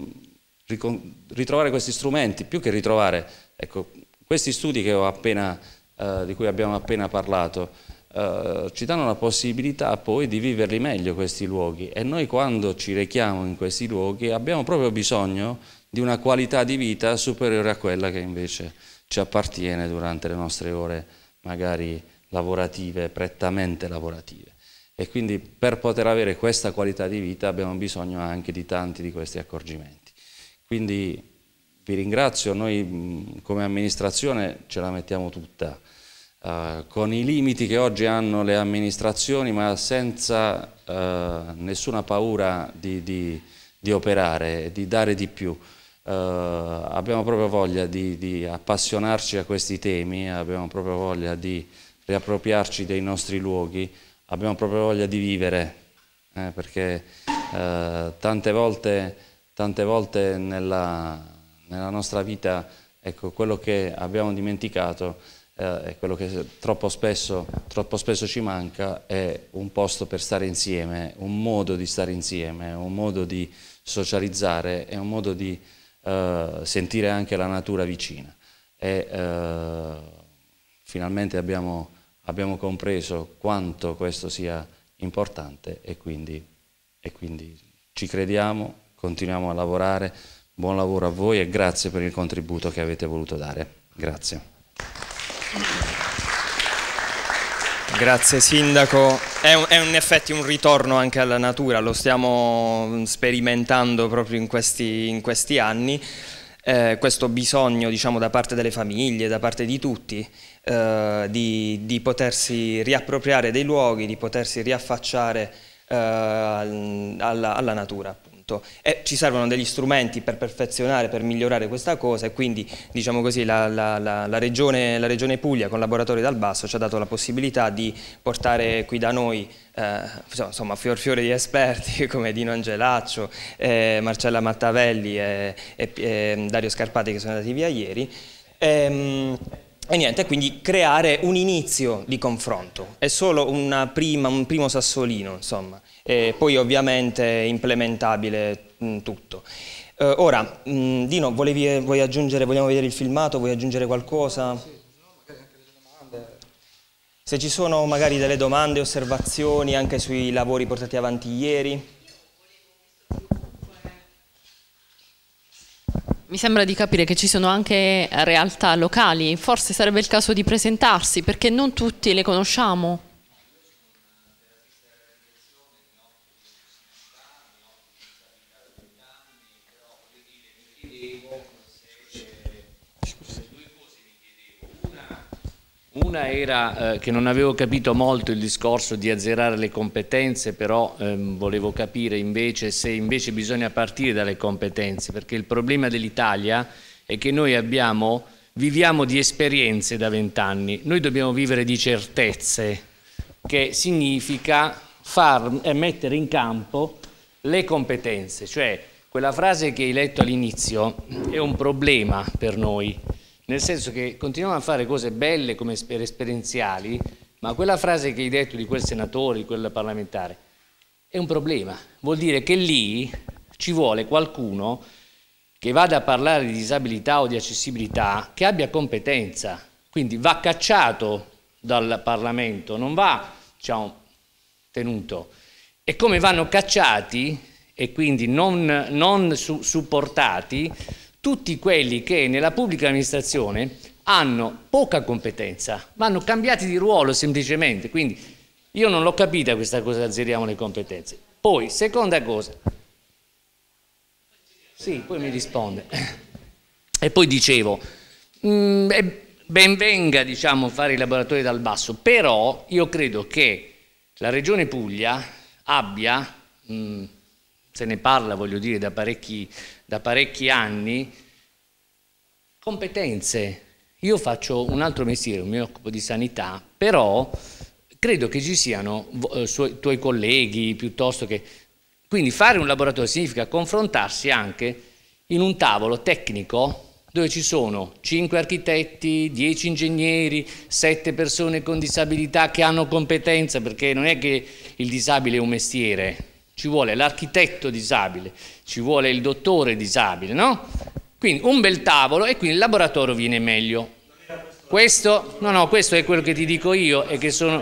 ritrovare questi strumenti, più che ritrovare, ecco, questi studi appena, eh, di cui abbiamo appena parlato, eh, ci danno la possibilità poi di viverli meglio questi luoghi e noi quando ci rechiamo in questi luoghi abbiamo proprio bisogno di una qualità di vita superiore a quella che invece ci appartiene durante le nostre ore magari lavorative, prettamente lavorative e quindi per poter avere questa qualità di vita abbiamo bisogno anche di tanti di questi accorgimenti. Quindi vi ringrazio, noi come amministrazione ce la mettiamo tutta, eh, con i limiti che oggi hanno le amministrazioni, ma senza eh, nessuna paura di, di, di, operare, di dare di più. Eh, abbiamo proprio voglia di, di appassionarci a questi temi, abbiamo proprio voglia di riappropriarci dei nostri luoghi, abbiamo proprio voglia di vivere, eh, perché eh, tante volte, tante volte nella, nella, nostra vita ecco, quello che abbiamo dimenticato eh, e quello che troppo spesso, troppo spesso ci manca è un posto per stare insieme, un modo di stare insieme, un modo di socializzare e un modo di eh, sentire anche la natura vicina. E, eh, finalmente abbiamo abbiamo compreso quanto questo sia importante e quindi, e quindi ci crediamo, continuiamo a lavorare. Buon lavoro a voi e grazie per il contributo che avete voluto dare. Grazie. Grazie Sindaco, è, un, è, in effetti un ritorno anche alla natura, lo stiamo sperimentando proprio in questi, in questi anni, eh, questo bisogno diciamo, da parte delle famiglie, da parte di tutti eh, di, di, potersi riappropriare dei luoghi, di potersi riaffacciare eh, alla, alla, natura. Appunto. E ci servono degli strumenti per perfezionare, per migliorare questa cosa e quindi diciamo così, la, la, la, regione, la, regione, Puglia con Laboratori dal Basso ci ha dato la possibilità di portare qui da noi eh, insomma fior fiore di esperti [laughs] come Dino Angelaccio, eh, Marcella Mattavelli e, eh, e, e, Dario Scarpati che sono andati via ieri. E, ehm, e niente, quindi creare un inizio di confronto, è solo prima, un primo sassolino, insomma, e poi ovviamente è implementabile mm, tutto. Eh, ora, mh, mm, Dino, volevi, vuoi aggiungere, vogliamo vedere il filmato, vuoi aggiungere qualcosa? Sì, Se ci sono magari delle domande, osservazioni anche sui lavori portati avanti ieri? Mi sembra di capire che ci sono anche realtà locali, forse sarebbe il caso di presentarsi perché non tutti le conosciamo. Una era eh, che non avevo capito molto il discorso di azzerare le competenze, però ehm, volevo capire invece se invece bisogna partire dalle competenze, perché il problema dell'Italia è che noi abbiamo, viviamo di esperienze da vent'anni, noi dobbiamo vivere di certezze, che significa far, eh, mettere in campo le competenze, cioè quella frase che hai letto all'inizio è un problema per noi nel senso che continuiamo a fare cose belle come esper esperienziali, ma quella frase che hai detto di quel senatore, di quel parlamentare, è un problema. Vuol dire che lì ci vuole qualcuno che vada a parlare di disabilità o di accessibilità, che abbia competenza, quindi va cacciato dal Parlamento, non va diciamo, tenuto. E come vanno cacciati e quindi non, non su supportati tutti quelli che nella pubblica amministrazione hanno poca competenza, vanno cambiati di ruolo semplicemente, quindi io non l'ho capita questa cosa, azzeriamo le competenze. Poi, seconda cosa, sì, poi mi risponde. E poi dicevo, mh, mm, benvenga diciamo, fare i laboratori dal basso, però io credo che la Regione Puglia abbia, mh, mm, se ne parla voglio dire da parecchi da parecchi anni competenze. Io faccio un altro mestiere, mi occupo di sanità, però credo che ci siano eh, tuoi colleghi piuttosto che... Quindi fare un laboratorio significa confrontarsi anche in un tavolo tecnico dove ci sono 5 architetti, 10 ingegneri, 7 persone con disabilità che hanno competenza, perché non è che il disabile è un mestiere, ci vuole l'architetto disabile, ci vuole il dottore disabile, no? Quindi un bel tavolo e quindi il laboratorio viene meglio. Questo, no, no, questo è quello che ti dico io e che sono...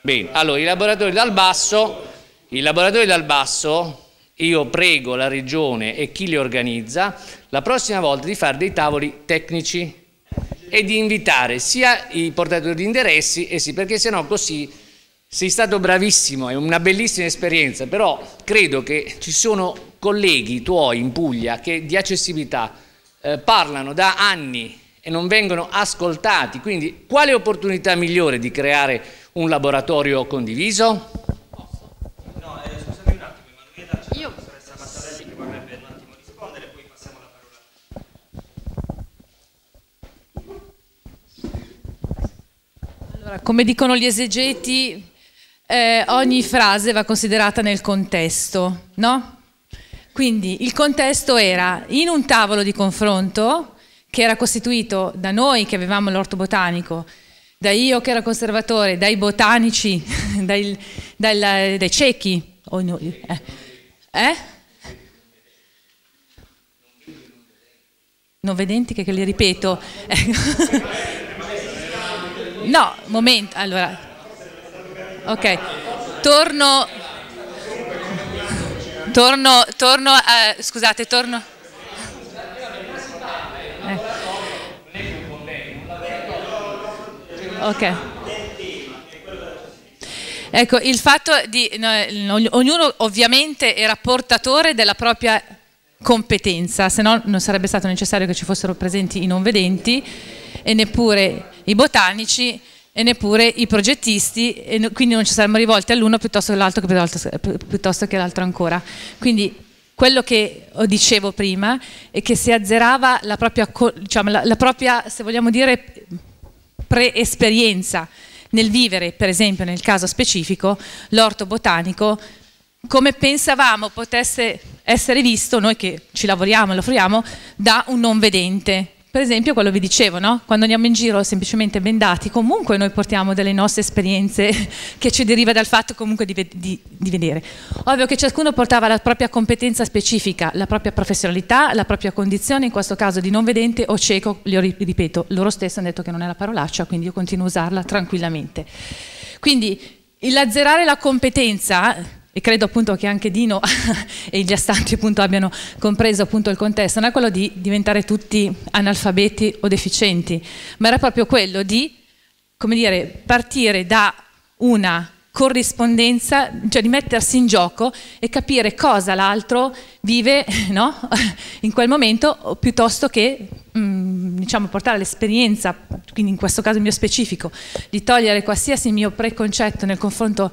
Bene, allora i laboratori dal basso, i laboratori dal basso, io prego la regione e chi li organizza la prossima volta di fare dei tavoli tecnici e di invitare sia i portatori di interessi, e sì, perché sennò così sei stato bravissimo, è una bellissima esperienza, però credo che ci sono colleghi tuoi in Puglia che di accessibilità eh, parlano da anni e non vengono ascoltati, quindi quale opportunità migliore di creare un laboratorio condiviso? Eh, scusami un attimo, Io... la professoressa Mattarelli che vorrebbe un attimo rispondere, poi passiamo la parola. Allora, come dicono gli esegeti, eh, ogni frase va considerata nel contesto, no? Quindi il contesto era in un tavolo di confronto che era costituito da noi che avevamo l'orto botanico, da io che ero conservatore, dai botanici, [laughs] dai, dai, dai ciechi. Oh, no, eh. eh? Non vedenti che, che li ripeto. [laughs] no, momento, allora. Ok, torno Torno, torno a, eh, scusate, torno... Eh. Ok. Ecco, il fatto di... No, ognuno ovviamente era portatore della propria competenza, se no non sarebbe stato necessario che ci fossero presenti i non vedenti e neppure i botanici e neppure i progettisti e quindi non ci saremmo rivolti all'uno piuttosto che all'altro eh, piuttosto che all'altro ancora. Quindi quello che dicevo prima è che si azzerava la propria, diciamo, la, la propria se vogliamo dire, pre-esperienza nel vivere, per esempio nel caso specifico, l'orto botanico, come pensavamo potesse essere visto, noi che ci lavoriamo e lo fruiamo, da un non vedente, per esempio quello vi dicevo, no? quando andiamo in giro semplicemente bendati, comunque noi portiamo delle nostre esperienze [laughs] che ci deriva dal fatto comunque di, di, di, vedere. Ovvio che ciascuno portava la propria competenza specifica, la propria professionalità, la propria condizione, in questo caso di non vedente o cieco, lo ripeto, loro stessi hanno detto che non è la parolaccia, quindi io continuo a usarla tranquillamente. Quindi l'azzerare la competenza e credo appunto che anche Dino [laughs] e gli astanti appunto abbiano compreso appunto il contesto, non è quello di diventare tutti analfabeti o deficienti, ma era proprio quello di, come dire, partire da una corrispondenza, cioè di mettersi in gioco e capire cosa l'altro vive [laughs] no? [laughs] in quel momento piuttosto che mh, mm, diciamo, portare l'esperienza, quindi in questo caso il mio specifico, di togliere qualsiasi mio preconcetto nel confronto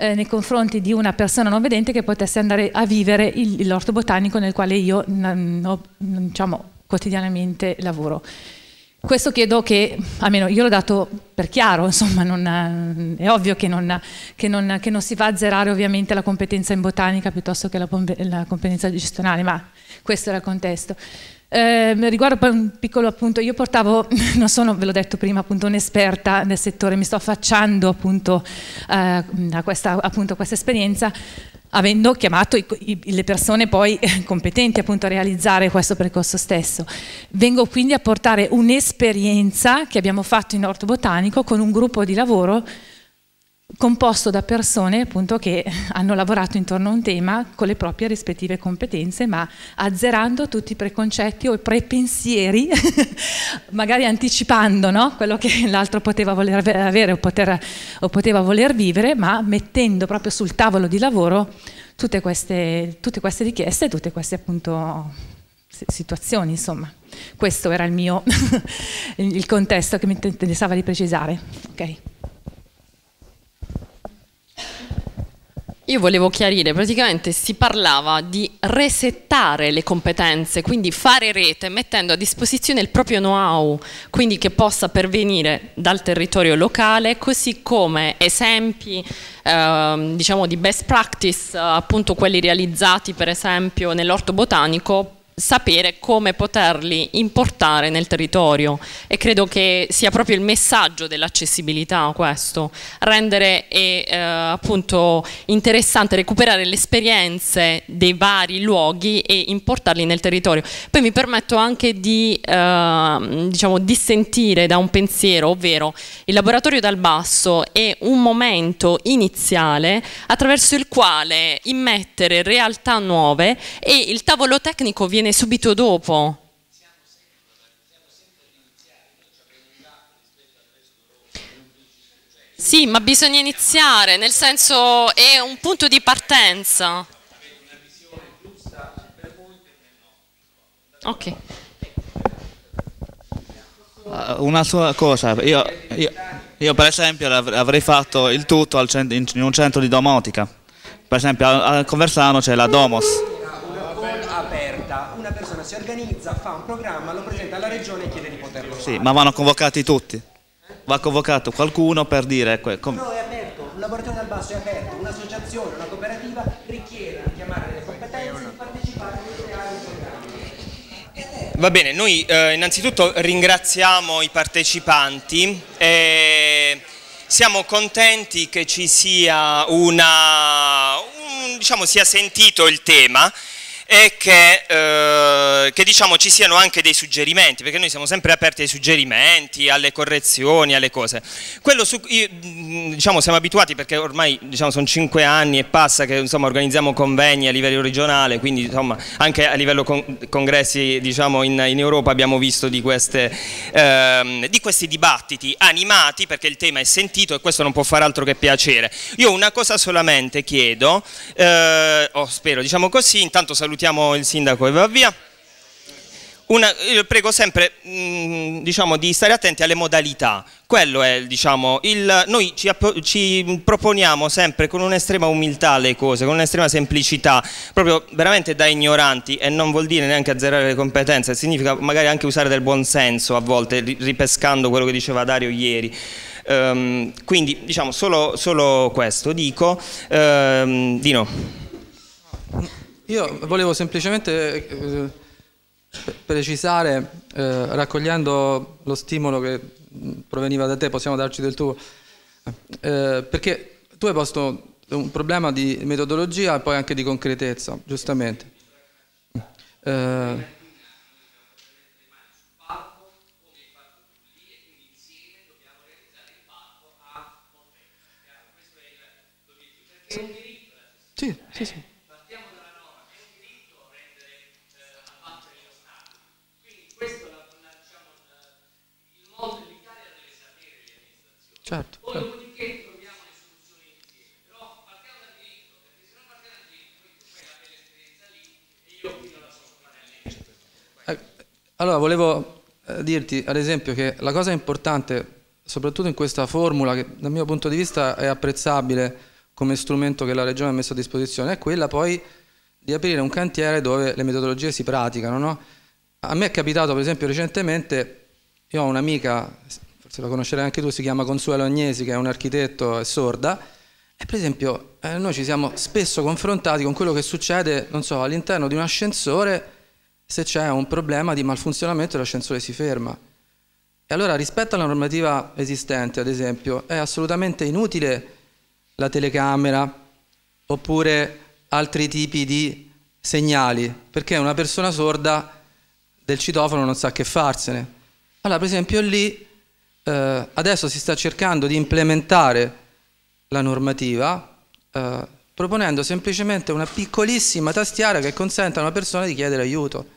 eh, nei confronti di una persona non vedente che potesse andare a vivere l'orto botanico nel quale io diciamo, quotidianamente lavoro. Questo chiedo che, almeno io l'ho dato per chiaro, insomma, non, eh, è ovvio che non, che, non, che non, si va a azzerare ovviamente la competenza in botanica piuttosto che la, la competenza gestionale, ma questo era il contesto. Eh, riguardo poi un piccolo appunto, io portavo, [laughs] non sono, ve l'ho detto prima, appunto un'esperta nel settore, mi sto affacciando appunto eh, a, questa, appunto, a questa esperienza, avendo chiamato i, i, le persone poi eh, competenti appunto a realizzare questo percorso stesso. Vengo quindi a portare un'esperienza che abbiamo fatto in orto botanico con un gruppo di lavoro composto da persone appunto, che hanno lavorato intorno a un tema con le proprie rispettive competenze, ma azzerando tutti i preconcetti o i prepensieri, [laughs] magari anticipando no? quello che l'altro poteva voler avere o, poter, o, poteva voler vivere, ma mettendo proprio sul tavolo di lavoro tutte queste, tutte queste richieste tutte queste appunto situazioni, insomma. Questo era il mio [laughs] il contesto che mi interessava di precisare. Okay. Io volevo chiarire, praticamente si parlava di resettare le competenze, quindi fare rete mettendo a disposizione il proprio know-how, quindi che possa pervenire dal territorio locale, così come esempi eh, diciamo di best practice, appunto quelli realizzati per esempio nell'orto botanico, sapere come poterli importare nel territorio e credo che sia proprio il messaggio dell'accessibilità questo, rendere e, eh, appunto interessante recuperare le esperienze dei vari luoghi e importarli nel territorio. Poi mi permetto anche di eh, diciamo, dissentire da un pensiero, ovvero il laboratorio dal basso è un momento iniziale attraverso il quale immettere realtà nuove e il tavolo tecnico viene avviene subito dopo. Sì, ma bisogna iniziare, nel senso è un punto di partenza. Ok. Uh, una sola cosa, io, io, io per esempio avrei fatto il tutto centro, in un centro di domotica. Per esempio a, a Conversano c'è la Domos si organizza, fa un programma, lo presenta alla regione e chiede di poterlo fare. Sì, ma vanno convocati tutti. Va convocato qualcuno per dire... No, ecco, è aperto, un laboratorio dal basso è aperto, un'associazione, una cooperativa richiede di chiamare delle competenze di partecipare e creare un programma. Va bene, noi eh, innanzitutto ringraziamo i partecipanti. E eh, siamo contenti che ci sia una, un, diciamo, sia sentito il tema e che, eh, che diciamo, ci siano anche dei suggerimenti, perché noi siamo sempre aperti ai suggerimenti, alle correzioni, alle cose. Quello su, cui mm, diciamo, siamo abituati perché ormai diciamo, sono cinque anni e passa che insomma, organizziamo convegni a livello regionale, quindi insomma, anche a livello con, congressi diciamo, in, in, Europa abbiamo visto di, queste, ehm, di questi dibattiti animati perché il tema è sentito e questo non può far altro che piacere. Io una cosa solamente chiedo, eh, o oh, spero, diciamo così, intanto saluto salutiamo il sindaco e va via. Una, io prego sempre mh, mm, diciamo, di stare attenti alle modalità. Quello è diciamo, il, noi ci, ci, proponiamo sempre con un'estrema umiltà le cose, con un'estrema semplicità, proprio veramente da ignoranti e non vuol dire neanche azzerare le competenze, significa magari anche usare del buon senso a volte, ripescando quello che diceva Dario ieri. Um, quindi diciamo solo, solo, questo, dico um, Dino. Io volevo semplicemente eh, precisare, eh, raccogliendo lo stimolo che proveniva da te, possiamo darci del tuo, eh, perché tu hai posto un problema di metodologia e poi anche di concretezza, giustamente. Eh, sì, sì, sì. Certo. Poi certo. dopodiché troviamo le soluzioni Però partiamo dal diritto, perché se non partiamo dal diritto, poi tu fai la io fino alla sua eh, Allora, volevo eh, dirti, ad esempio, che la cosa importante soprattutto in questa formula che dal mio punto di vista è apprezzabile come strumento che la Regione ha messo a disposizione, è quella poi di aprire un cantiere dove le metodologie si praticano. No? A me è capitato per esempio recentemente, io ho un'amica se la conoscerai anche tu, si chiama Consuelo Agnesi, che è un architetto e sorda. E per esempio eh, noi ci siamo spesso confrontati con quello che succede, so, all'interno di un ascensore se c'è un problema di malfunzionamento l'ascensore si ferma. E allora rispetto alla normativa esistente, ad esempio, è assolutamente inutile la telecamera oppure altri tipi di segnali, perché una persona sorda del citofono non sa che farsene. Allora, per esempio, lì eh, adesso si sta cercando di implementare la normativa eh, proponendo semplicemente una piccolissima tastiera che consenta a una persona di chiedere aiuto.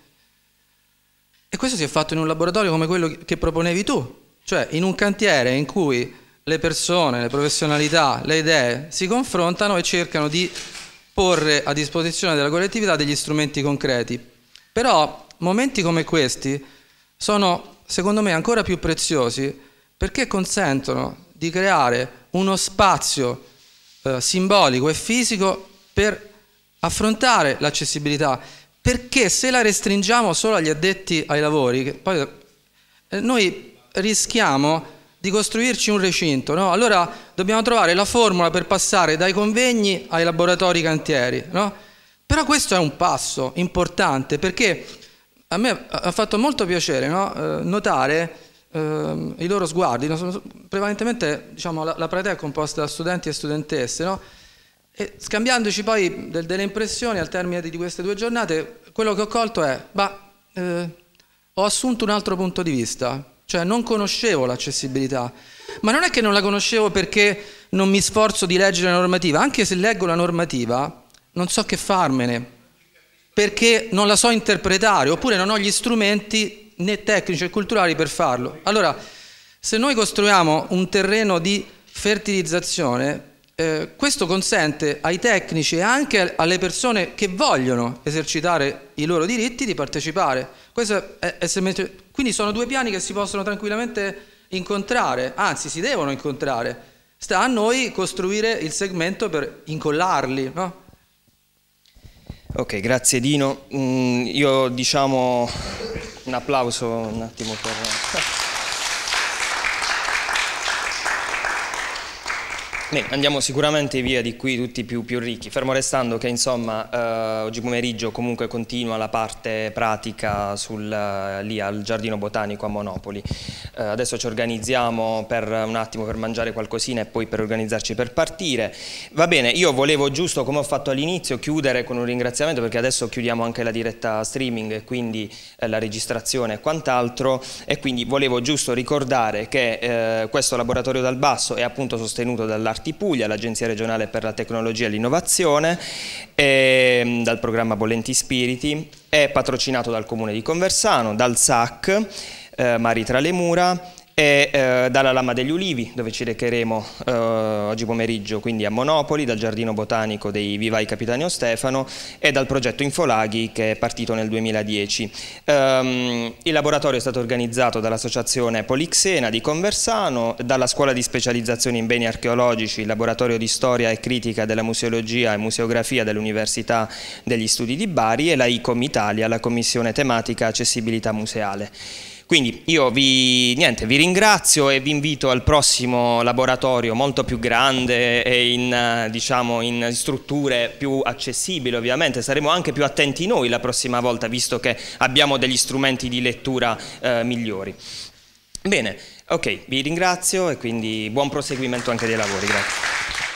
E questo si è fatto in un laboratorio come quello che proponevi tu, cioè in un cantiere in cui le persone, le professionalità, le idee si confrontano e cercano di porre a disposizione della collettività degli strumenti concreti. Però momenti come questi sono, secondo me, ancora più preziosi perché consentono di creare uno spazio eh, simbolico e fisico per affrontare l'accessibilità, perché se la restringiamo solo agli addetti ai lavori, poi, eh, noi rischiamo di costruirci un recinto, no? allora dobbiamo trovare la formula per passare dai convegni ai laboratori cantieri, no? però questo è un passo importante perché a me ha fatto molto piacere no? eh, notare ehm, i loro sguardi, no? sono, prevalentemente diciamo, la, la platea è composta da studenti e studentesse, no? e scambiandoci poi del, delle impressioni al termine di, di, queste due giornate, quello che ho colto è, bah, eh, ho assunto un altro punto di vista, cioè non conoscevo l'accessibilità, ma non è che non la conoscevo perché non mi sforzo di leggere la normativa, anche se leggo la normativa non so che farmene, perché non la so interpretare, oppure non ho gli strumenti né tecnici né culturali per farlo. Allora, se noi costruiamo un terreno di fertilizzazione, eh, questo consente ai tecnici e anche alle persone che vogliono esercitare i loro diritti di partecipare. È, è quindi sono due piani che si possono tranquillamente incontrare, anzi si devono incontrare. Sta a noi costruire il segmento per incollarli. No? Ok, grazie Dino. Mm, io diciamo un applauso un attimo per... Beh, andiamo sicuramente via di qui tutti più, più ricchi, fermo restando che insomma eh, oggi pomeriggio comunque continua la parte pratica sul, eh, lì al Giardino Botanico a Monopoli. Eh, adesso ci organizziamo per un attimo per mangiare qualcosina e poi per organizzarci per partire. Va bene, io volevo giusto come ho fatto all'inizio chiudere con un ringraziamento perché adesso chiudiamo anche la diretta streaming e quindi eh, la registrazione e quant'altro e quindi volevo giusto ricordare che eh, questo laboratorio dal basso è appunto sostenuto dall'arte Parti Puglia, l'Agenzia regionale per la tecnologia e l'innovazione, ehm, dal programma Bolenti Spiriti, è patrocinato dal Comune di Conversano, dal SAC, eh, Mari tra le mura, e eh, dalla Lama degli Ulivi, dove ci recheremo eh, oggi pomeriggio, quindi a Monopoli, dal Giardino Botanico dei Vivai Capitanio Stefano e dal progetto Infolaghi che è partito nel 2010. Um, ehm, il laboratorio è stato organizzato dall'Associazione Polixena di Conversano, dalla Scuola di Specializzazione in Beni Archeologici, il Laboratorio di Storia e Critica della Museologia e Museografia dell'Università degli Studi di Bari e la ICOM Italia, la Commissione Tematica Accessibilità Museale. Quindi io vi, niente, vi ringrazio e vi invito al prossimo laboratorio molto più grande e in, diciamo, in strutture più accessibili ovviamente, saremo anche più attenti noi la prossima volta visto che abbiamo degli strumenti di lettura eh, migliori. Bene, ok, vi ringrazio e quindi buon proseguimento anche dei lavori, grazie.